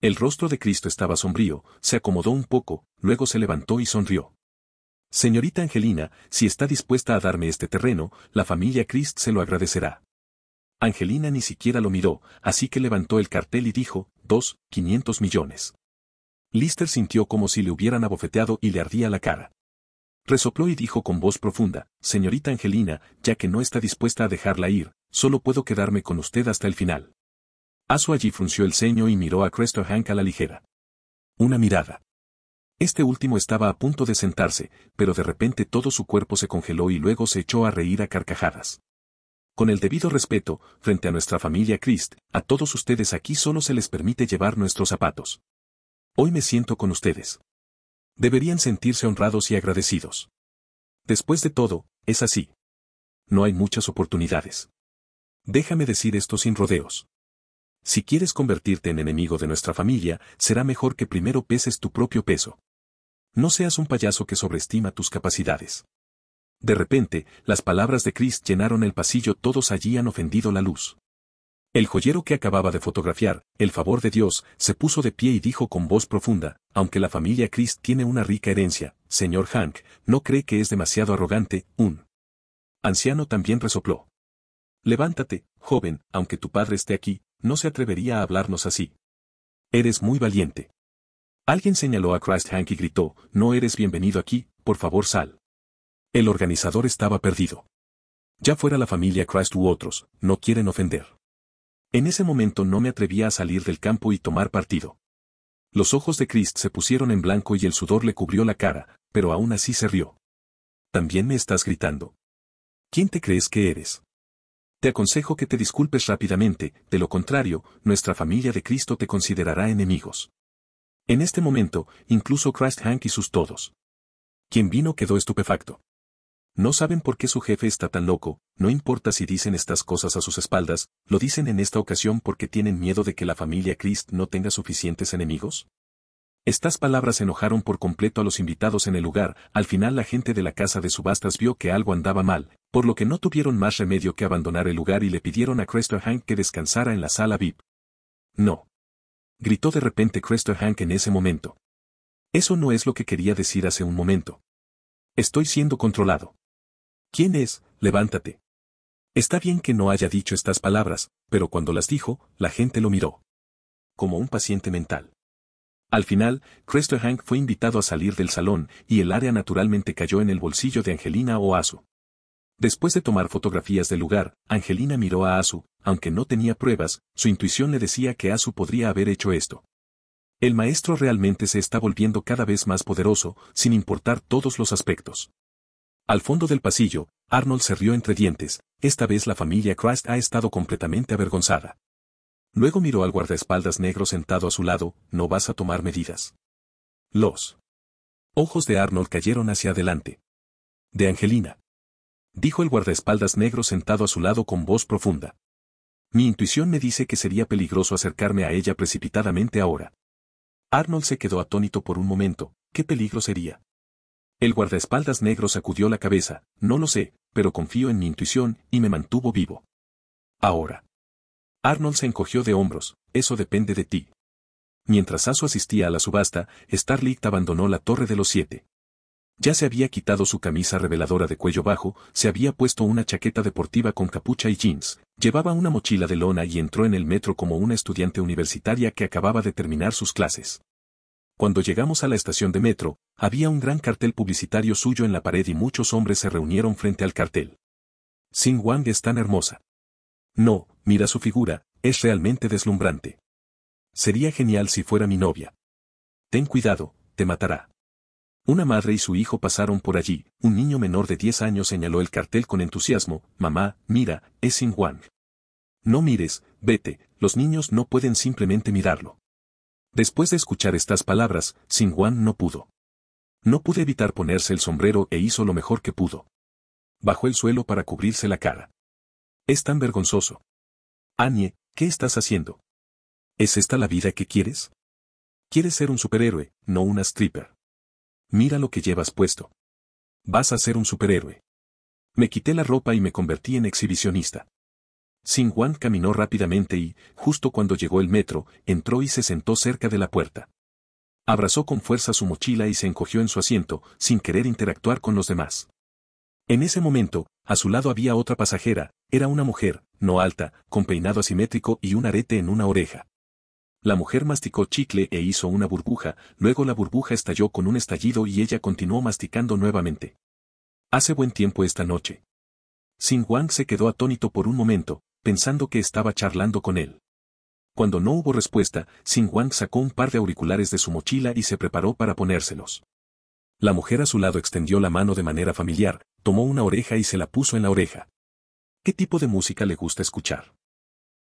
El rostro de Cristo estaba sombrío, se acomodó un poco, luego se levantó y sonrió. Señorita Angelina, si está dispuesta a darme este terreno, la familia Christ se lo agradecerá. Angelina ni siquiera lo miró, así que levantó el cartel y dijo, dos, quinientos millones. Lister sintió como si le hubieran abofeteado y le ardía la cara. Resopló y dijo con voz profunda, Señorita Angelina, ya que no está dispuesta a dejarla ir, solo puedo quedarme con usted hasta el final. Asu allí frunció el ceño y miró a Cresto Hank a la ligera. Una mirada. Este último estaba a punto de sentarse, pero de repente todo su cuerpo se congeló y luego se echó a reír a carcajadas. Con el debido respeto, frente a nuestra familia Christ, a todos ustedes aquí solo se les permite llevar nuestros zapatos. Hoy me siento con ustedes deberían sentirse honrados y agradecidos. Después de todo, es así. No hay muchas oportunidades. Déjame decir esto sin rodeos. Si quieres convertirte en enemigo de nuestra familia, será mejor que primero peses tu propio peso. No seas un payaso que sobreestima tus capacidades. De repente, las palabras de Chris llenaron el pasillo, todos allí han ofendido la luz. El joyero que acababa de fotografiar, el favor de Dios, se puso de pie y dijo con voz profunda, aunque la familia Christ tiene una rica herencia, señor Hank, ¿no cree que es demasiado arrogante? Un anciano también resopló. Levántate, joven, aunque tu padre esté aquí, no se atrevería a hablarnos así. Eres muy valiente. Alguien señaló a Christ Hank y gritó, no eres bienvenido aquí, por favor sal. El organizador estaba perdido. Ya fuera la familia Christ u otros, no quieren ofender. En ese momento no me atrevía a salir del campo y tomar partido. Los ojos de Christ se pusieron en blanco y el sudor le cubrió la cara, pero aún así se rió. También me estás gritando. ¿Quién te crees que eres? Te aconsejo que te disculpes rápidamente, de lo contrario, nuestra familia de Cristo te considerará enemigos. En este momento, incluso Christ Hank y sus todos. Quien vino quedó estupefacto. No saben por qué su jefe está tan loco, no importa si dicen estas cosas a sus espaldas, lo dicen en esta ocasión porque tienen miedo de que la familia Christ no tenga suficientes enemigos. Estas palabras enojaron por completo a los invitados en el lugar, al final la gente de la casa de subastas vio que algo andaba mal, por lo que no tuvieron más remedio que abandonar el lugar y le pidieron a Crester Hank que descansara en la sala VIP. No. Gritó de repente Christopher Hank en ese momento. Eso no es lo que quería decir hace un momento. Estoy siendo controlado. ¿Quién es? Levántate. Está bien que no haya dicho estas palabras, pero cuando las dijo, la gente lo miró. Como un paciente mental. Al final, Crestor Hank fue invitado a salir del salón, y el área naturalmente cayó en el bolsillo de Angelina o Asu. Después de tomar fotografías del lugar, Angelina miró a Asu, aunque no tenía pruebas, su intuición le decía que Asu podría haber hecho esto. El maestro realmente se está volviendo cada vez más poderoso, sin importar todos los aspectos. Al fondo del pasillo, Arnold se rió entre dientes, esta vez la familia Christ ha estado completamente avergonzada. Luego miró al guardaespaldas negro sentado a su lado, no vas a tomar medidas. Los ojos de Arnold cayeron hacia adelante. De Angelina. Dijo el guardaespaldas negro sentado a su lado con voz profunda. Mi intuición me dice que sería peligroso acercarme a ella precipitadamente ahora. Arnold se quedó atónito por un momento, ¿qué peligro sería? El guardaespaldas negro sacudió la cabeza, no lo sé, pero confío en mi intuición, y me mantuvo vivo. Ahora. Arnold se encogió de hombros, eso depende de ti. Mientras Aso asistía a la subasta, Starlit abandonó la Torre de los Siete. Ya se había quitado su camisa reveladora de cuello bajo, se había puesto una chaqueta deportiva con capucha y jeans, llevaba una mochila de lona y entró en el metro como una estudiante universitaria que acababa de terminar sus clases. Cuando llegamos a la estación de metro, había un gran cartel publicitario suyo en la pared y muchos hombres se reunieron frente al cartel. Sin Wang es tan hermosa. No, mira su figura, es realmente deslumbrante. Sería genial si fuera mi novia. Ten cuidado, te matará. Una madre y su hijo pasaron por allí, un niño menor de 10 años señaló el cartel con entusiasmo, mamá, mira, es Sin Wang. No mires, vete, los niños no pueden simplemente mirarlo. Después de escuchar estas palabras, Sin Juan no pudo. No pude evitar ponerse el sombrero e hizo lo mejor que pudo. Bajó el suelo para cubrirse la cara. Es tan vergonzoso. Annie, ¿qué estás haciendo? ¿Es esta la vida que quieres? Quieres ser un superhéroe, no una stripper. Mira lo que llevas puesto. Vas a ser un superhéroe. Me quité la ropa y me convertí en exhibicionista. Sin Juan caminó rápidamente y, justo cuando llegó el metro, entró y se sentó cerca de la puerta. Abrazó con fuerza su mochila y se encogió en su asiento, sin querer interactuar con los demás. En ese momento, a su lado había otra pasajera, era una mujer, no alta, con peinado asimétrico y un arete en una oreja. La mujer masticó chicle e hizo una burbuja, luego la burbuja estalló con un estallido y ella continuó masticando nuevamente. Hace buen tiempo esta noche. Sin Wang se quedó atónito por un momento, pensando que estaba charlando con él. Cuando no hubo respuesta, Sin Wang sacó un par de auriculares de su mochila y se preparó para ponérselos. La mujer a su lado extendió la mano de manera familiar, tomó una oreja y se la puso en la oreja. ¿Qué tipo de música le gusta escuchar?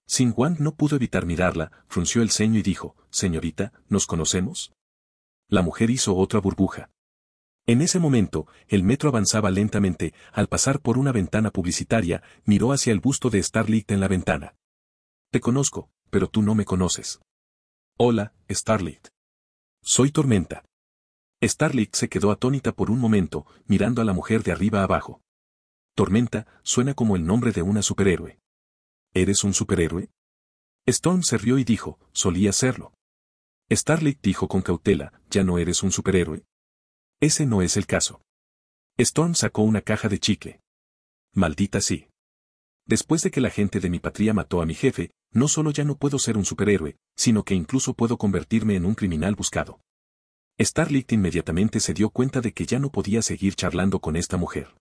Sin Wang no pudo evitar mirarla, frunció el ceño y dijo, Señorita, ¿nos conocemos? La mujer hizo otra burbuja. En ese momento, el metro avanzaba lentamente, al pasar por una ventana publicitaria, miró hacia el busto de Starlight en la ventana. Te conozco, pero tú no me conoces. Hola, Starlight. Soy Tormenta. Starlight se quedó atónita por un momento, mirando a la mujer de arriba abajo. Tormenta suena como el nombre de una superhéroe. ¿Eres un superhéroe? Storm se rió y dijo, solía serlo. Starlight dijo con cautela, ya no eres un superhéroe. Ese no es el caso. Storm sacó una caja de chicle. Maldita sí. Después de que la gente de mi patria mató a mi jefe, no solo ya no puedo ser un superhéroe, sino que incluso puedo convertirme en un criminal buscado. Starlit inmediatamente se dio cuenta de que ya no podía seguir charlando con esta mujer.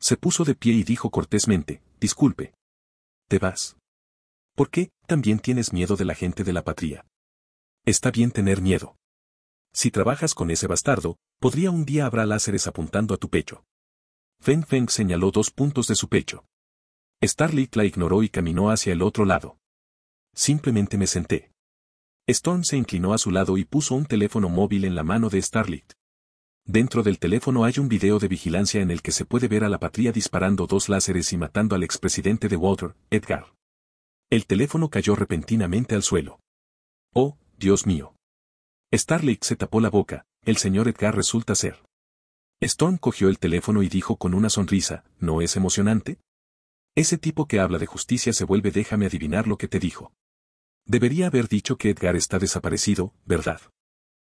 Se puso de pie y dijo cortésmente, disculpe. Te vas. ¿Por qué? También tienes miedo de la gente de la patria. Está bien tener miedo. Si trabajas con ese bastardo, Podría un día habrá láseres apuntando a tu pecho. Feng Feng señaló dos puntos de su pecho. Starlit la ignoró y caminó hacia el otro lado. Simplemente me senté. Storm se inclinó a su lado y puso un teléfono móvil en la mano de Starlit. Dentro del teléfono hay un video de vigilancia en el que se puede ver a la patria disparando dos láseres y matando al expresidente de Walter, Edgar. El teléfono cayó repentinamente al suelo. Oh, Dios mío. Starlit se tapó la boca, el señor Edgar resulta ser. Stone cogió el teléfono y dijo con una sonrisa, ¿no es emocionante? Ese tipo que habla de justicia se vuelve déjame adivinar lo que te dijo. Debería haber dicho que Edgar está desaparecido, ¿verdad?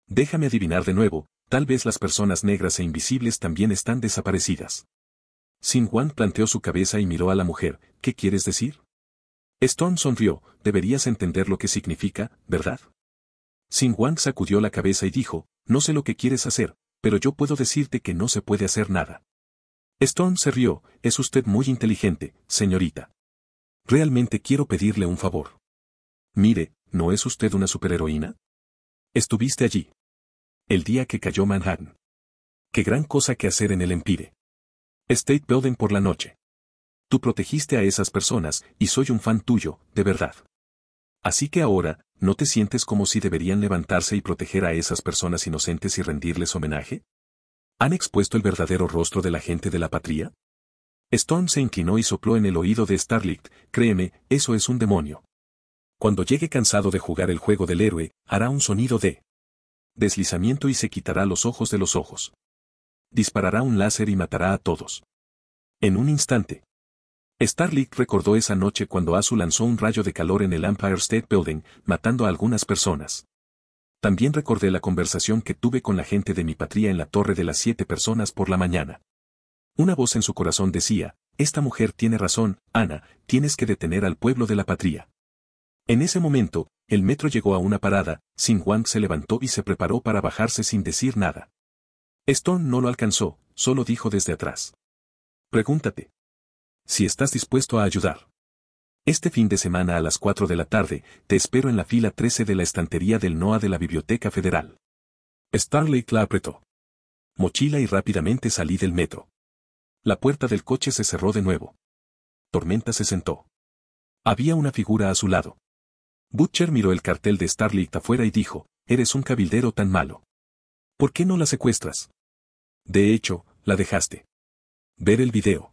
Déjame adivinar de nuevo, tal vez las personas negras e invisibles también están desaparecidas. Sin Juan planteó su cabeza y miró a la mujer, ¿qué quieres decir? Stone sonrió, deberías entender lo que significa, ¿verdad? Sin Juan sacudió la cabeza y dijo, no sé lo que quieres hacer, pero yo puedo decirte que no se puede hacer nada. Stone se rió, es usted muy inteligente, señorita. Realmente quiero pedirle un favor. Mire, ¿no es usted una superheroína? Estuviste allí. El día que cayó Manhattan. Qué gran cosa que hacer en el Empire. State Building por la noche. Tú protegiste a esas personas, y soy un fan tuyo, de verdad. Así que ahora, ¿no te sientes como si deberían levantarse y proteger a esas personas inocentes y rendirles homenaje? ¿Han expuesto el verdadero rostro de la gente de la patria? Stone se inclinó y sopló en el oído de Starlight, créeme, eso es un demonio. Cuando llegue cansado de jugar el juego del héroe, hará un sonido de deslizamiento y se quitará los ojos de los ojos. Disparará un láser y matará a todos. En un instante. Starlink recordó esa noche cuando Azu lanzó un rayo de calor en el Empire State Building, matando a algunas personas. También recordé la conversación que tuve con la gente de mi patria en la Torre de las Siete Personas por la mañana. Una voz en su corazón decía, esta mujer tiene razón, Ana, tienes que detener al pueblo de la patria. En ese momento, el metro llegó a una parada, Sin Wang se levantó y se preparó para bajarse sin decir nada. Stone no lo alcanzó, solo dijo desde atrás. Pregúntate, si estás dispuesto a ayudar. Este fin de semana a las 4 de la tarde, te espero en la fila 13 de la estantería del NOA de la Biblioteca Federal. Starlight la apretó. Mochila y rápidamente salí del metro. La puerta del coche se cerró de nuevo. Tormenta se sentó. Había una figura a su lado. Butcher miró el cartel de Starlight afuera y dijo, eres un cabildero tan malo. ¿Por qué no la secuestras? De hecho, la dejaste. Ver el video.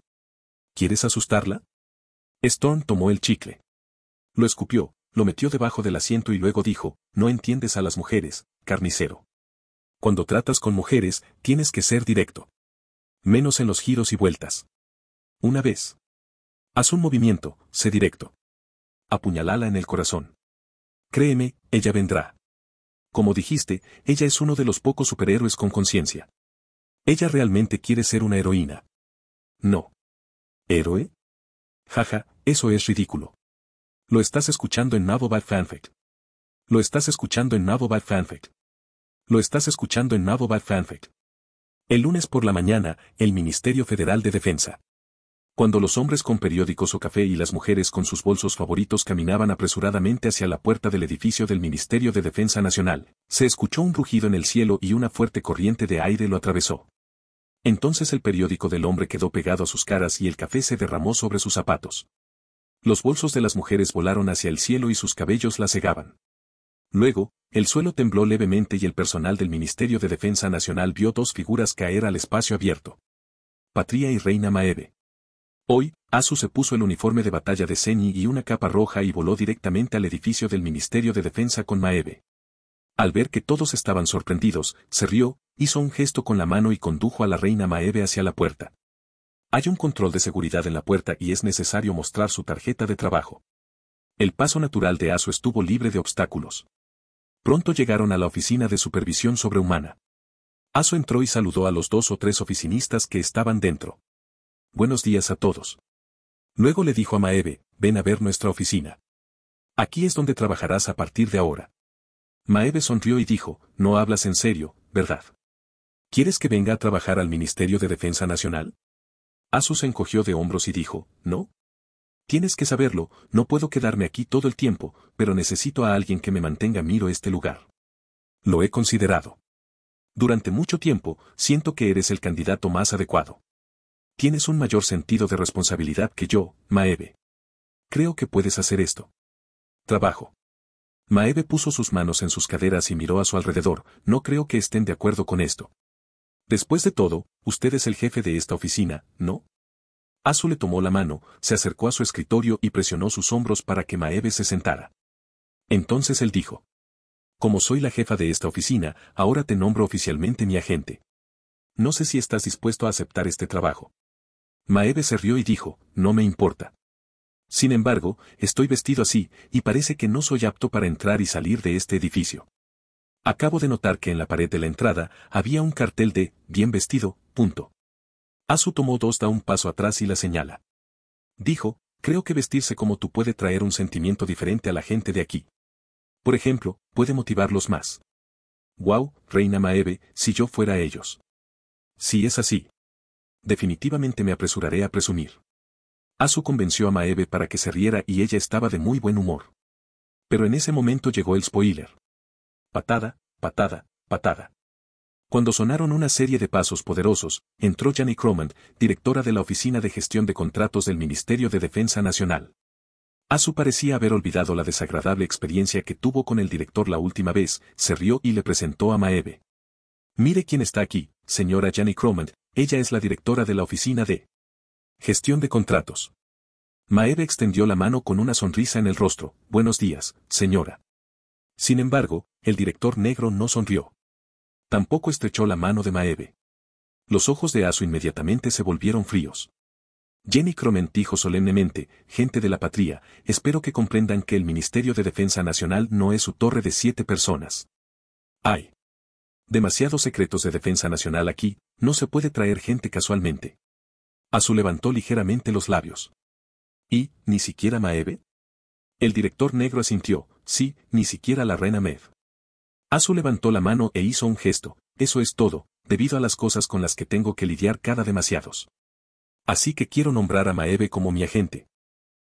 ¿Quieres asustarla? Stone tomó el chicle. Lo escupió, lo metió debajo del asiento y luego dijo, no entiendes a las mujeres, carnicero. Cuando tratas con mujeres, tienes que ser directo. Menos en los giros y vueltas. Una vez. Haz un movimiento, sé directo. Apuñalala en el corazón. Créeme, ella vendrá. Como dijiste, ella es uno de los pocos superhéroes con conciencia. Ella realmente quiere ser una heroína. No. ¿Héroe? Jaja, eso es ridículo. Lo estás escuchando en Nabobad Fanfic. Lo estás escuchando en Nabobad Fanfic. Lo estás escuchando en Nabobad Fanfic. El lunes por la mañana, el Ministerio Federal de Defensa. Cuando los hombres con periódicos o café y las mujeres con sus bolsos favoritos caminaban apresuradamente hacia la puerta del edificio del Ministerio de Defensa Nacional, se escuchó un rugido en el cielo y una fuerte corriente de aire lo atravesó. Entonces el periódico del hombre quedó pegado a sus caras y el café se derramó sobre sus zapatos. Los bolsos de las mujeres volaron hacia el cielo y sus cabellos la cegaban. Luego, el suelo tembló levemente y el personal del Ministerio de Defensa Nacional vio dos figuras caer al espacio abierto. Patria y Reina Maeve. Hoy, Asu se puso el uniforme de batalla de ceni y una capa roja y voló directamente al edificio del Ministerio de Defensa con Maeve. Al ver que todos estaban sorprendidos, se rió, Hizo un gesto con la mano y condujo a la reina Maeve hacia la puerta. Hay un control de seguridad en la puerta y es necesario mostrar su tarjeta de trabajo. El paso natural de Aso estuvo libre de obstáculos. Pronto llegaron a la oficina de supervisión sobrehumana. Aso entró y saludó a los dos o tres oficinistas que estaban dentro. Buenos días a todos. Luego le dijo a Maeve, ven a ver nuestra oficina. Aquí es donde trabajarás a partir de ahora. Maeve sonrió y dijo, no hablas en serio, ¿verdad? ¿Quieres que venga a trabajar al Ministerio de Defensa Nacional? Asu se encogió de hombros y dijo, ¿no? Tienes que saberlo, no puedo quedarme aquí todo el tiempo, pero necesito a alguien que me mantenga miro este lugar. Lo he considerado. Durante mucho tiempo, siento que eres el candidato más adecuado. Tienes un mayor sentido de responsabilidad que yo, Maeve. Creo que puedes hacer esto. Trabajo. Maeve puso sus manos en sus caderas y miró a su alrededor, no creo que estén de acuerdo con esto. Después de todo, usted es el jefe de esta oficina, ¿no? Azul le tomó la mano, se acercó a su escritorio y presionó sus hombros para que Maeve se sentara. Entonces él dijo. Como soy la jefa de esta oficina, ahora te nombro oficialmente mi agente. No sé si estás dispuesto a aceptar este trabajo. Maeve se rió y dijo, no me importa. Sin embargo, estoy vestido así, y parece que no soy apto para entrar y salir de este edificio. Acabo de notar que en la pared de la entrada había un cartel de bien vestido, punto. Asu tomó dos da un paso atrás y la señala. Dijo, creo que vestirse como tú puede traer un sentimiento diferente a la gente de aquí. Por ejemplo, puede motivarlos más. Wow, reina Maeve, si yo fuera ellos. Si es así. Definitivamente me apresuraré a presumir. Asu convenció a Maeve para que se riera y ella estaba de muy buen humor. Pero en ese momento llegó el spoiler patada, patada, patada. Cuando sonaron una serie de pasos poderosos, entró Jenny Cromand, directora de la Oficina de Gestión de Contratos del Ministerio de Defensa Nacional. Asu parecía haber olvidado la desagradable experiencia que tuvo con el director la última vez, se rió y le presentó a Maeve. Mire quién está aquí, señora Jenny Cromand, ella es la directora de la Oficina de Gestión de Contratos. Maeve extendió la mano con una sonrisa en el rostro. Buenos días, señora. Sin embargo, el director negro no sonrió. Tampoco estrechó la mano de Maeve. Los ojos de Asu inmediatamente se volvieron fríos. Jenny Croman dijo solemnemente, gente de la patria, espero que comprendan que el Ministerio de Defensa Nacional no es su torre de siete personas. Hay demasiados secretos de defensa nacional aquí, no se puede traer gente casualmente. Azu levantó ligeramente los labios. ¿Y, ni siquiera Maeve? El director negro asintió, Sí, ni siquiera la reina Mev. Azu levantó la mano e hizo un gesto, eso es todo, debido a las cosas con las que tengo que lidiar cada demasiados. Así que quiero nombrar a Maeve como mi agente.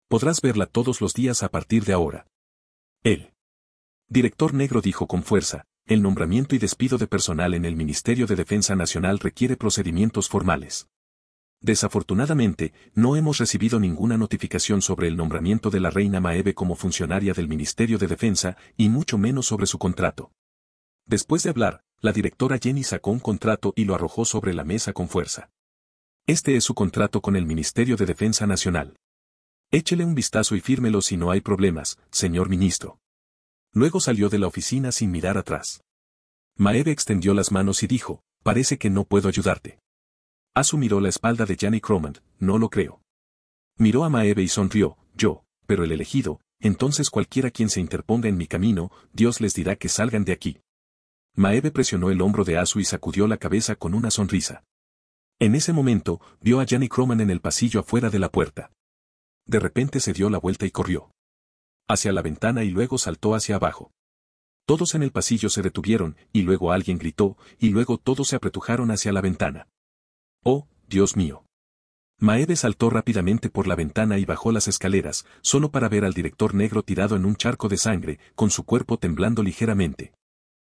Podrás verla todos los días a partir de ahora. El director negro dijo con fuerza, el nombramiento y despido de personal en el Ministerio de Defensa Nacional requiere procedimientos formales. Desafortunadamente, no hemos recibido ninguna notificación sobre el nombramiento de la reina Maeve como funcionaria del Ministerio de Defensa, y mucho menos sobre su contrato. Después de hablar, la directora Jenny sacó un contrato y lo arrojó sobre la mesa con fuerza. Este es su contrato con el Ministerio de Defensa Nacional. Échele un vistazo y fírmelo si no hay problemas, señor ministro. Luego salió de la oficina sin mirar atrás. Maeve extendió las manos y dijo, parece que no puedo ayudarte. Asu miró la espalda de Janny Croman. no lo creo. Miró a Maeve y sonrió, yo, pero el elegido, entonces cualquiera quien se interponga en mi camino, Dios les dirá que salgan de aquí. Maeve presionó el hombro de Asu y sacudió la cabeza con una sonrisa. En ese momento, vio a Janny Croman en el pasillo afuera de la puerta. De repente se dio la vuelta y corrió. Hacia la ventana y luego saltó hacia abajo. Todos en el pasillo se detuvieron, y luego alguien gritó, y luego todos se apretujaron hacia la ventana. Oh, Dios mío. Maeve saltó rápidamente por la ventana y bajó las escaleras, solo para ver al director negro tirado en un charco de sangre, con su cuerpo temblando ligeramente.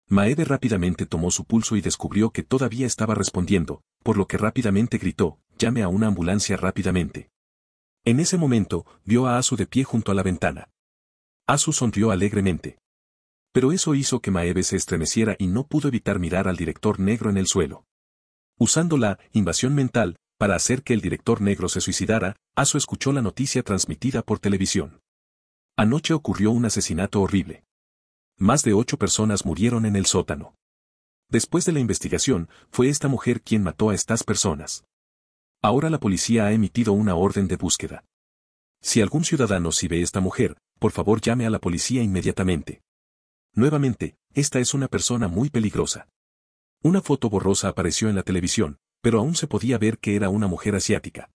Maeve rápidamente tomó su pulso y descubrió que todavía estaba respondiendo, por lo que rápidamente gritó, llame a una ambulancia rápidamente. En ese momento, vio a Asu de pie junto a la ventana. Asu sonrió alegremente. Pero eso hizo que Maeve se estremeciera y no pudo evitar mirar al director negro en el suelo. Usando la invasión mental para hacer que el director negro se suicidara, Aso escuchó la noticia transmitida por televisión. Anoche ocurrió un asesinato horrible. Más de ocho personas murieron en el sótano. Después de la investigación, fue esta mujer quien mató a estas personas. Ahora la policía ha emitido una orden de búsqueda. Si algún ciudadano si ve esta mujer, por favor llame a la policía inmediatamente. Nuevamente, esta es una persona muy peligrosa. Una foto borrosa apareció en la televisión, pero aún se podía ver que era una mujer asiática.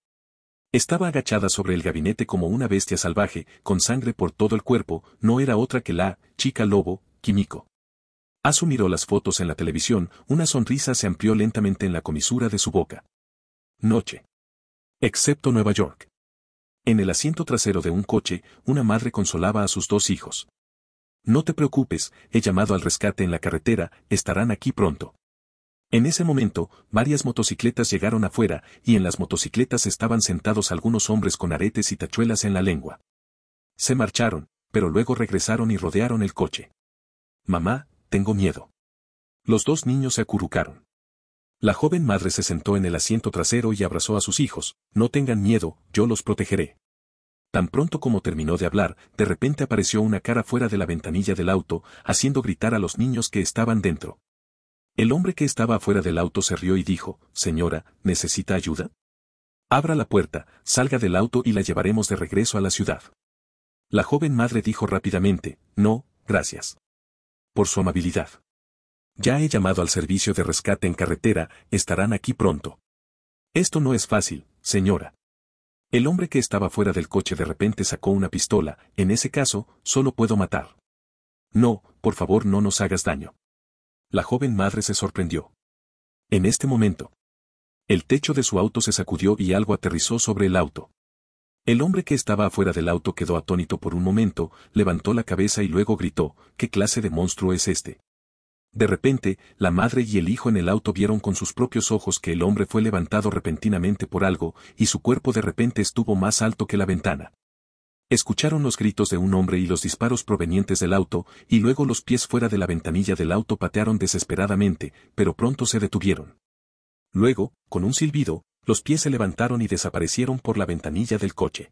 Estaba agachada sobre el gabinete como una bestia salvaje, con sangre por todo el cuerpo, no era otra que la chica lobo, Kimiko. Asu las fotos en la televisión, una sonrisa se amplió lentamente en la comisura de su boca. Noche. Excepto Nueva York. En el asiento trasero de un coche, una madre consolaba a sus dos hijos. No te preocupes, he llamado al rescate en la carretera, estarán aquí pronto. En ese momento, varias motocicletas llegaron afuera, y en las motocicletas estaban sentados algunos hombres con aretes y tachuelas en la lengua. Se marcharon, pero luego regresaron y rodearon el coche. Mamá, tengo miedo. Los dos niños se acurrucaron. La joven madre se sentó en el asiento trasero y abrazó a sus hijos, no tengan miedo, yo los protegeré. Tan pronto como terminó de hablar, de repente apareció una cara fuera de la ventanilla del auto, haciendo gritar a los niños que estaban dentro. El hombre que estaba afuera del auto se rió y dijo, Señora, ¿necesita ayuda? Abra la puerta, salga del auto y la llevaremos de regreso a la ciudad. La joven madre dijo rápidamente, No, gracias. Por su amabilidad. Ya he llamado al servicio de rescate en carretera, estarán aquí pronto. Esto no es fácil, señora. El hombre que estaba fuera del coche de repente sacó una pistola, en ese caso, solo puedo matar. No, por favor no nos hagas daño la joven madre se sorprendió. En este momento, el techo de su auto se sacudió y algo aterrizó sobre el auto. El hombre que estaba afuera del auto quedó atónito por un momento, levantó la cabeza y luego gritó, ¿qué clase de monstruo es este? De repente, la madre y el hijo en el auto vieron con sus propios ojos que el hombre fue levantado repentinamente por algo, y su cuerpo de repente estuvo más alto que la ventana. Escucharon los gritos de un hombre y los disparos provenientes del auto, y luego los pies fuera de la ventanilla del auto patearon desesperadamente, pero pronto se detuvieron. Luego, con un silbido, los pies se levantaron y desaparecieron por la ventanilla del coche.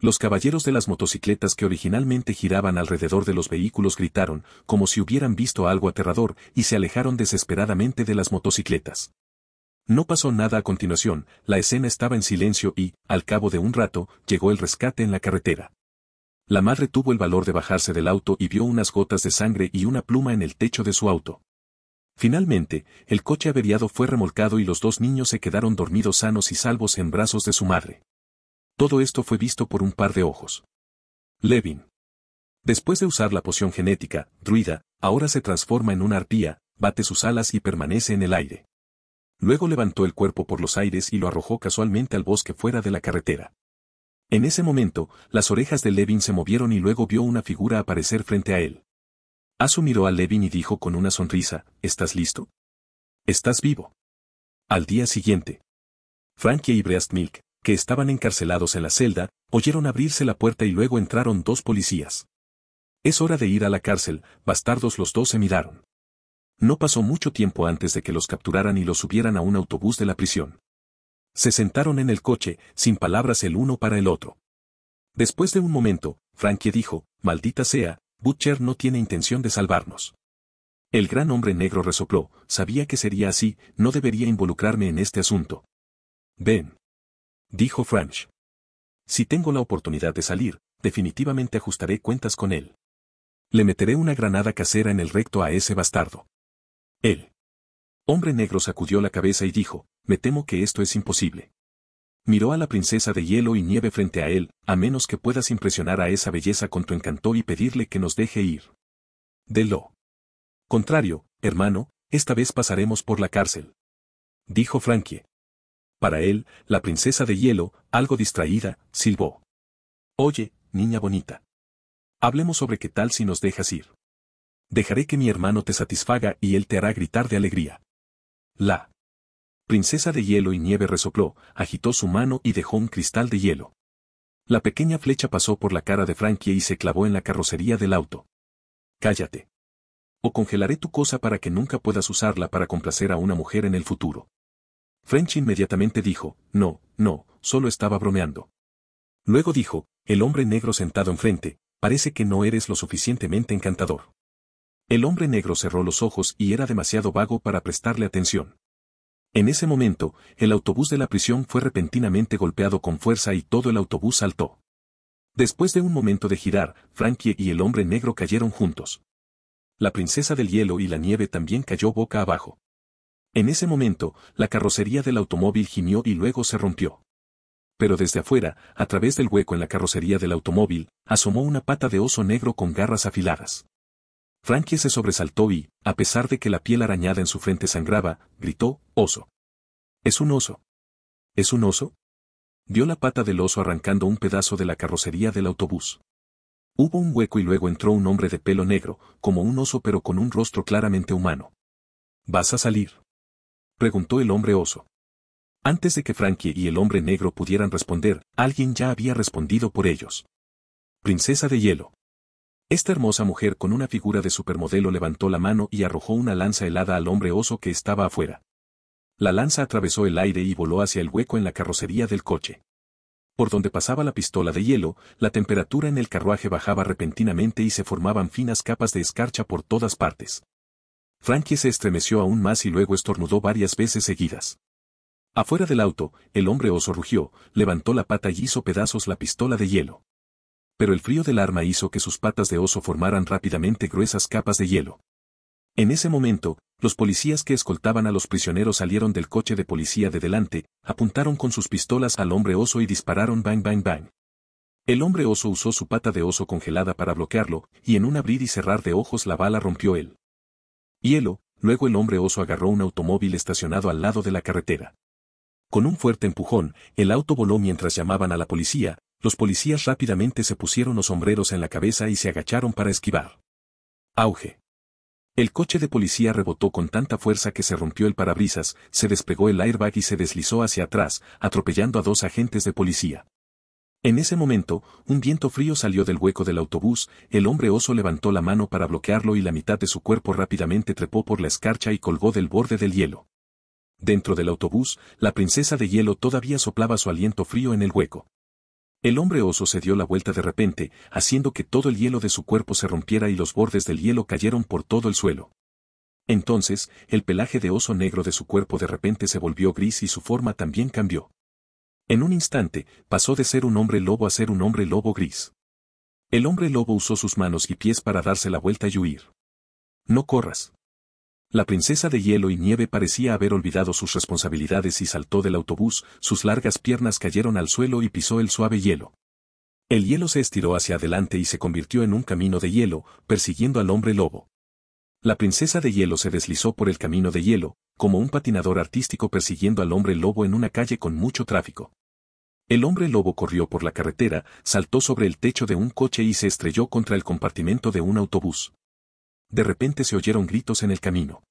Los caballeros de las motocicletas que originalmente giraban alrededor de los vehículos gritaron, como si hubieran visto algo aterrador, y se alejaron desesperadamente de las motocicletas. No pasó nada a continuación, la escena estaba en silencio y, al cabo de un rato, llegó el rescate en la carretera. La madre tuvo el valor de bajarse del auto y vio unas gotas de sangre y una pluma en el techo de su auto. Finalmente, el coche averiado fue remolcado y los dos niños se quedaron dormidos sanos y salvos en brazos de su madre. Todo esto fue visto por un par de ojos. Levin. Después de usar la poción genética, druida, ahora se transforma en una arpía, bate sus alas y permanece en el aire. Luego levantó el cuerpo por los aires y lo arrojó casualmente al bosque fuera de la carretera. En ese momento, las orejas de Levin se movieron y luego vio una figura aparecer frente a él. Asu miró a Levin y dijo con una sonrisa, ¿Estás listo? Estás vivo. Al día siguiente. Frankie y Breastmilk, que estaban encarcelados en la celda, oyeron abrirse la puerta y luego entraron dos policías. Es hora de ir a la cárcel, bastardos los dos se miraron. No pasó mucho tiempo antes de que los capturaran y los subieran a un autobús de la prisión. Se sentaron en el coche, sin palabras el uno para el otro. Después de un momento, Frankie dijo, Maldita sea, Butcher no tiene intención de salvarnos. El gran hombre negro resopló, sabía que sería así, no debería involucrarme en este asunto. Ven. Dijo French. Si tengo la oportunidad de salir, definitivamente ajustaré cuentas con él. Le meteré una granada casera en el recto a ese bastardo. El hombre negro sacudió la cabeza y dijo, me temo que esto es imposible. Miró a la princesa de hielo y nieve frente a él, a menos que puedas impresionar a esa belleza con tu encanto y pedirle que nos deje ir. De contrario, hermano, esta vez pasaremos por la cárcel. Dijo Frankie. Para él, la princesa de hielo, algo distraída, silbó. Oye, niña bonita. Hablemos sobre qué tal si nos dejas ir. Dejaré que mi hermano te satisfaga y él te hará gritar de alegría. La princesa de hielo y nieve resopló, agitó su mano y dejó un cristal de hielo. La pequeña flecha pasó por la cara de Frankie y se clavó en la carrocería del auto. Cállate. O congelaré tu cosa para que nunca puedas usarla para complacer a una mujer en el futuro. French inmediatamente dijo, no, no, solo estaba bromeando. Luego dijo, el hombre negro sentado enfrente, parece que no eres lo suficientemente encantador. El hombre negro cerró los ojos y era demasiado vago para prestarle atención. En ese momento, el autobús de la prisión fue repentinamente golpeado con fuerza y todo el autobús saltó. Después de un momento de girar, Frankie y el hombre negro cayeron juntos. La princesa del hielo y la nieve también cayó boca abajo. En ese momento, la carrocería del automóvil gimió y luego se rompió. Pero desde afuera, a través del hueco en la carrocería del automóvil, asomó una pata de oso negro con garras afiladas. Frankie se sobresaltó y, a pesar de que la piel arañada en su frente sangraba, gritó, oso. Es un oso. ¿Es un oso? Dio la pata del oso arrancando un pedazo de la carrocería del autobús. Hubo un hueco y luego entró un hombre de pelo negro, como un oso pero con un rostro claramente humano. ¿Vas a salir? Preguntó el hombre oso. Antes de que Frankie y el hombre negro pudieran responder, alguien ya había respondido por ellos. Princesa de hielo. Esta hermosa mujer con una figura de supermodelo levantó la mano y arrojó una lanza helada al hombre oso que estaba afuera. La lanza atravesó el aire y voló hacia el hueco en la carrocería del coche. Por donde pasaba la pistola de hielo, la temperatura en el carruaje bajaba repentinamente y se formaban finas capas de escarcha por todas partes. Frankie se estremeció aún más y luego estornudó varias veces seguidas. Afuera del auto, el hombre oso rugió, levantó la pata y hizo pedazos la pistola de hielo pero el frío del arma hizo que sus patas de oso formaran rápidamente gruesas capas de hielo. En ese momento, los policías que escoltaban a los prisioneros salieron del coche de policía de delante, apuntaron con sus pistolas al hombre oso y dispararon bang bang bang. El hombre oso usó su pata de oso congelada para bloquearlo, y en un abrir y cerrar de ojos la bala rompió el hielo, luego el hombre oso agarró un automóvil estacionado al lado de la carretera. Con un fuerte empujón, el auto voló mientras llamaban a la policía, los policías rápidamente se pusieron los sombreros en la cabeza y se agacharon para esquivar. Auge. El coche de policía rebotó con tanta fuerza que se rompió el parabrisas, se despegó el airbag y se deslizó hacia atrás, atropellando a dos agentes de policía. En ese momento, un viento frío salió del hueco del autobús, el hombre oso levantó la mano para bloquearlo y la mitad de su cuerpo rápidamente trepó por la escarcha y colgó del borde del hielo. Dentro del autobús, la princesa de hielo todavía soplaba su aliento frío en el hueco. El hombre oso se dio la vuelta de repente, haciendo que todo el hielo de su cuerpo se rompiera y los bordes del hielo cayeron por todo el suelo. Entonces, el pelaje de oso negro de su cuerpo de repente se volvió gris y su forma también cambió. En un instante, pasó de ser un hombre lobo a ser un hombre lobo gris. El hombre lobo usó sus manos y pies para darse la vuelta y huir. No corras. La princesa de hielo y nieve parecía haber olvidado sus responsabilidades y saltó del autobús, sus largas piernas cayeron al suelo y pisó el suave hielo. El hielo se estiró hacia adelante y se convirtió en un camino de hielo, persiguiendo al hombre lobo. La princesa de hielo se deslizó por el camino de hielo, como un patinador artístico persiguiendo al hombre lobo en una calle con mucho tráfico. El hombre lobo corrió por la carretera, saltó sobre el techo de un coche y se estrelló contra el compartimento de un autobús. De repente se oyeron gritos en el camino.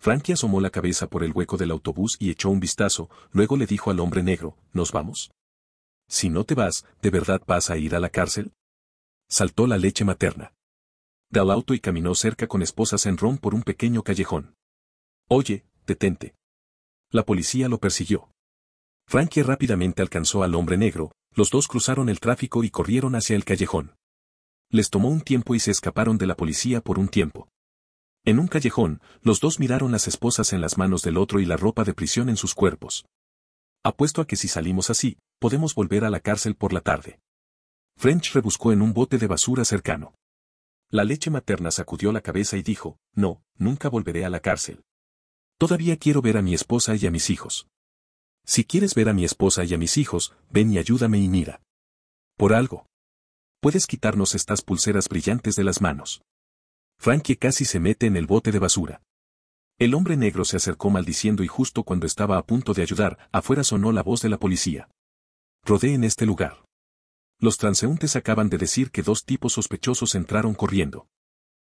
Frankie asomó la cabeza por el hueco del autobús y echó un vistazo, luego le dijo al hombre negro, ¿nos vamos? Si no te vas, ¿de verdad vas a ir a la cárcel? Saltó la leche materna. Del auto y caminó cerca con esposas en ron por un pequeño callejón. Oye, detente. La policía lo persiguió. Frankie rápidamente alcanzó al hombre negro, los dos cruzaron el tráfico y corrieron hacia el callejón les tomó un tiempo y se escaparon de la policía por un tiempo. En un callejón, los dos miraron las esposas en las manos del otro y la ropa de prisión en sus cuerpos. Apuesto a que si salimos así, podemos volver a la cárcel por la tarde. French rebuscó en un bote de basura cercano. La leche materna sacudió la cabeza y dijo, no, nunca volveré a la cárcel. Todavía quiero ver a mi esposa y a mis hijos. Si quieres ver a mi esposa y a mis hijos, ven y ayúdame y mira. Por algo puedes quitarnos estas pulseras brillantes de las manos. Frankie casi se mete en el bote de basura. El hombre negro se acercó maldiciendo y justo cuando estaba a punto de ayudar, afuera sonó la voz de la policía. en este lugar. Los transeúntes acaban de decir que dos tipos sospechosos entraron corriendo.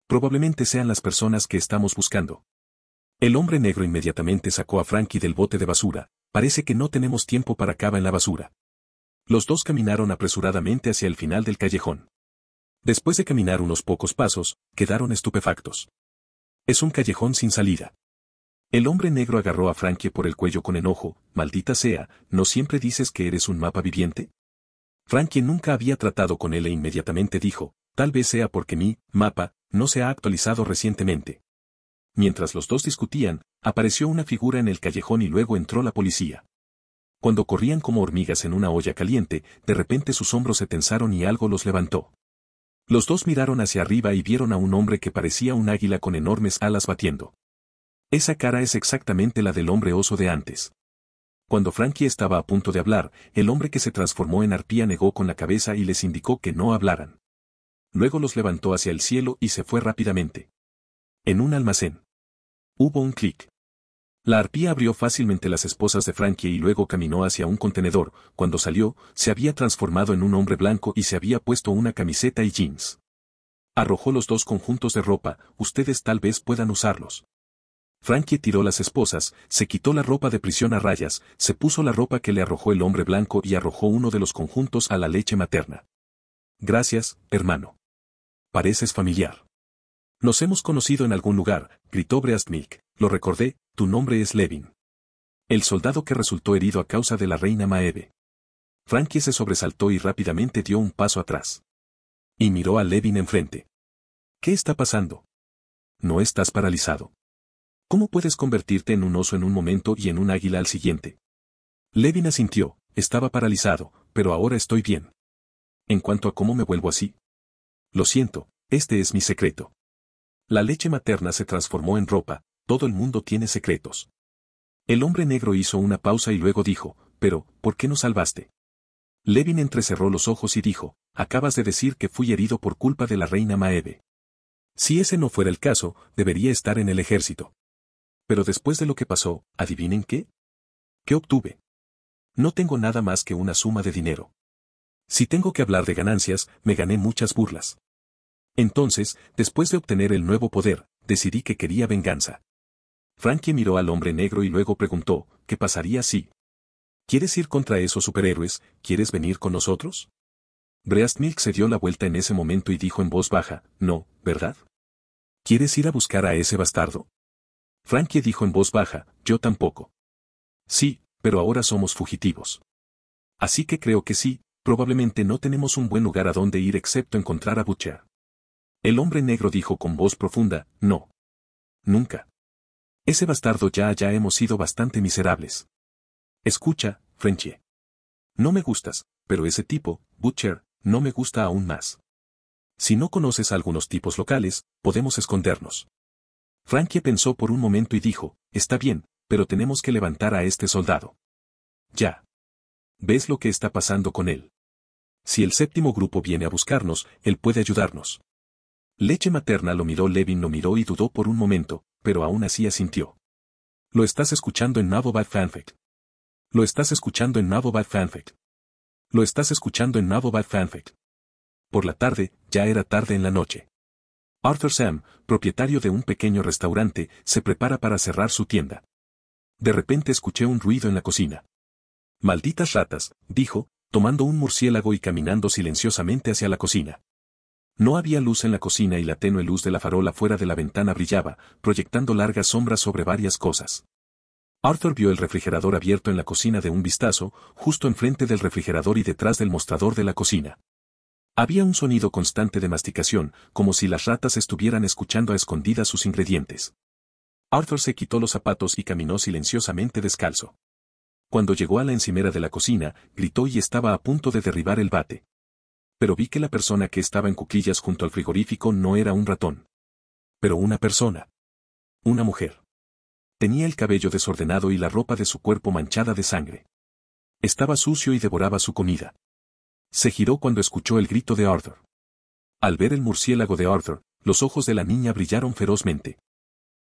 Probablemente sean las personas que estamos buscando. El hombre negro inmediatamente sacó a Frankie del bote de basura, parece que no tenemos tiempo para acabar en la basura los dos caminaron apresuradamente hacia el final del callejón. Después de caminar unos pocos pasos, quedaron estupefactos. Es un callejón sin salida. El hombre negro agarró a Frankie por el cuello con enojo, maldita sea, ¿no siempre dices que eres un mapa viviente? Frankie nunca había tratado con él e inmediatamente dijo, tal vez sea porque mi mapa no se ha actualizado recientemente. Mientras los dos discutían, apareció una figura en el callejón y luego entró la policía. Cuando corrían como hormigas en una olla caliente, de repente sus hombros se tensaron y algo los levantó. Los dos miraron hacia arriba y vieron a un hombre que parecía un águila con enormes alas batiendo. Esa cara es exactamente la del hombre oso de antes. Cuando Frankie estaba a punto de hablar, el hombre que se transformó en arpía negó con la cabeza y les indicó que no hablaran. Luego los levantó hacia el cielo y se fue rápidamente. En un almacén. Hubo un clic. La arpía abrió fácilmente las esposas de Frankie y luego caminó hacia un contenedor. Cuando salió, se había transformado en un hombre blanco y se había puesto una camiseta y jeans. Arrojó los dos conjuntos de ropa, ustedes tal vez puedan usarlos. Frankie tiró las esposas, se quitó la ropa de prisión a rayas, se puso la ropa que le arrojó el hombre blanco y arrojó uno de los conjuntos a la leche materna. Gracias, hermano. Pareces familiar. Nos hemos conocido en algún lugar, gritó Breastmilk. Lo recordé, tu nombre es Levin. El soldado que resultó herido a causa de la reina Maeve. Frankie se sobresaltó y rápidamente dio un paso atrás. Y miró a Levin enfrente. ¿Qué está pasando? No estás paralizado. ¿Cómo puedes convertirte en un oso en un momento y en un águila al siguiente? Levin asintió, estaba paralizado, pero ahora estoy bien. En cuanto a cómo me vuelvo así. Lo siento, este es mi secreto. La leche materna se transformó en ropa, todo el mundo tiene secretos. El hombre negro hizo una pausa y luego dijo, pero, ¿por qué no salvaste? Levin entrecerró los ojos y dijo, acabas de decir que fui herido por culpa de la reina Maeve. Si ese no fuera el caso, debería estar en el ejército. Pero después de lo que pasó, ¿adivinen qué? ¿Qué obtuve? No tengo nada más que una suma de dinero. Si tengo que hablar de ganancias, me gané muchas burlas. Entonces, después de obtener el nuevo poder, decidí que quería venganza. Frankie miró al hombre negro y luego preguntó, ¿qué pasaría si? ¿Quieres ir contra esos superhéroes? ¿Quieres venir con nosotros? Breastmilk se dio la vuelta en ese momento y dijo en voz baja, no, ¿verdad? ¿Quieres ir a buscar a ese bastardo? Frankie dijo en voz baja, yo tampoco. Sí, pero ahora somos fugitivos. Así que creo que sí, probablemente no tenemos un buen lugar a donde ir excepto encontrar a Butcher. El hombre negro dijo con voz profunda, no. Nunca. Ese bastardo ya ya hemos sido bastante miserables. Escucha, Frenchie. No me gustas, pero ese tipo, Butcher, no me gusta aún más. Si no conoces algunos tipos locales, podemos escondernos. Frankie pensó por un momento y dijo, está bien, pero tenemos que levantar a este soldado. Ya. ¿Ves lo que está pasando con él? Si el séptimo grupo viene a buscarnos, él puede ayudarnos. Leche materna lo miró, Levin lo miró y dudó por un momento, pero aún así asintió. Lo estás escuchando en Nabobad Fanfic. Lo estás escuchando en Nabobad Fanfic. Lo estás escuchando en Nabobad Fanfic. Por la tarde, ya era tarde en la noche. Arthur Sam, propietario de un pequeño restaurante, se prepara para cerrar su tienda. De repente escuché un ruido en la cocina. Malditas ratas, dijo, tomando un murciélago y caminando silenciosamente hacia la cocina. No había luz en la cocina y la tenue luz de la farola fuera de la ventana brillaba, proyectando largas sombras sobre varias cosas. Arthur vio el refrigerador abierto en la cocina de un vistazo, justo enfrente del refrigerador y detrás del mostrador de la cocina. Había un sonido constante de masticación, como si las ratas estuvieran escuchando a escondidas sus ingredientes. Arthur se quitó los zapatos y caminó silenciosamente descalzo. Cuando llegó a la encimera de la cocina, gritó y estaba a punto de derribar el bate pero vi que la persona que estaba en cuquillas junto al frigorífico no era un ratón. Pero una persona. Una mujer. Tenía el cabello desordenado y la ropa de su cuerpo manchada de sangre. Estaba sucio y devoraba su comida. Se giró cuando escuchó el grito de Arthur. Al ver el murciélago de Arthur, los ojos de la niña brillaron ferozmente.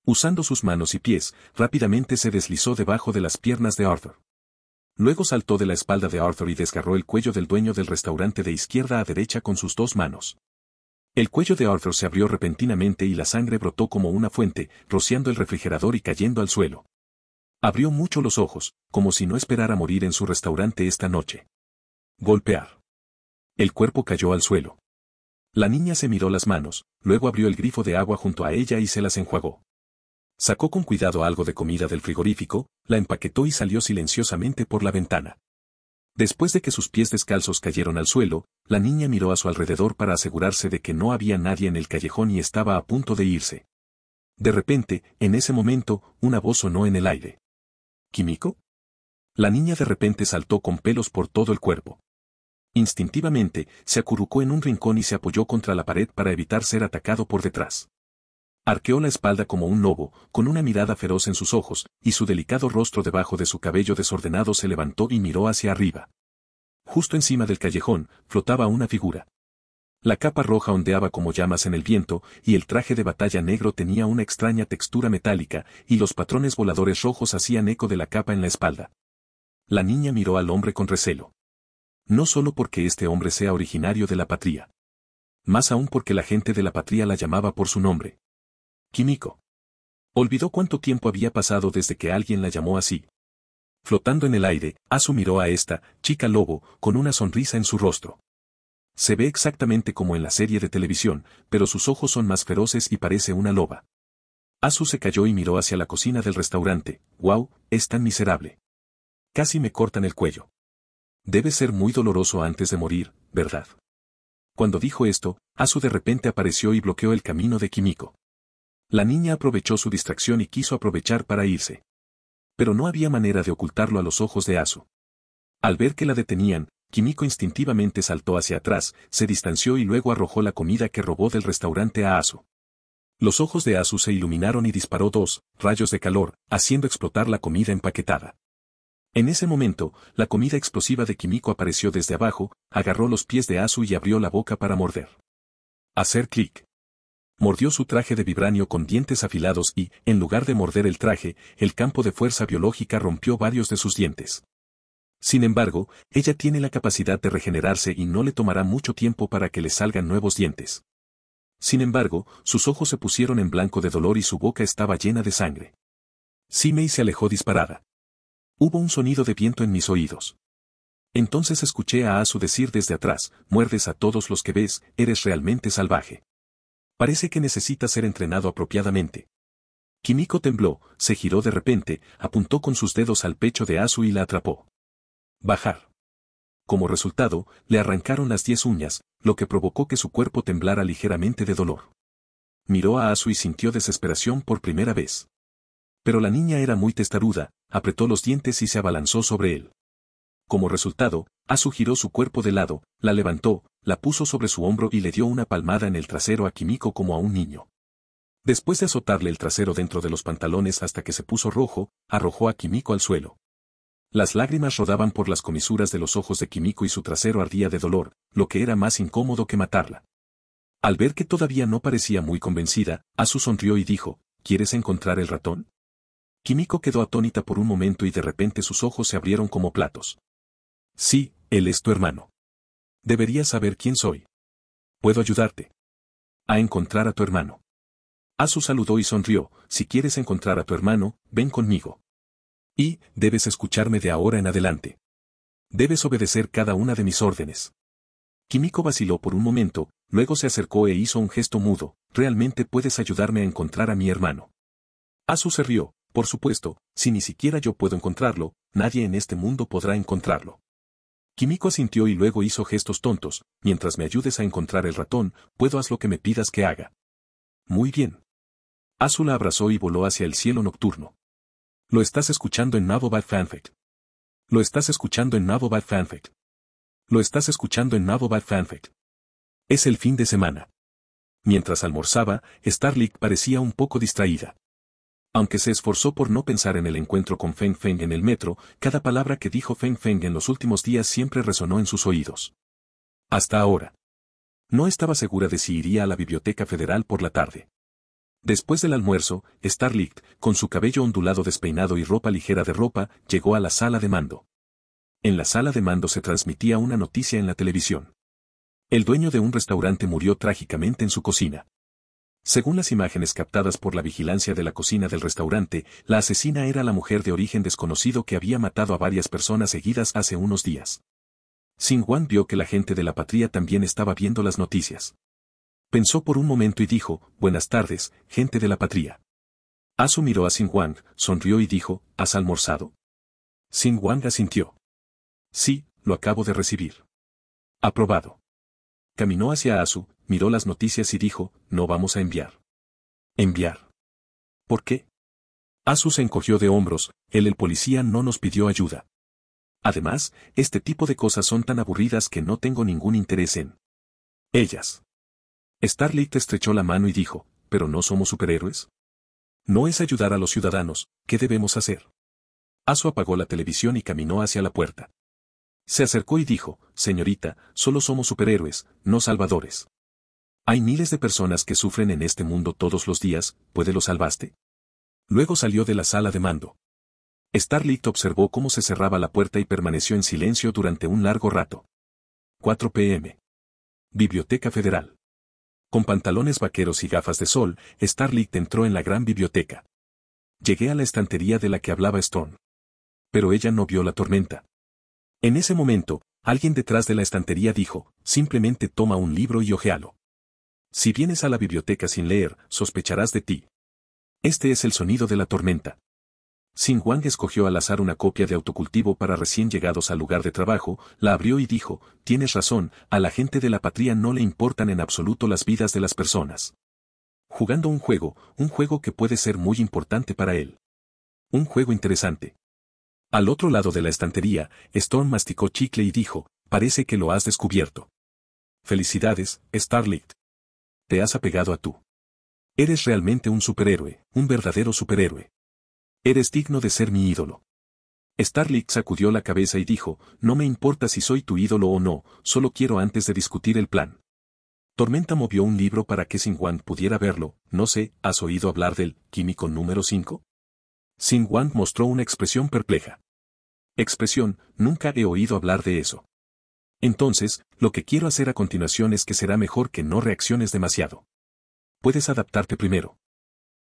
Usando sus manos y pies, rápidamente se deslizó debajo de las piernas de Arthur. Luego saltó de la espalda de Arthur y desgarró el cuello del dueño del restaurante de izquierda a derecha con sus dos manos. El cuello de Arthur se abrió repentinamente y la sangre brotó como una fuente, rociando el refrigerador y cayendo al suelo. Abrió mucho los ojos, como si no esperara morir en su restaurante esta noche. Golpear. El cuerpo cayó al suelo. La niña se miró las manos, luego abrió el grifo de agua junto a ella y se las enjuagó. Sacó con cuidado algo de comida del frigorífico, la empaquetó y salió silenciosamente por la ventana. Después de que sus pies descalzos cayeron al suelo, la niña miró a su alrededor para asegurarse de que no había nadie en el callejón y estaba a punto de irse. De repente, en ese momento, una voz sonó en el aire. ¿Químico? La niña de repente saltó con pelos por todo el cuerpo. Instintivamente, se acurrucó en un rincón y se apoyó contra la pared para evitar ser atacado por detrás. Arqueó la espalda como un lobo, con una mirada feroz en sus ojos, y su delicado rostro debajo de su cabello desordenado se levantó y miró hacia arriba. Justo encima del callejón, flotaba una figura. La capa roja ondeaba como llamas en el viento, y el traje de batalla negro tenía una extraña textura metálica, y los patrones voladores rojos hacían eco de la capa en la espalda. La niña miró al hombre con recelo. No solo porque este hombre sea originario de la patria. Más aún porque la gente de la patria la llamaba por su nombre. Kimiko. Olvidó cuánto tiempo había pasado desde que alguien la llamó así. Flotando en el aire, Asu miró a esta, chica lobo, con una sonrisa en su rostro. Se ve exactamente como en la serie de televisión, pero sus ojos son más feroces y parece una loba. Asu se cayó y miró hacia la cocina del restaurante. ¡Wow! Es tan miserable. Casi me cortan el cuello. Debe ser muy doloroso antes de morir, ¿verdad? Cuando dijo esto, Asu de repente apareció y bloqueó el camino de Kimiko. La niña aprovechó su distracción y quiso aprovechar para irse. Pero no había manera de ocultarlo a los ojos de Asu. Al ver que la detenían, Kimiko instintivamente saltó hacia atrás, se distanció y luego arrojó la comida que robó del restaurante a Asu. Los ojos de Asu se iluminaron y disparó dos rayos de calor, haciendo explotar la comida empaquetada. En ese momento, la comida explosiva de Kimiko apareció desde abajo, agarró los pies de Asu y abrió la boca para morder. Hacer clic mordió su traje de vibranio con dientes afilados y, en lugar de morder el traje, el campo de fuerza biológica rompió varios de sus dientes. Sin embargo, ella tiene la capacidad de regenerarse y no le tomará mucho tiempo para que le salgan nuevos dientes. Sin embargo, sus ojos se pusieron en blanco de dolor y su boca estaba llena de sangre. Simei se alejó disparada. Hubo un sonido de viento en mis oídos. Entonces escuché a Asu decir desde atrás, muerdes a todos los que ves, eres realmente salvaje. Parece que necesita ser entrenado apropiadamente. Kimiko tembló, se giró de repente, apuntó con sus dedos al pecho de Asu y la atrapó. Bajar. Como resultado, le arrancaron las diez uñas, lo que provocó que su cuerpo temblara ligeramente de dolor. Miró a Asu y sintió desesperación por primera vez. Pero la niña era muy testaruda, apretó los dientes y se abalanzó sobre él. Como resultado, Asu giró su cuerpo de lado, la levantó, la puso sobre su hombro y le dio una palmada en el trasero a Kimiko como a un niño. Después de azotarle el trasero dentro de los pantalones hasta que se puso rojo, arrojó a Kimiko al suelo. Las lágrimas rodaban por las comisuras de los ojos de Kimiko y su trasero ardía de dolor, lo que era más incómodo que matarla. Al ver que todavía no parecía muy convencida, Asu sonrió y dijo, ¿Quieres encontrar el ratón? Kimiko quedó atónita por un momento y de repente sus ojos se abrieron como platos. Sí, él es tu hermano. Deberías saber quién soy. Puedo ayudarte. A encontrar a tu hermano. Asu saludó y sonrió, si quieres encontrar a tu hermano, ven conmigo. Y, debes escucharme de ahora en adelante. Debes obedecer cada una de mis órdenes. Kimiko vaciló por un momento, luego se acercó e hizo un gesto mudo, realmente puedes ayudarme a encontrar a mi hermano. Asu se rió, por supuesto, si ni siquiera yo puedo encontrarlo, nadie en este mundo podrá encontrarlo. Kimiko asintió y luego hizo gestos tontos, mientras me ayudes a encontrar el ratón, puedo haz lo que me pidas que haga. Muy bien. Azula abrazó y voló hacia el cielo nocturno. Lo estás escuchando en by Fanfic. Lo estás escuchando en by Fanfic. Lo estás escuchando en Nabobad Fanfic. Es el fin de semana. Mientras almorzaba, Starlick parecía un poco distraída. Aunque se esforzó por no pensar en el encuentro con Feng Feng en el metro, cada palabra que dijo Feng Feng en los últimos días siempre resonó en sus oídos. Hasta ahora. No estaba segura de si iría a la Biblioteca Federal por la tarde. Después del almuerzo, Starlight, con su cabello ondulado despeinado y ropa ligera de ropa, llegó a la sala de mando. En la sala de mando se transmitía una noticia en la televisión. El dueño de un restaurante murió trágicamente en su cocina. Según las imágenes captadas por la vigilancia de la cocina del restaurante, la asesina era la mujer de origen desconocido que había matado a varias personas seguidas hace unos días. Sin Juan vio que la gente de la patria también estaba viendo las noticias. Pensó por un momento y dijo, Buenas tardes, gente de la patria. Asu miró a Sin Juan, sonrió y dijo, ¿Has almorzado? Sin Juan asintió. Sí, lo acabo de recibir. Aprobado. Caminó hacia Asu, miró las noticias y dijo, no vamos a enviar. Enviar. ¿Por qué? Asu se encogió de hombros, él el policía no nos pidió ayuda. Además, este tipo de cosas son tan aburridas que no tengo ningún interés en ellas. Starlight estrechó la mano y dijo, ¿pero no somos superhéroes? No es ayudar a los ciudadanos, ¿qué debemos hacer? Asu apagó la televisión y caminó hacia la puerta. Se acercó y dijo, señorita, solo somos superhéroes, no salvadores. Hay miles de personas que sufren en este mundo todos los días, ¿puede lo salvaste? Luego salió de la sala de mando. Starlit observó cómo se cerraba la puerta y permaneció en silencio durante un largo rato. 4 pm. Biblioteca Federal. Con pantalones vaqueros y gafas de sol, Starlit entró en la gran biblioteca. Llegué a la estantería de la que hablaba Stone. Pero ella no vio la tormenta. En ese momento, alguien detrás de la estantería dijo, simplemente toma un libro y ojealo. Si vienes a la biblioteca sin leer, sospecharás de ti. Este es el sonido de la tormenta. Sin Wang escogió al azar una copia de autocultivo para recién llegados al lugar de trabajo, la abrió y dijo, tienes razón, a la gente de la patria no le importan en absoluto las vidas de las personas. Jugando un juego, un juego que puede ser muy importante para él. Un juego interesante. Al otro lado de la estantería, Storm masticó chicle y dijo, parece que lo has descubierto. Felicidades, Starlit te has apegado a tú. Eres realmente un superhéroe, un verdadero superhéroe. Eres digno de ser mi ídolo. Starlick sacudió la cabeza y dijo, no me importa si soy tu ídolo o no, solo quiero antes de discutir el plan. Tormenta movió un libro para que Juan pudiera verlo, no sé, ¿has oído hablar del químico número 5? Juan mostró una expresión perpleja. Expresión, nunca he oído hablar de eso. Entonces, lo que quiero hacer a continuación es que será mejor que no reacciones demasiado. Puedes adaptarte primero.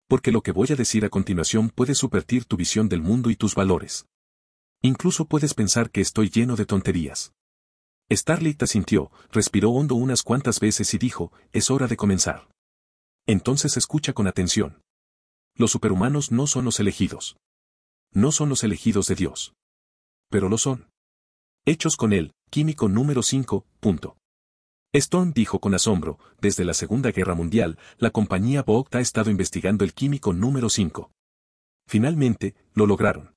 Porque lo que voy a decir a continuación puede supertir tu visión del mundo y tus valores. Incluso puedes pensar que estoy lleno de tonterías. Starlight asintió, respiró hondo unas cuantas veces y dijo, es hora de comenzar. Entonces escucha con atención. Los superhumanos no son los elegidos. No son los elegidos de Dios. Pero lo son. Hechos con Él, químico número 5. Stone dijo con asombro, desde la Segunda Guerra Mundial, la compañía Vogt ha estado investigando el químico número 5. Finalmente, lo lograron.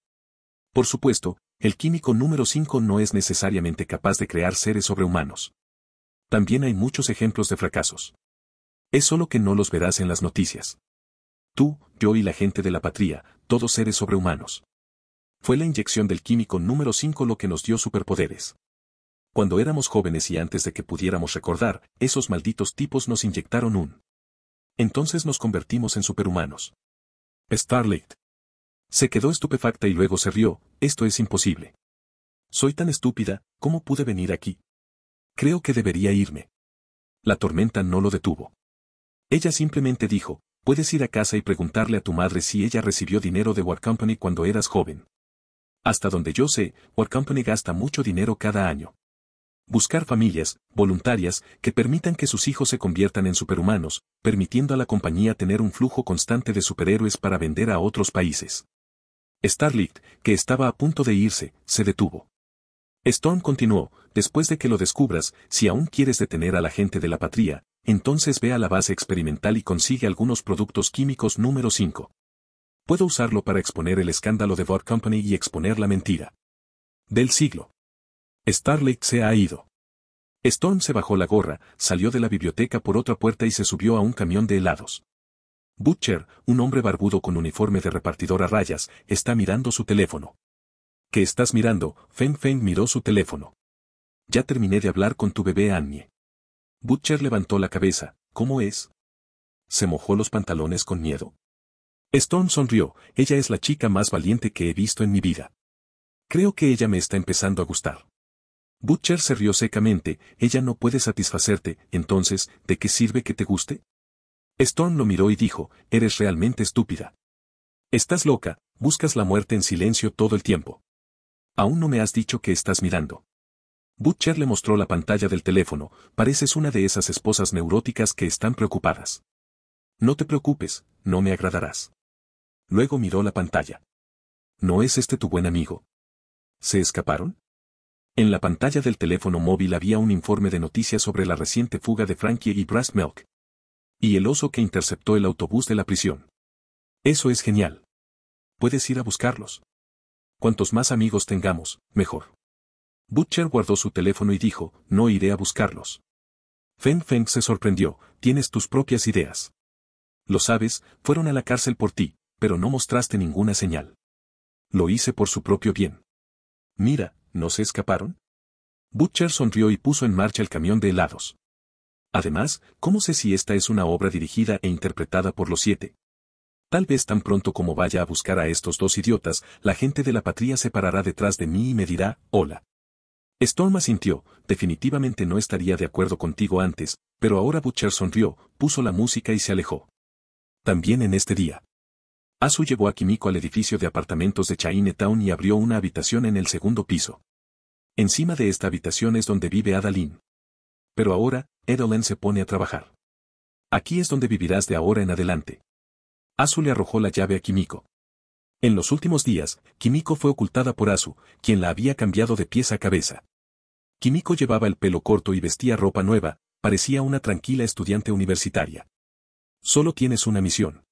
Por supuesto, el químico número 5 no es necesariamente capaz de crear seres sobrehumanos. También hay muchos ejemplos de fracasos. Es solo que no los verás en las noticias. Tú, yo y la gente de la patria, todos seres sobrehumanos. Fue la inyección del químico número 5 lo que nos dio superpoderes. Cuando éramos jóvenes y antes de que pudiéramos recordar, esos malditos tipos nos inyectaron un. Entonces nos convertimos en superhumanos. Starlight. Se quedó estupefacta y luego se rió, esto es imposible. Soy tan estúpida, ¿cómo pude venir aquí? Creo que debería irme. La tormenta no lo detuvo. Ella simplemente dijo, puedes ir a casa y preguntarle a tu madre si ella recibió dinero de War Company cuando eras joven. Hasta donde yo sé, War Company gasta mucho dinero cada año. Buscar familias, voluntarias, que permitan que sus hijos se conviertan en superhumanos, permitiendo a la compañía tener un flujo constante de superhéroes para vender a otros países. Starlight, que estaba a punto de irse, se detuvo. Storm continuó, después de que lo descubras, si aún quieres detener a la gente de la patria, entonces ve a la base experimental y consigue algunos productos químicos número 5. Puedo usarlo para exponer el escándalo de Vought Company y exponer la mentira. Del siglo. Starlight se ha ido. Stone se bajó la gorra, salió de la biblioteca por otra puerta y se subió a un camión de helados. Butcher, un hombre barbudo con uniforme de repartidor a rayas, está mirando su teléfono. ¿Qué estás mirando? Feng Feng miró su teléfono. Ya terminé de hablar con tu bebé Annie. Butcher levantó la cabeza. ¿Cómo es? Se mojó los pantalones con miedo. Stone sonrió. Ella es la chica más valiente que he visto en mi vida. Creo que ella me está empezando a gustar. Butcher se rió secamente, ella no puede satisfacerte, entonces, ¿de qué sirve que te guste? Stone lo miró y dijo, eres realmente estúpida. Estás loca, buscas la muerte en silencio todo el tiempo. Aún no me has dicho que estás mirando. Butcher le mostró la pantalla del teléfono, pareces una de esas esposas neuróticas que están preocupadas. No te preocupes, no me agradarás. Luego miró la pantalla. ¿No es este tu buen amigo? ¿Se escaparon? En la pantalla del teléfono móvil había un informe de noticias sobre la reciente fuga de Frankie y Brass Milk. Y el oso que interceptó el autobús de la prisión. Eso es genial. Puedes ir a buscarlos. Cuantos más amigos tengamos, mejor. Butcher guardó su teléfono y dijo, no iré a buscarlos. Feng Feng se sorprendió, tienes tus propias ideas. Lo sabes, fueron a la cárcel por ti, pero no mostraste ninguna señal. Lo hice por su propio bien. Mira, ¿no se escaparon? Butcher sonrió y puso en marcha el camión de helados. Además, ¿cómo sé si esta es una obra dirigida e interpretada por los siete? Tal vez tan pronto como vaya a buscar a estos dos idiotas, la gente de la patria se parará detrás de mí y me dirá, hola. Storm asintió, definitivamente no estaría de acuerdo contigo antes, pero ahora Butcher sonrió, puso la música y se alejó. También en este día. Asu llevó a Kimiko al edificio de apartamentos de Chinatown y abrió una habitación en el segundo piso. Encima de esta habitación es donde vive Adaline. Pero ahora, Edolyn se pone a trabajar. Aquí es donde vivirás de ahora en adelante. Asu le arrojó la llave a Kimiko. En los últimos días, Kimiko fue ocultada por Asu, quien la había cambiado de pieza a cabeza. Kimiko llevaba el pelo corto y vestía ropa nueva, parecía una tranquila estudiante universitaria. Solo tienes una misión.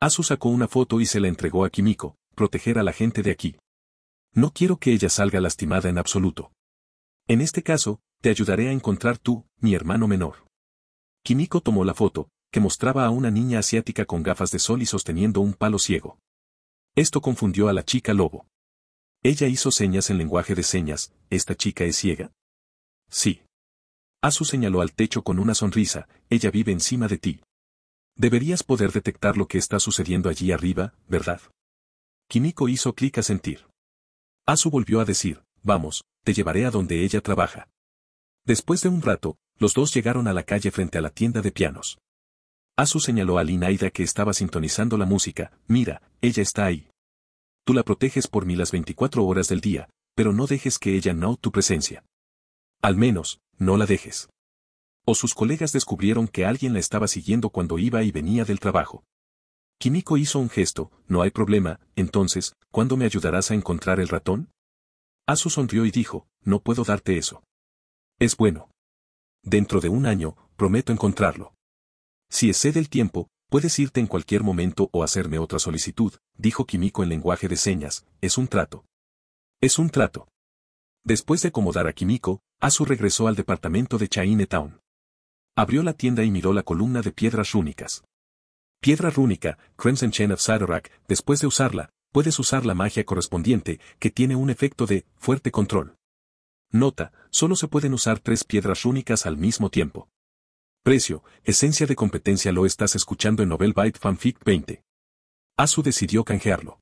Asu sacó una foto y se la entregó a Kimiko, proteger a la gente de aquí. No quiero que ella salga lastimada en absoluto. En este caso, te ayudaré a encontrar tú, mi hermano menor. Kimiko tomó la foto, que mostraba a una niña asiática con gafas de sol y sosteniendo un palo ciego. Esto confundió a la chica lobo. Ella hizo señas en lenguaje de señas, ¿esta chica es ciega? Sí. Asu señaló al techo con una sonrisa, ella vive encima de ti. Deberías poder detectar lo que está sucediendo allí arriba, ¿verdad? Kimiko hizo clic a sentir. Asu volvió a decir, vamos, te llevaré a donde ella trabaja. Después de un rato, los dos llegaron a la calle frente a la tienda de pianos. Asu señaló a Linaida que estaba sintonizando la música, mira, ella está ahí. Tú la proteges por mí las 24 horas del día, pero no dejes que ella no tu presencia. Al menos, no la dejes o sus colegas descubrieron que alguien la estaba siguiendo cuando iba y venía del trabajo. Kimiko hizo un gesto, no hay problema, entonces, ¿cuándo me ayudarás a encontrar el ratón? Asu sonrió y dijo, no puedo darte eso. Es bueno. Dentro de un año, prometo encontrarlo. Si excede el tiempo, puedes irte en cualquier momento o hacerme otra solicitud, dijo Kimiko en lenguaje de señas, es un trato. Es un trato. Después de acomodar a Kimiko, Asu regresó al departamento de Chinatown. Abrió la tienda y miró la columna de piedras rúnicas. Piedra rúnica, Crimson Chain of Sadorak, después de usarla, puedes usar la magia correspondiente, que tiene un efecto de fuerte control. Nota, solo se pueden usar tres piedras rúnicas al mismo tiempo. Precio, esencia de competencia lo estás escuchando en Nobel Byte Fanfic 20. Asu decidió canjearlo.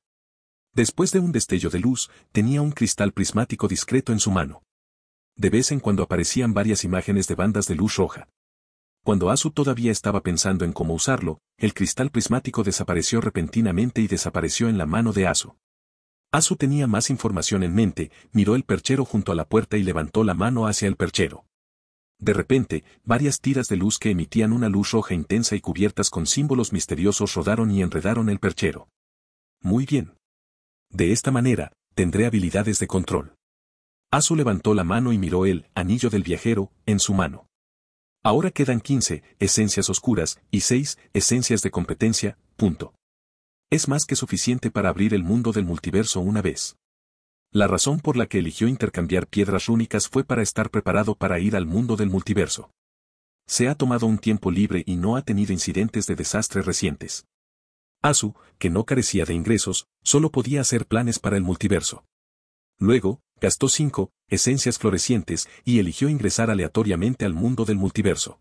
Después de un destello de luz, tenía un cristal prismático discreto en su mano. De vez en cuando aparecían varias imágenes de bandas de luz roja. Cuando Asu todavía estaba pensando en cómo usarlo, el cristal prismático desapareció repentinamente y desapareció en la mano de Asu. Asu tenía más información en mente, miró el perchero junto a la puerta y levantó la mano hacia el perchero. De repente, varias tiras de luz que emitían una luz roja intensa y cubiertas con símbolos misteriosos rodaron y enredaron el perchero. Muy bien. De esta manera, tendré habilidades de control. Asu levantó la mano y miró el anillo del viajero en su mano. Ahora quedan 15 esencias oscuras y 6 esencias de competencia, punto. Es más que suficiente para abrir el mundo del multiverso una vez. La razón por la que eligió intercambiar piedras rúnicas fue para estar preparado para ir al mundo del multiverso. Se ha tomado un tiempo libre y no ha tenido incidentes de desastre recientes. Asu, que no carecía de ingresos, solo podía hacer planes para el multiverso. Luego, gastó cinco esencias florecientes y eligió ingresar aleatoriamente al mundo del multiverso.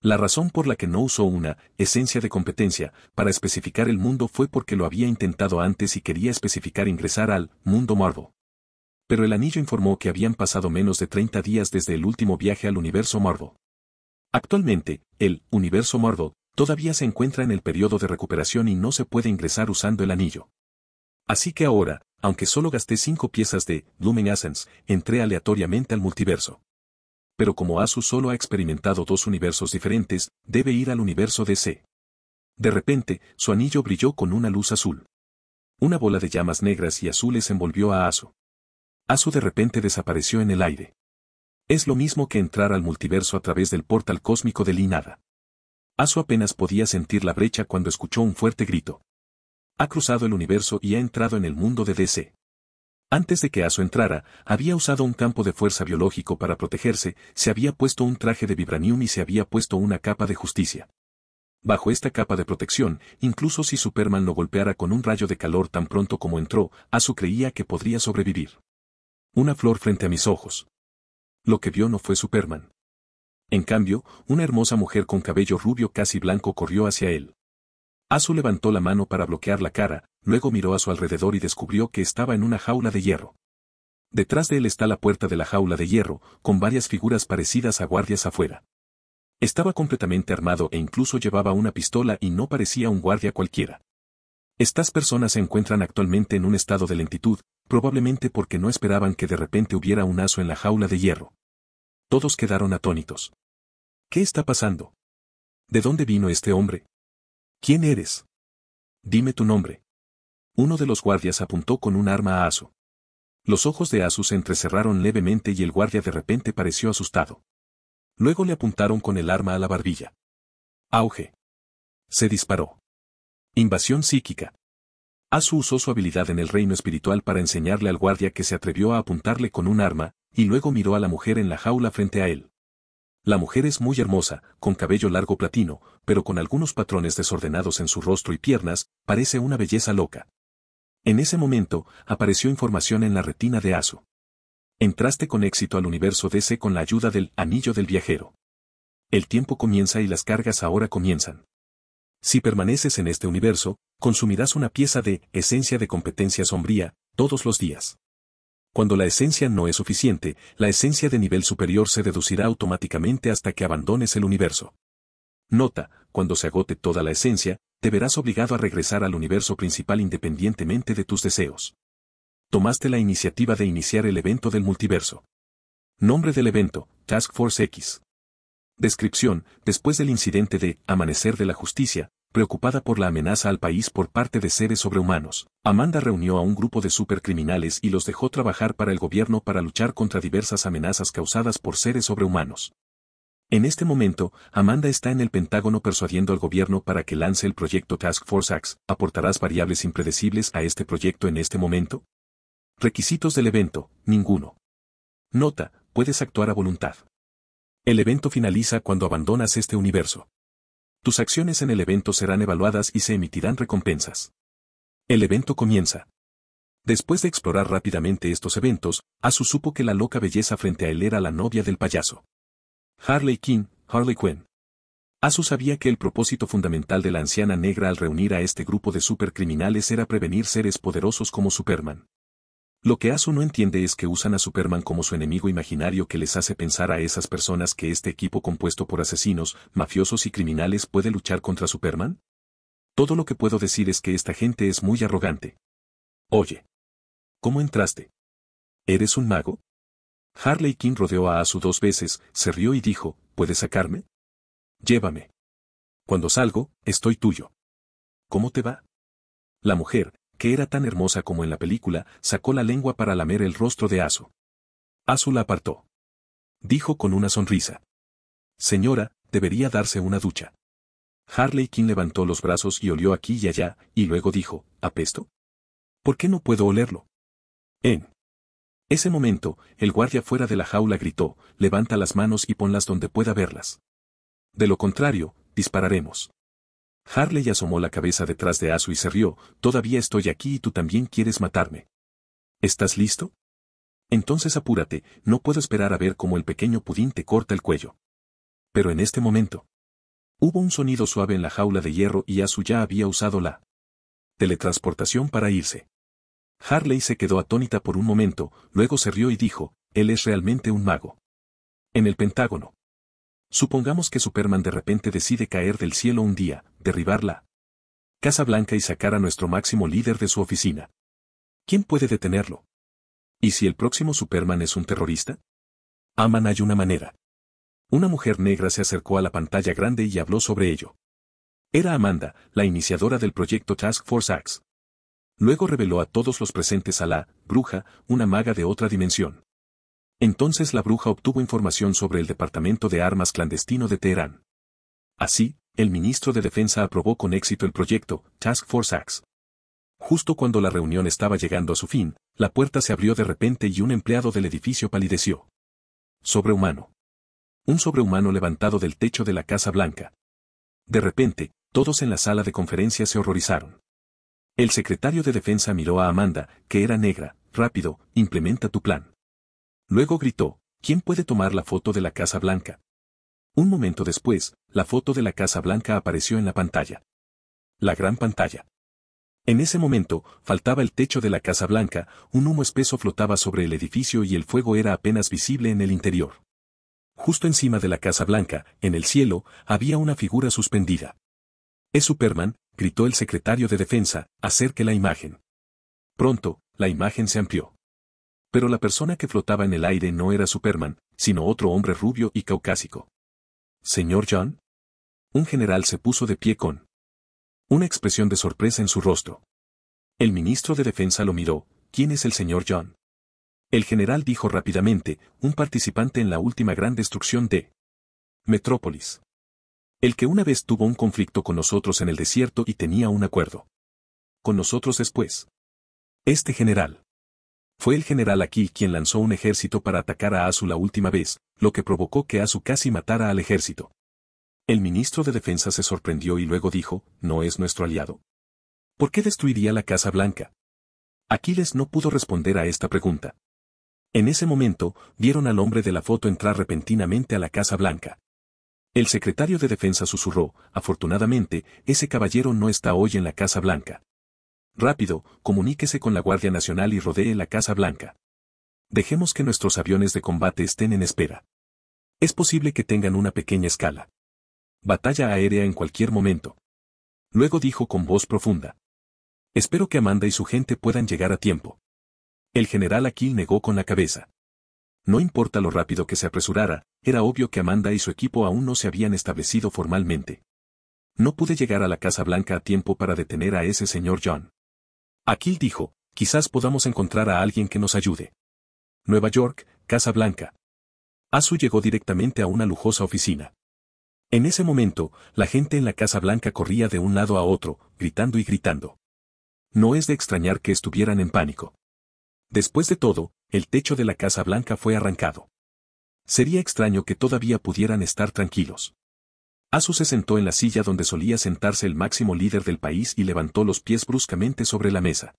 La razón por la que no usó una esencia de competencia para especificar el mundo fue porque lo había intentado antes y quería especificar ingresar al mundo Marvel. Pero el anillo informó que habían pasado menos de 30 días desde el último viaje al universo Marvel. Actualmente, el universo Marvel todavía se encuentra en el periodo de recuperación y no se puede ingresar usando el anillo. Así que ahora, aunque solo gasté cinco piezas de Lumen Essence, entré aleatoriamente al multiverso. Pero como Asu solo ha experimentado dos universos diferentes, debe ir al universo DC. De repente, su anillo brilló con una luz azul. Una bola de llamas negras y azules envolvió a Asu. Asu de repente desapareció en el aire. Es lo mismo que entrar al multiverso a través del portal cósmico de Linada. Asu apenas podía sentir la brecha cuando escuchó un fuerte grito ha cruzado el universo y ha entrado en el mundo de DC. Antes de que Aso entrara, había usado un campo de fuerza biológico para protegerse, se había puesto un traje de vibranium y se había puesto una capa de justicia. Bajo esta capa de protección, incluso si Superman lo golpeara con un rayo de calor tan pronto como entró, Aso creía que podría sobrevivir. Una flor frente a mis ojos. Lo que vio no fue Superman. En cambio, una hermosa mujer con cabello rubio casi blanco corrió hacia él. Azu levantó la mano para bloquear la cara, luego miró a su alrededor y descubrió que estaba en una jaula de hierro. Detrás de él está la puerta de la jaula de hierro, con varias figuras parecidas a guardias afuera. Estaba completamente armado e incluso llevaba una pistola y no parecía un guardia cualquiera. Estas personas se encuentran actualmente en un estado de lentitud, probablemente porque no esperaban que de repente hubiera un aso en la jaula de hierro. Todos quedaron atónitos. ¿Qué está pasando? ¿De dónde vino este hombre? ¿Quién eres? Dime tu nombre. Uno de los guardias apuntó con un arma a Asu. Los ojos de Asu se entrecerraron levemente y el guardia de repente pareció asustado. Luego le apuntaron con el arma a la barbilla. Auge. Se disparó. Invasión psíquica. Asu usó su habilidad en el reino espiritual para enseñarle al guardia que se atrevió a apuntarle con un arma, y luego miró a la mujer en la jaula frente a él. La mujer es muy hermosa, con cabello largo platino, pero con algunos patrones desordenados en su rostro y piernas, parece una belleza loca. En ese momento, apareció información en la retina de Asu. Entraste con éxito al universo DC con la ayuda del Anillo del Viajero. El tiempo comienza y las cargas ahora comienzan. Si permaneces en este universo, consumirás una pieza de esencia de competencia sombría, todos los días. Cuando la esencia no es suficiente, la esencia de nivel superior se deducirá automáticamente hasta que abandones el universo. Nota, cuando se agote toda la esencia, te verás obligado a regresar al universo principal independientemente de tus deseos. Tomaste la iniciativa de iniciar el evento del multiverso. Nombre del evento, Task Force X. Descripción, después del incidente de Amanecer de la Justicia, preocupada por la amenaza al país por parte de seres sobrehumanos, Amanda reunió a un grupo de supercriminales y los dejó trabajar para el gobierno para luchar contra diversas amenazas causadas por seres sobrehumanos. En este momento, Amanda está en el Pentágono persuadiendo al gobierno para que lance el proyecto Task Force Axe. ¿Aportarás variables impredecibles a este proyecto en este momento? Requisitos del evento, ninguno. Nota, puedes actuar a voluntad. El evento finaliza cuando abandonas este universo. Tus acciones en el evento serán evaluadas y se emitirán recompensas. El evento comienza. Después de explorar rápidamente estos eventos, Asu supo que la loca belleza frente a él era la novia del payaso. Harley Quinn, Harley Quinn. Azu sabía que el propósito fundamental de la anciana negra al reunir a este grupo de supercriminales era prevenir seres poderosos como Superman. Lo que Asu no entiende es que usan a Superman como su enemigo imaginario que les hace pensar a esas personas que este equipo compuesto por asesinos, mafiosos y criminales puede luchar contra Superman. Todo lo que puedo decir es que esta gente es muy arrogante. Oye. ¿Cómo entraste? ¿Eres un mago? Harley King rodeó a Asu dos veces, se rió y dijo, ¿puedes sacarme? Llévame. Cuando salgo, estoy tuyo. ¿Cómo te va? La mujer, que era tan hermosa como en la película, sacó la lengua para lamer el rostro de Asu. Asu la apartó. Dijo con una sonrisa. Señora, debería darse una ducha. Harley King levantó los brazos y olió aquí y allá, y luego dijo, ¿apesto? ¿Por qué no puedo olerlo? En ese momento, el guardia fuera de la jaula gritó, levanta las manos y ponlas donde pueda verlas. De lo contrario, dispararemos. Harley asomó la cabeza detrás de Asu y se rió, todavía estoy aquí y tú también quieres matarme. ¿Estás listo? Entonces apúrate, no puedo esperar a ver cómo el pequeño pudín te corta el cuello. Pero en este momento. Hubo un sonido suave en la jaula de hierro y Asu ya había usado la teletransportación para irse. Harley se quedó atónita por un momento, luego se rió y dijo, él es realmente un mago. En el Pentágono. Supongamos que Superman de repente decide caer del cielo un día, derribarla. Casa Blanca y sacar a nuestro máximo líder de su oficina. ¿Quién puede detenerlo? ¿Y si el próximo Superman es un terrorista? Aman hay una manera. Una mujer negra se acercó a la pantalla grande y habló sobre ello. Era Amanda, la iniciadora del proyecto Task Force Axe. Luego reveló a todos los presentes a la bruja, una maga de otra dimensión. Entonces la bruja obtuvo información sobre el departamento de armas clandestino de Teherán. Así, el ministro de Defensa aprobó con éxito el proyecto Task Force Axe. Justo cuando la reunión estaba llegando a su fin, la puerta se abrió de repente y un empleado del edificio palideció. Sobrehumano. Un sobrehumano levantado del techo de la Casa Blanca. De repente, todos en la sala de conferencias se horrorizaron. El secretario de Defensa miró a Amanda, que era negra, rápido, implementa tu plan. Luego gritó, ¿quién puede tomar la foto de la Casa Blanca? Un momento después, la foto de la Casa Blanca apareció en la pantalla. La gran pantalla. En ese momento, faltaba el techo de la Casa Blanca, un humo espeso flotaba sobre el edificio y el fuego era apenas visible en el interior. Justo encima de la Casa Blanca, en el cielo, había una figura suspendida. Es Superman, gritó el secretario de Defensa, acerque la imagen. Pronto, la imagen se amplió. Pero la persona que flotaba en el aire no era Superman, sino otro hombre rubio y caucásico. Señor John. Un general se puso de pie con una expresión de sorpresa en su rostro. El ministro de Defensa lo miró. ¿Quién es el señor John? El general dijo rápidamente, un participante en la última gran destrucción de Metrópolis. El que una vez tuvo un conflicto con nosotros en el desierto y tenía un acuerdo. Con nosotros después. Este general. Fue el general aquí quien lanzó un ejército para atacar a Asu la última vez, lo que provocó que Azu casi matara al ejército. El ministro de Defensa se sorprendió y luego dijo, no es nuestro aliado. ¿Por qué destruiría la Casa Blanca? Aquiles no pudo responder a esta pregunta. En ese momento, vieron al hombre de la foto entrar repentinamente a la Casa Blanca. El secretario de Defensa susurró, afortunadamente, ese caballero no está hoy en la Casa Blanca. Rápido, comuníquese con la Guardia Nacional y rodee la Casa Blanca. Dejemos que nuestros aviones de combate estén en espera. Es posible que tengan una pequeña escala. Batalla aérea en cualquier momento. Luego dijo con voz profunda. Espero que Amanda y su gente puedan llegar a tiempo. El general aquí negó con la cabeza. No importa lo rápido que se apresurara, era obvio que Amanda y su equipo aún no se habían establecido formalmente. No pude llegar a la Casa Blanca a tiempo para detener a ese señor John. Aquil dijo, quizás podamos encontrar a alguien que nos ayude. Nueva York, Casa Blanca. Asu llegó directamente a una lujosa oficina. En ese momento, la gente en la Casa Blanca corría de un lado a otro, gritando y gritando. No es de extrañar que estuvieran en pánico. Después de todo, el techo de la Casa Blanca fue arrancado. Sería extraño que todavía pudieran estar tranquilos. Asu se sentó en la silla donde solía sentarse el máximo líder del país y levantó los pies bruscamente sobre la mesa.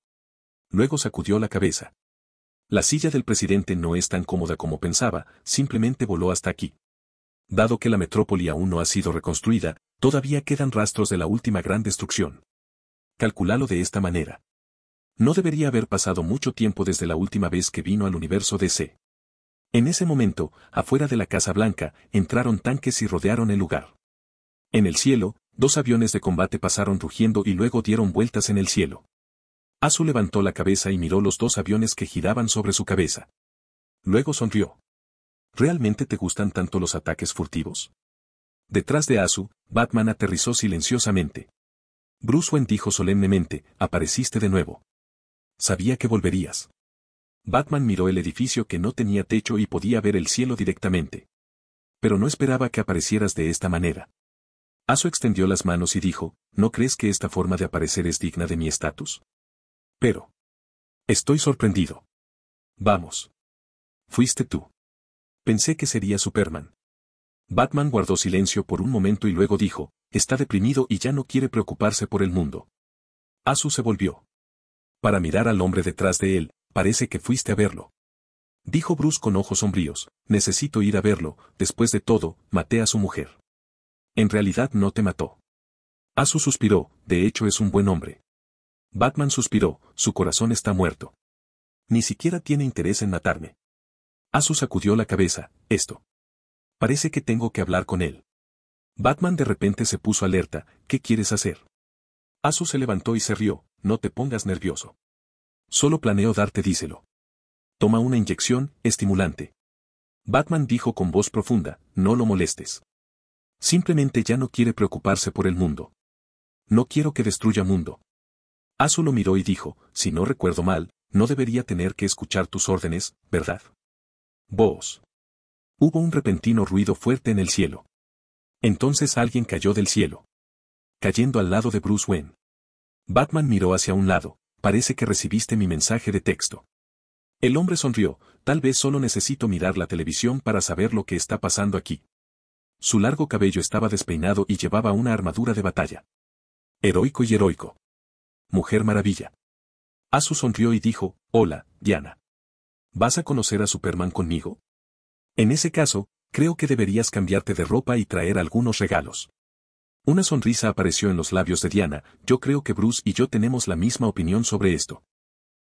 Luego sacudió la cabeza. La silla del presidente no es tan cómoda como pensaba, simplemente voló hasta aquí. Dado que la metrópoli aún no ha sido reconstruida, todavía quedan rastros de la última gran destrucción. Calculalo de esta manera. No debería haber pasado mucho tiempo desde la última vez que vino al universo DC. En ese momento, afuera de la Casa Blanca, entraron tanques y rodearon el lugar. En el cielo, dos aviones de combate pasaron rugiendo y luego dieron vueltas en el cielo. Azu levantó la cabeza y miró los dos aviones que giraban sobre su cabeza. Luego sonrió. ¿Realmente te gustan tanto los ataques furtivos? Detrás de Azu, Batman aterrizó silenciosamente. Bruce Wayne dijo solemnemente, apareciste de nuevo. Sabía que volverías. Batman miró el edificio que no tenía techo y podía ver el cielo directamente. Pero no esperaba que aparecieras de esta manera. Asu extendió las manos y dijo, ¿no crees que esta forma de aparecer es digna de mi estatus? Pero. Estoy sorprendido. Vamos. Fuiste tú. Pensé que sería Superman. Batman guardó silencio por un momento y luego dijo, está deprimido y ya no quiere preocuparse por el mundo. Asu se volvió. Para mirar al hombre detrás de él, parece que fuiste a verlo. Dijo Bruce con ojos sombríos, necesito ir a verlo, después de todo, maté a su mujer. En realidad no te mató. Asu suspiró, de hecho es un buen hombre. Batman suspiró, su corazón está muerto. Ni siquiera tiene interés en matarme. Asu sacudió la cabeza, esto. Parece que tengo que hablar con él. Batman de repente se puso alerta, ¿qué quieres hacer? Asu se levantó y se rió, no te pongas nervioso. Solo planeo darte díselo. Toma una inyección, estimulante. Batman dijo con voz profunda, no lo molestes. Simplemente ya no quiere preocuparse por el mundo. No quiero que destruya mundo. Azu lo miró y dijo, si no recuerdo mal, no debería tener que escuchar tus órdenes, ¿verdad? Vos. Hubo un repentino ruido fuerte en el cielo. Entonces alguien cayó del cielo. Cayendo al lado de Bruce Wayne. Batman miró hacia un lado, parece que recibiste mi mensaje de texto. El hombre sonrió, tal vez solo necesito mirar la televisión para saber lo que está pasando aquí. Su largo cabello estaba despeinado y llevaba una armadura de batalla. Heroico y heroico. Mujer Maravilla. Asu sonrió y dijo, Hola, Diana. ¿Vas a conocer a Superman conmigo? En ese caso, creo que deberías cambiarte de ropa y traer algunos regalos. Una sonrisa apareció en los labios de Diana, yo creo que Bruce y yo tenemos la misma opinión sobre esto.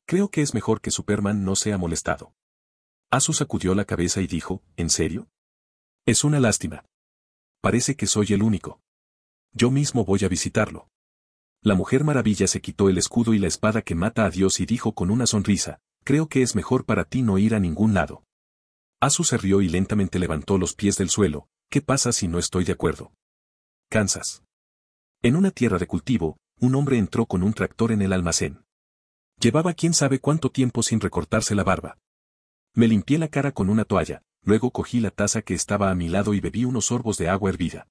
Creo que es mejor que Superman no sea molestado. Asu sacudió la cabeza y dijo, ¿en serio? Es una lástima. Parece que soy el único. Yo mismo voy a visitarlo. La mujer maravilla se quitó el escudo y la espada que mata a Dios y dijo con una sonrisa, creo que es mejor para ti no ir a ningún lado. Asu se rió y lentamente levantó los pies del suelo, ¿qué pasa si no estoy de acuerdo? Kansas. En una tierra de cultivo, un hombre entró con un tractor en el almacén. Llevaba quién sabe cuánto tiempo sin recortarse la barba. Me limpié la cara con una toalla, luego cogí la taza que estaba a mi lado y bebí unos sorbos de agua hervida.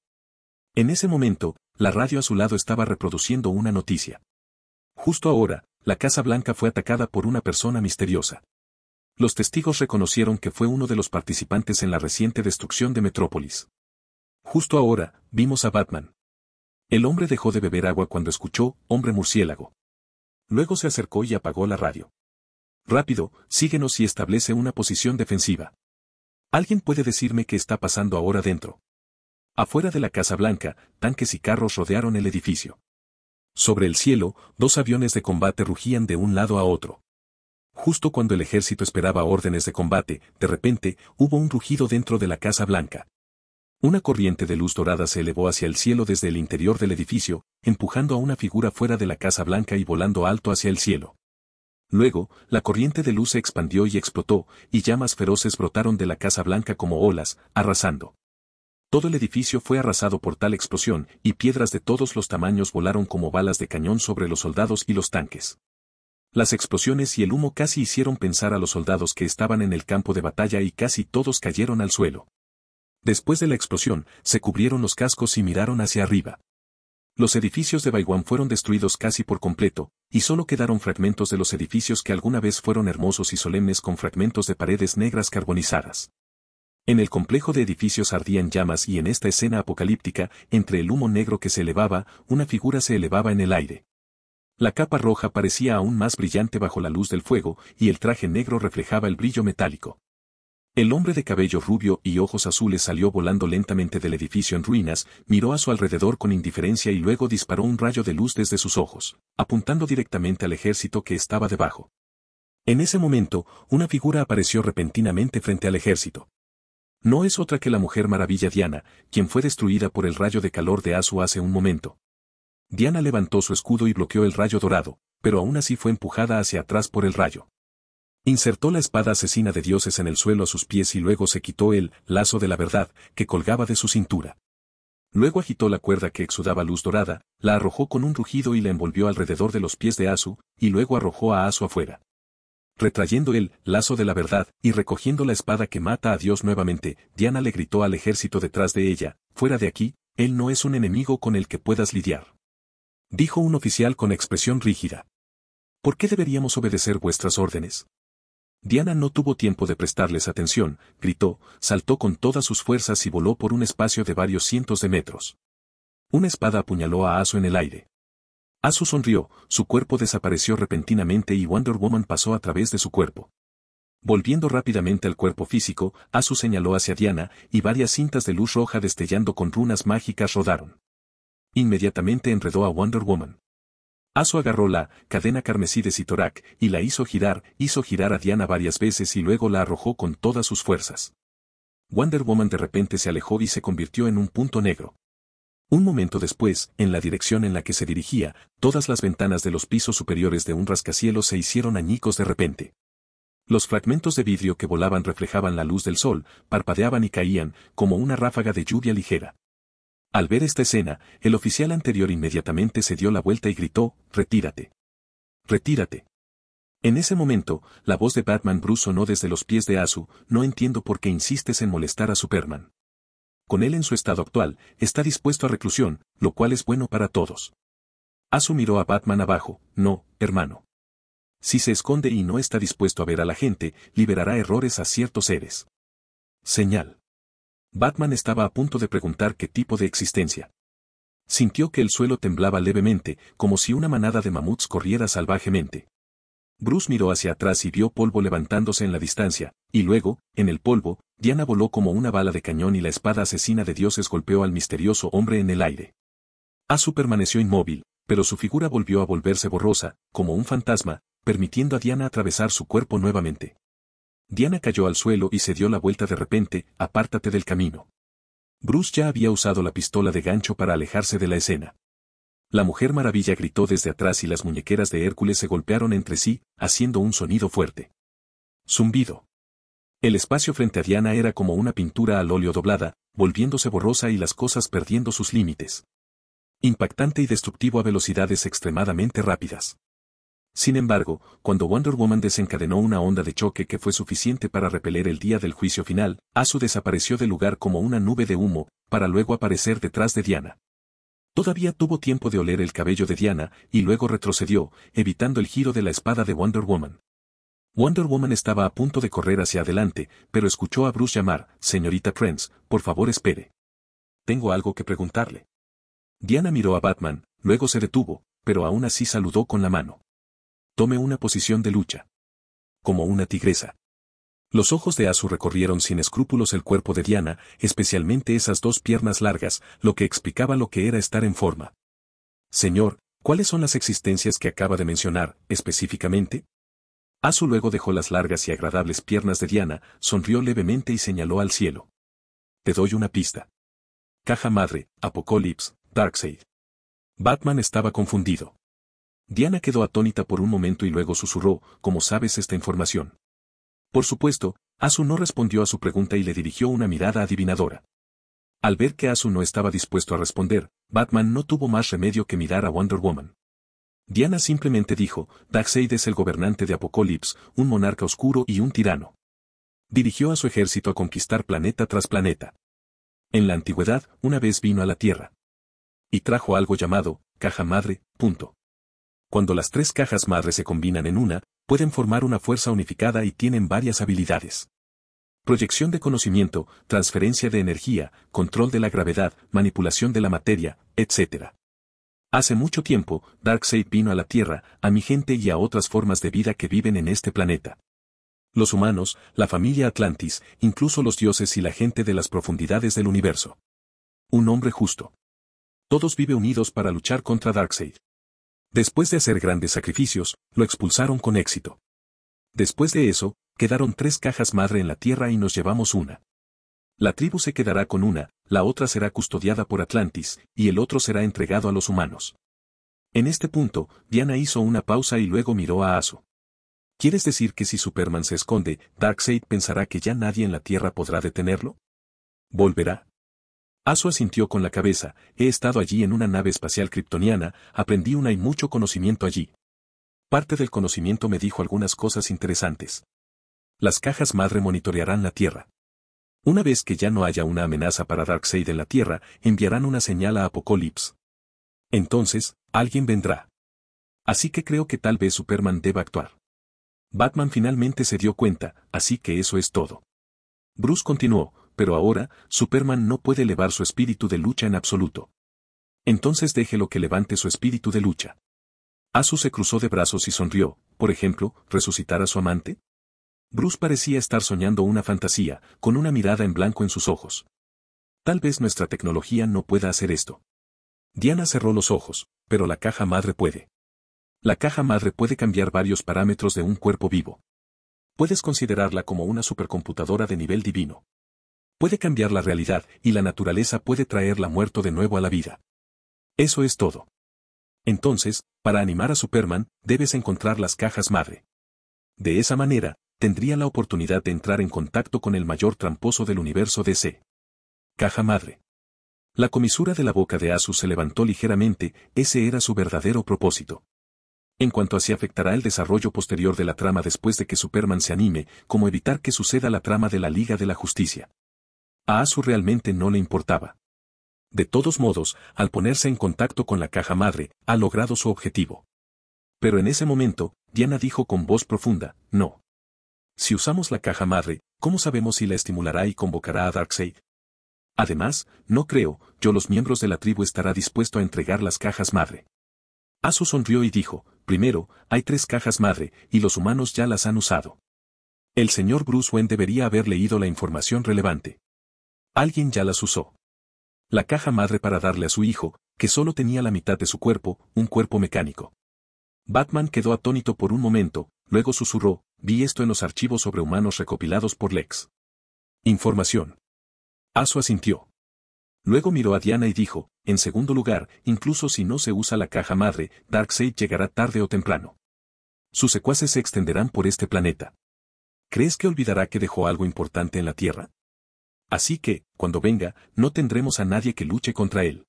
En ese momento, la radio a su lado estaba reproduciendo una noticia. Justo ahora, la Casa Blanca fue atacada por una persona misteriosa. Los testigos reconocieron que fue uno de los participantes en la reciente destrucción de Metrópolis. Justo ahora, vimos a Batman. El hombre dejó de beber agua cuando escuchó, hombre murciélago. Luego se acercó y apagó la radio. Rápido, síguenos y establece una posición defensiva. Alguien puede decirme qué está pasando ahora dentro. Afuera de la Casa Blanca, tanques y carros rodearon el edificio. Sobre el cielo, dos aviones de combate rugían de un lado a otro. Justo cuando el ejército esperaba órdenes de combate, de repente, hubo un rugido dentro de la Casa Blanca. Una corriente de luz dorada se elevó hacia el cielo desde el interior del edificio, empujando a una figura fuera de la Casa Blanca y volando alto hacia el cielo. Luego, la corriente de luz se expandió y explotó, y llamas feroces brotaron de la Casa Blanca como olas, arrasando. Todo el edificio fue arrasado por tal explosión, y piedras de todos los tamaños volaron como balas de cañón sobre los soldados y los tanques. Las explosiones y el humo casi hicieron pensar a los soldados que estaban en el campo de batalla y casi todos cayeron al suelo. Después de la explosión, se cubrieron los cascos y miraron hacia arriba. Los edificios de Baiwan fueron destruidos casi por completo, y solo quedaron fragmentos de los edificios que alguna vez fueron hermosos y solemnes con fragmentos de paredes negras carbonizadas. En el complejo de edificios ardían llamas y en esta escena apocalíptica, entre el humo negro que se elevaba, una figura se elevaba en el aire. La capa roja parecía aún más brillante bajo la luz del fuego, y el traje negro reflejaba el brillo metálico. El hombre de cabello rubio y ojos azules salió volando lentamente del edificio en ruinas, miró a su alrededor con indiferencia y luego disparó un rayo de luz desde sus ojos, apuntando directamente al ejército que estaba debajo. En ese momento, una figura apareció repentinamente frente al ejército. No es otra que la mujer maravilla Diana, quien fue destruida por el rayo de calor de Asu hace un momento. Diana levantó su escudo y bloqueó el rayo dorado, pero aún así fue empujada hacia atrás por el rayo. Insertó la espada asesina de dioses en el suelo a sus pies y luego se quitó el lazo de la verdad que colgaba de su cintura. Luego agitó la cuerda que exudaba luz dorada, la arrojó con un rugido y la envolvió alrededor de los pies de Asu, y luego arrojó a Asu afuera. Retrayendo el lazo de la verdad y recogiendo la espada que mata a Dios nuevamente, Diana le gritó al ejército detrás de ella, fuera de aquí, él no es un enemigo con el que puedas lidiar. Dijo un oficial con expresión rígida. ¿Por qué deberíamos obedecer vuestras órdenes? Diana no tuvo tiempo de prestarles atención, gritó, saltó con todas sus fuerzas y voló por un espacio de varios cientos de metros. Una espada apuñaló a Asu en el aire. Asu sonrió, su cuerpo desapareció repentinamente y Wonder Woman pasó a través de su cuerpo. Volviendo rápidamente al cuerpo físico, Asu señaló hacia Diana, y varias cintas de luz roja destellando con runas mágicas rodaron. Inmediatamente enredó a Wonder Woman. Asu agarró la cadena carmesí de Sitorak y la hizo girar, hizo girar a Diana varias veces y luego la arrojó con todas sus fuerzas. Wonder Woman de repente se alejó y se convirtió en un punto negro. Un momento después, en la dirección en la que se dirigía, todas las ventanas de los pisos superiores de un rascacielos se hicieron añicos de repente. Los fragmentos de vidrio que volaban reflejaban la luz del sol, parpadeaban y caían, como una ráfaga de lluvia ligera. Al ver esta escena, el oficial anterior inmediatamente se dio la vuelta y gritó, Retírate. Retírate. En ese momento, la voz de Batman Bruce sonó desde los pies de Asu, no entiendo por qué insistes en molestar a Superman. Con él en su estado actual, está dispuesto a reclusión, lo cual es bueno para todos. Asu miró a Batman abajo, no, hermano. Si se esconde y no está dispuesto a ver a la gente, liberará errores a ciertos seres. Señal. Batman estaba a punto de preguntar qué tipo de existencia. Sintió que el suelo temblaba levemente, como si una manada de mamuts corriera salvajemente. Bruce miró hacia atrás y vio polvo levantándose en la distancia, y luego, en el polvo, Diana voló como una bala de cañón y la espada asesina de dioses golpeó al misterioso hombre en el aire. Asu permaneció inmóvil, pero su figura volvió a volverse borrosa, como un fantasma, permitiendo a Diana atravesar su cuerpo nuevamente. Diana cayó al suelo y se dio la vuelta de repente, apártate del camino. Bruce ya había usado la pistola de gancho para alejarse de la escena. La mujer maravilla gritó desde atrás y las muñequeras de Hércules se golpearon entre sí, haciendo un sonido fuerte. Zumbido. El espacio frente a Diana era como una pintura al óleo doblada, volviéndose borrosa y las cosas perdiendo sus límites. Impactante y destructivo a velocidades extremadamente rápidas. Sin embargo, cuando Wonder Woman desencadenó una onda de choque que fue suficiente para repeler el día del juicio final, Asu desapareció del lugar como una nube de humo, para luego aparecer detrás de Diana. Todavía tuvo tiempo de oler el cabello de Diana, y luego retrocedió, evitando el giro de la espada de Wonder Woman. Wonder Woman estaba a punto de correr hacia adelante, pero escuchó a Bruce llamar, Señorita Prince, por favor espere. Tengo algo que preguntarle. Diana miró a Batman, luego se detuvo, pero aún así saludó con la mano. Tome una posición de lucha. Como una tigresa. Los ojos de Asu recorrieron sin escrúpulos el cuerpo de Diana, especialmente esas dos piernas largas, lo que explicaba lo que era estar en forma. Señor, ¿cuáles son las existencias que acaba de mencionar, específicamente? Asu luego dejó las largas y agradables piernas de Diana, sonrió levemente y señaló al cielo. Te doy una pista. Caja madre, Apocalypse, Darkseid. Batman estaba confundido. Diana quedó atónita por un momento y luego susurró, como sabes esta información? Por supuesto, Asu no respondió a su pregunta y le dirigió una mirada adivinadora. Al ver que Asu no estaba dispuesto a responder, Batman no tuvo más remedio que mirar a Wonder Woman. Diana simplemente dijo, Darkseid es el gobernante de Apokolips, un monarca oscuro y un tirano. Dirigió a su ejército a conquistar planeta tras planeta. En la antigüedad, una vez vino a la Tierra. Y trajo algo llamado, caja madre, punto cuando las tres cajas madre se combinan en una, pueden formar una fuerza unificada y tienen varias habilidades. Proyección de conocimiento, transferencia de energía, control de la gravedad, manipulación de la materia, etc. Hace mucho tiempo, Darkseid vino a la Tierra, a mi gente y a otras formas de vida que viven en este planeta. Los humanos, la familia Atlantis, incluso los dioses y la gente de las profundidades del universo. Un hombre justo. Todos vive unidos para luchar contra Darkseid. Después de hacer grandes sacrificios, lo expulsaron con éxito. Después de eso, quedaron tres cajas madre en la tierra y nos llevamos una. La tribu se quedará con una, la otra será custodiada por Atlantis, y el otro será entregado a los humanos. En este punto, Diana hizo una pausa y luego miró a Aso. ¿Quieres decir que si Superman se esconde, Darkseid pensará que ya nadie en la Tierra podrá detenerlo? ¿Volverá? Asu asintió con la cabeza, he estado allí en una nave espacial kryptoniana, aprendí una y mucho conocimiento allí. Parte del conocimiento me dijo algunas cosas interesantes. Las cajas madre monitorearán la Tierra. Una vez que ya no haya una amenaza para Darkseid en la Tierra, enviarán una señal a Apokolips. Entonces, alguien vendrá. Así que creo que tal vez Superman deba actuar. Batman finalmente se dio cuenta, así que eso es todo. Bruce continuó, pero ahora, Superman no puede elevar su espíritu de lucha en absoluto. Entonces déjelo que levante su espíritu de lucha. Asu se cruzó de brazos y sonrió, por ejemplo, resucitar a su amante. Bruce parecía estar soñando una fantasía, con una mirada en blanco en sus ojos. Tal vez nuestra tecnología no pueda hacer esto. Diana cerró los ojos, pero la caja madre puede. La caja madre puede cambiar varios parámetros de un cuerpo vivo. Puedes considerarla como una supercomputadora de nivel divino puede cambiar la realidad y la naturaleza puede traerla muerto de nuevo a la vida. Eso es todo. Entonces, para animar a Superman, debes encontrar las cajas madre. De esa manera, tendría la oportunidad de entrar en contacto con el mayor tramposo del universo DC. Caja madre. La comisura de la boca de Asus se levantó ligeramente, ese era su verdadero propósito. En cuanto a si afectará el desarrollo posterior de la trama después de que Superman se anime, como evitar que suceda la trama de la Liga de la Justicia. A Asu realmente no le importaba. De todos modos, al ponerse en contacto con la caja madre, ha logrado su objetivo. Pero en ese momento, Diana dijo con voz profunda, no. Si usamos la caja madre, ¿cómo sabemos si la estimulará y convocará a Darkseid? Además, no creo, yo los miembros de la tribu estará dispuesto a entregar las cajas madre. Asu sonrió y dijo, primero, hay tres cajas madre, y los humanos ya las han usado. El señor Bruce Wayne debería haber leído la información relevante. Alguien ya las usó. La caja madre para darle a su hijo, que solo tenía la mitad de su cuerpo, un cuerpo mecánico. Batman quedó atónito por un momento, luego susurró, vi esto en los archivos sobre humanos recopilados por Lex. Información. Aso asintió. Luego miró a Diana y dijo, en segundo lugar, incluso si no se usa la caja madre, Darkseid llegará tarde o temprano. Sus secuaces se extenderán por este planeta. ¿Crees que olvidará que dejó algo importante en la Tierra? Así que, cuando venga, no tendremos a nadie que luche contra él.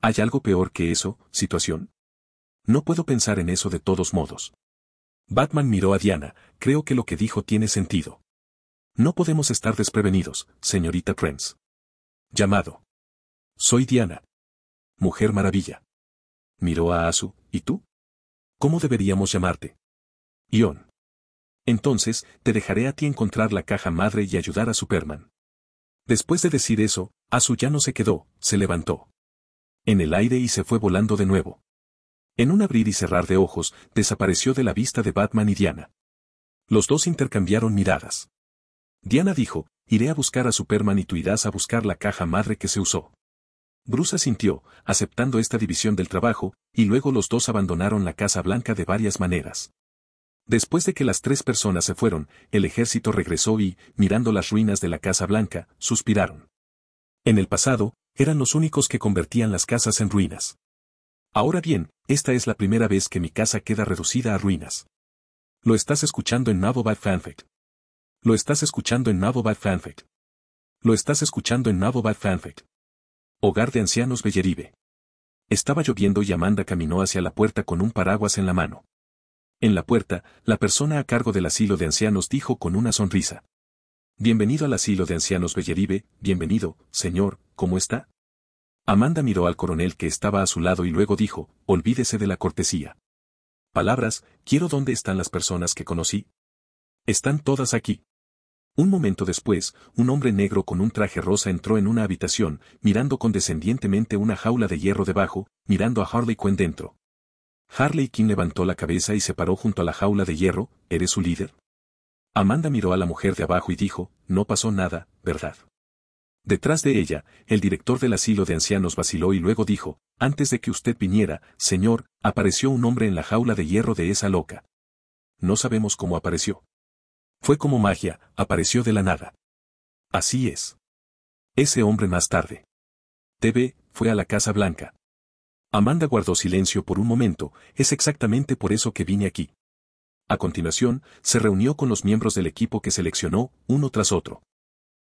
¿Hay algo peor que eso, situación? No puedo pensar en eso de todos modos. Batman miró a Diana, creo que lo que dijo tiene sentido. No podemos estar desprevenidos, señorita Prince. Llamado. Soy Diana. Mujer Maravilla. Miró a Asu, ¿y tú? ¿Cómo deberíamos llamarte? Ion. Entonces, te dejaré a ti encontrar la caja madre y ayudar a Superman. Después de decir eso, Azu ya no se quedó, se levantó. En el aire y se fue volando de nuevo. En un abrir y cerrar de ojos, desapareció de la vista de Batman y Diana. Los dos intercambiaron miradas. Diana dijo, iré a buscar a Superman y tú irás a buscar la caja madre que se usó. Bruce asintió, aceptando esta división del trabajo, y luego los dos abandonaron la Casa Blanca de varias maneras. Después de que las tres personas se fueron, el ejército regresó y, mirando las ruinas de la Casa Blanca, suspiraron. En el pasado, eran los únicos que convertían las casas en ruinas. Ahora bien, esta es la primera vez que mi casa queda reducida a ruinas. Lo estás escuchando en Navobad Fanfic. Lo estás escuchando en Navobad Fanfic. Lo estás escuchando en Navobad Fanfic. Hogar de ancianos Belleribe. Estaba lloviendo y Amanda caminó hacia la puerta con un paraguas en la mano. En la puerta, la persona a cargo del asilo de ancianos dijo con una sonrisa. Bienvenido al asilo de ancianos Bellerive, bienvenido, señor, ¿cómo está? Amanda miró al coronel que estaba a su lado y luego dijo, olvídese de la cortesía. Palabras, quiero dónde están las personas que conocí. Están todas aquí. Un momento después, un hombre negro con un traje rosa entró en una habitación, mirando condescendientemente una jaula de hierro debajo, mirando a Harley Quinn dentro. Harley King levantó la cabeza y se paró junto a la jaula de hierro, ¿eres su líder? Amanda miró a la mujer de abajo y dijo, no pasó nada, ¿verdad? Detrás de ella, el director del asilo de ancianos vaciló y luego dijo, antes de que usted viniera, señor, apareció un hombre en la jaula de hierro de esa loca. No sabemos cómo apareció. Fue como magia, apareció de la nada. Así es. Ese hombre más tarde. TV, fue a la Casa Blanca. Amanda guardó silencio por un momento, es exactamente por eso que vine aquí. A continuación, se reunió con los miembros del equipo que seleccionó, uno tras otro.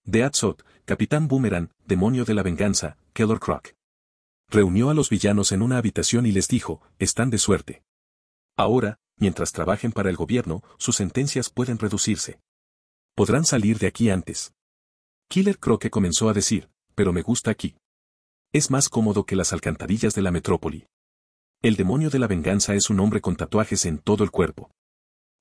De Capitán Boomerang, Demonio de la Venganza, Keller Croc. Reunió a los villanos en una habitación y les dijo, están de suerte. Ahora, mientras trabajen para el gobierno, sus sentencias pueden reducirse. Podrán salir de aquí antes. Killer Croc comenzó a decir, pero me gusta aquí. Es más cómodo que las alcantarillas de la metrópoli. El demonio de la venganza es un hombre con tatuajes en todo el cuerpo.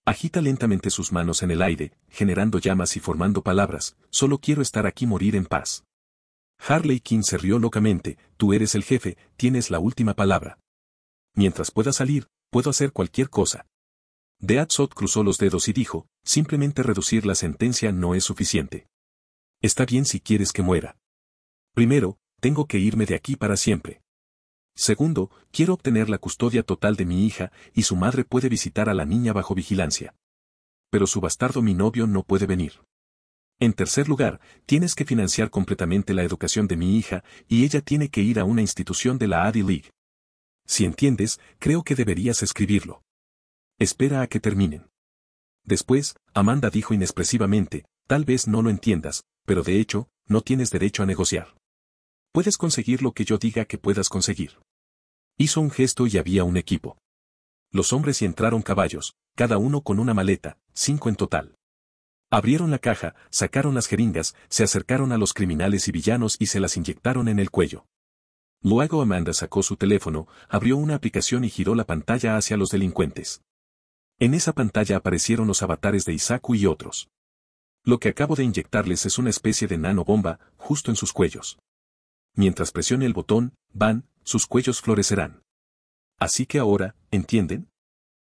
Agita lentamente sus manos en el aire, generando llamas y formando palabras, solo quiero estar aquí morir en paz. Harley King se rió locamente, tú eres el jefe, tienes la última palabra. Mientras pueda salir, puedo hacer cualquier cosa. De cruzó los dedos y dijo, simplemente reducir la sentencia no es suficiente. Está bien si quieres que muera. Primero, tengo que irme de aquí para siempre. Segundo, quiero obtener la custodia total de mi hija y su madre puede visitar a la niña bajo vigilancia. Pero su bastardo mi novio no puede venir. En tercer lugar, tienes que financiar completamente la educación de mi hija y ella tiene que ir a una institución de la Adi League. Si entiendes, creo que deberías escribirlo. Espera a que terminen. Después, Amanda dijo inexpresivamente, tal vez no lo entiendas, pero de hecho, no tienes derecho a negociar. Puedes conseguir lo que yo diga que puedas conseguir. Hizo un gesto y había un equipo. Los hombres y entraron caballos, cada uno con una maleta, cinco en total. Abrieron la caja, sacaron las jeringas, se acercaron a los criminales y villanos y se las inyectaron en el cuello. Luego Amanda sacó su teléfono, abrió una aplicación y giró la pantalla hacia los delincuentes. En esa pantalla aparecieron los avatares de Isaku y otros. Lo que acabo de inyectarles es una especie de nanobomba, justo en sus cuellos mientras presione el botón, van, sus cuellos florecerán. Así que ahora, ¿entienden?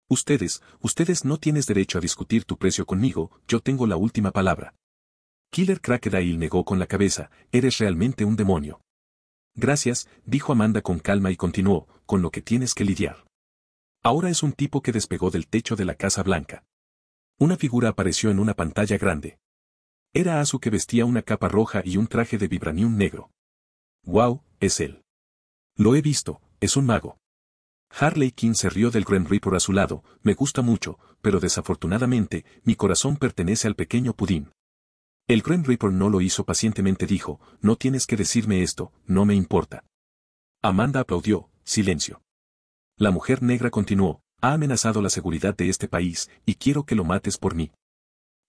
Ustedes, ustedes no tienes derecho a discutir tu precio conmigo, yo tengo la última palabra. Killer Crackerail negó con la cabeza, eres realmente un demonio. Gracias, dijo Amanda con calma y continuó, con lo que tienes que lidiar. Ahora es un tipo que despegó del techo de la Casa Blanca. Una figura apareció en una pantalla grande. Era Azu que vestía una capa roja y un traje de vibranium negro. Wow, es él. Lo he visto, es un mago. Harley Quinn se rió del Grand Ripper a su lado, me gusta mucho, pero desafortunadamente, mi corazón pertenece al pequeño pudín. El Grand Ripper no lo hizo pacientemente dijo, no tienes que decirme esto, no me importa. Amanda aplaudió, silencio. La mujer negra continuó, ha amenazado la seguridad de este país, y quiero que lo mates por mí.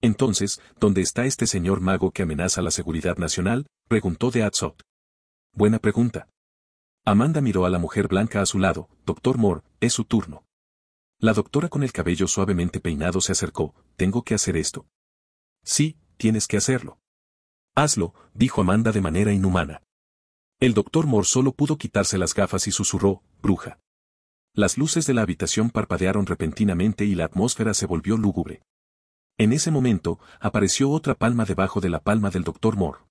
Entonces, ¿dónde está este señor mago que amenaza la seguridad nacional? preguntó de Buena pregunta. Amanda miró a la mujer blanca a su lado, Doctor Moore, es su turno. La doctora con el cabello suavemente peinado se acercó, tengo que hacer esto. Sí, tienes que hacerlo. Hazlo, dijo Amanda de manera inhumana. El doctor Moore solo pudo quitarse las gafas y susurró, bruja. Las luces de la habitación parpadearon repentinamente y la atmósfera se volvió lúgubre. En ese momento, apareció otra palma debajo de la palma del doctor Moore.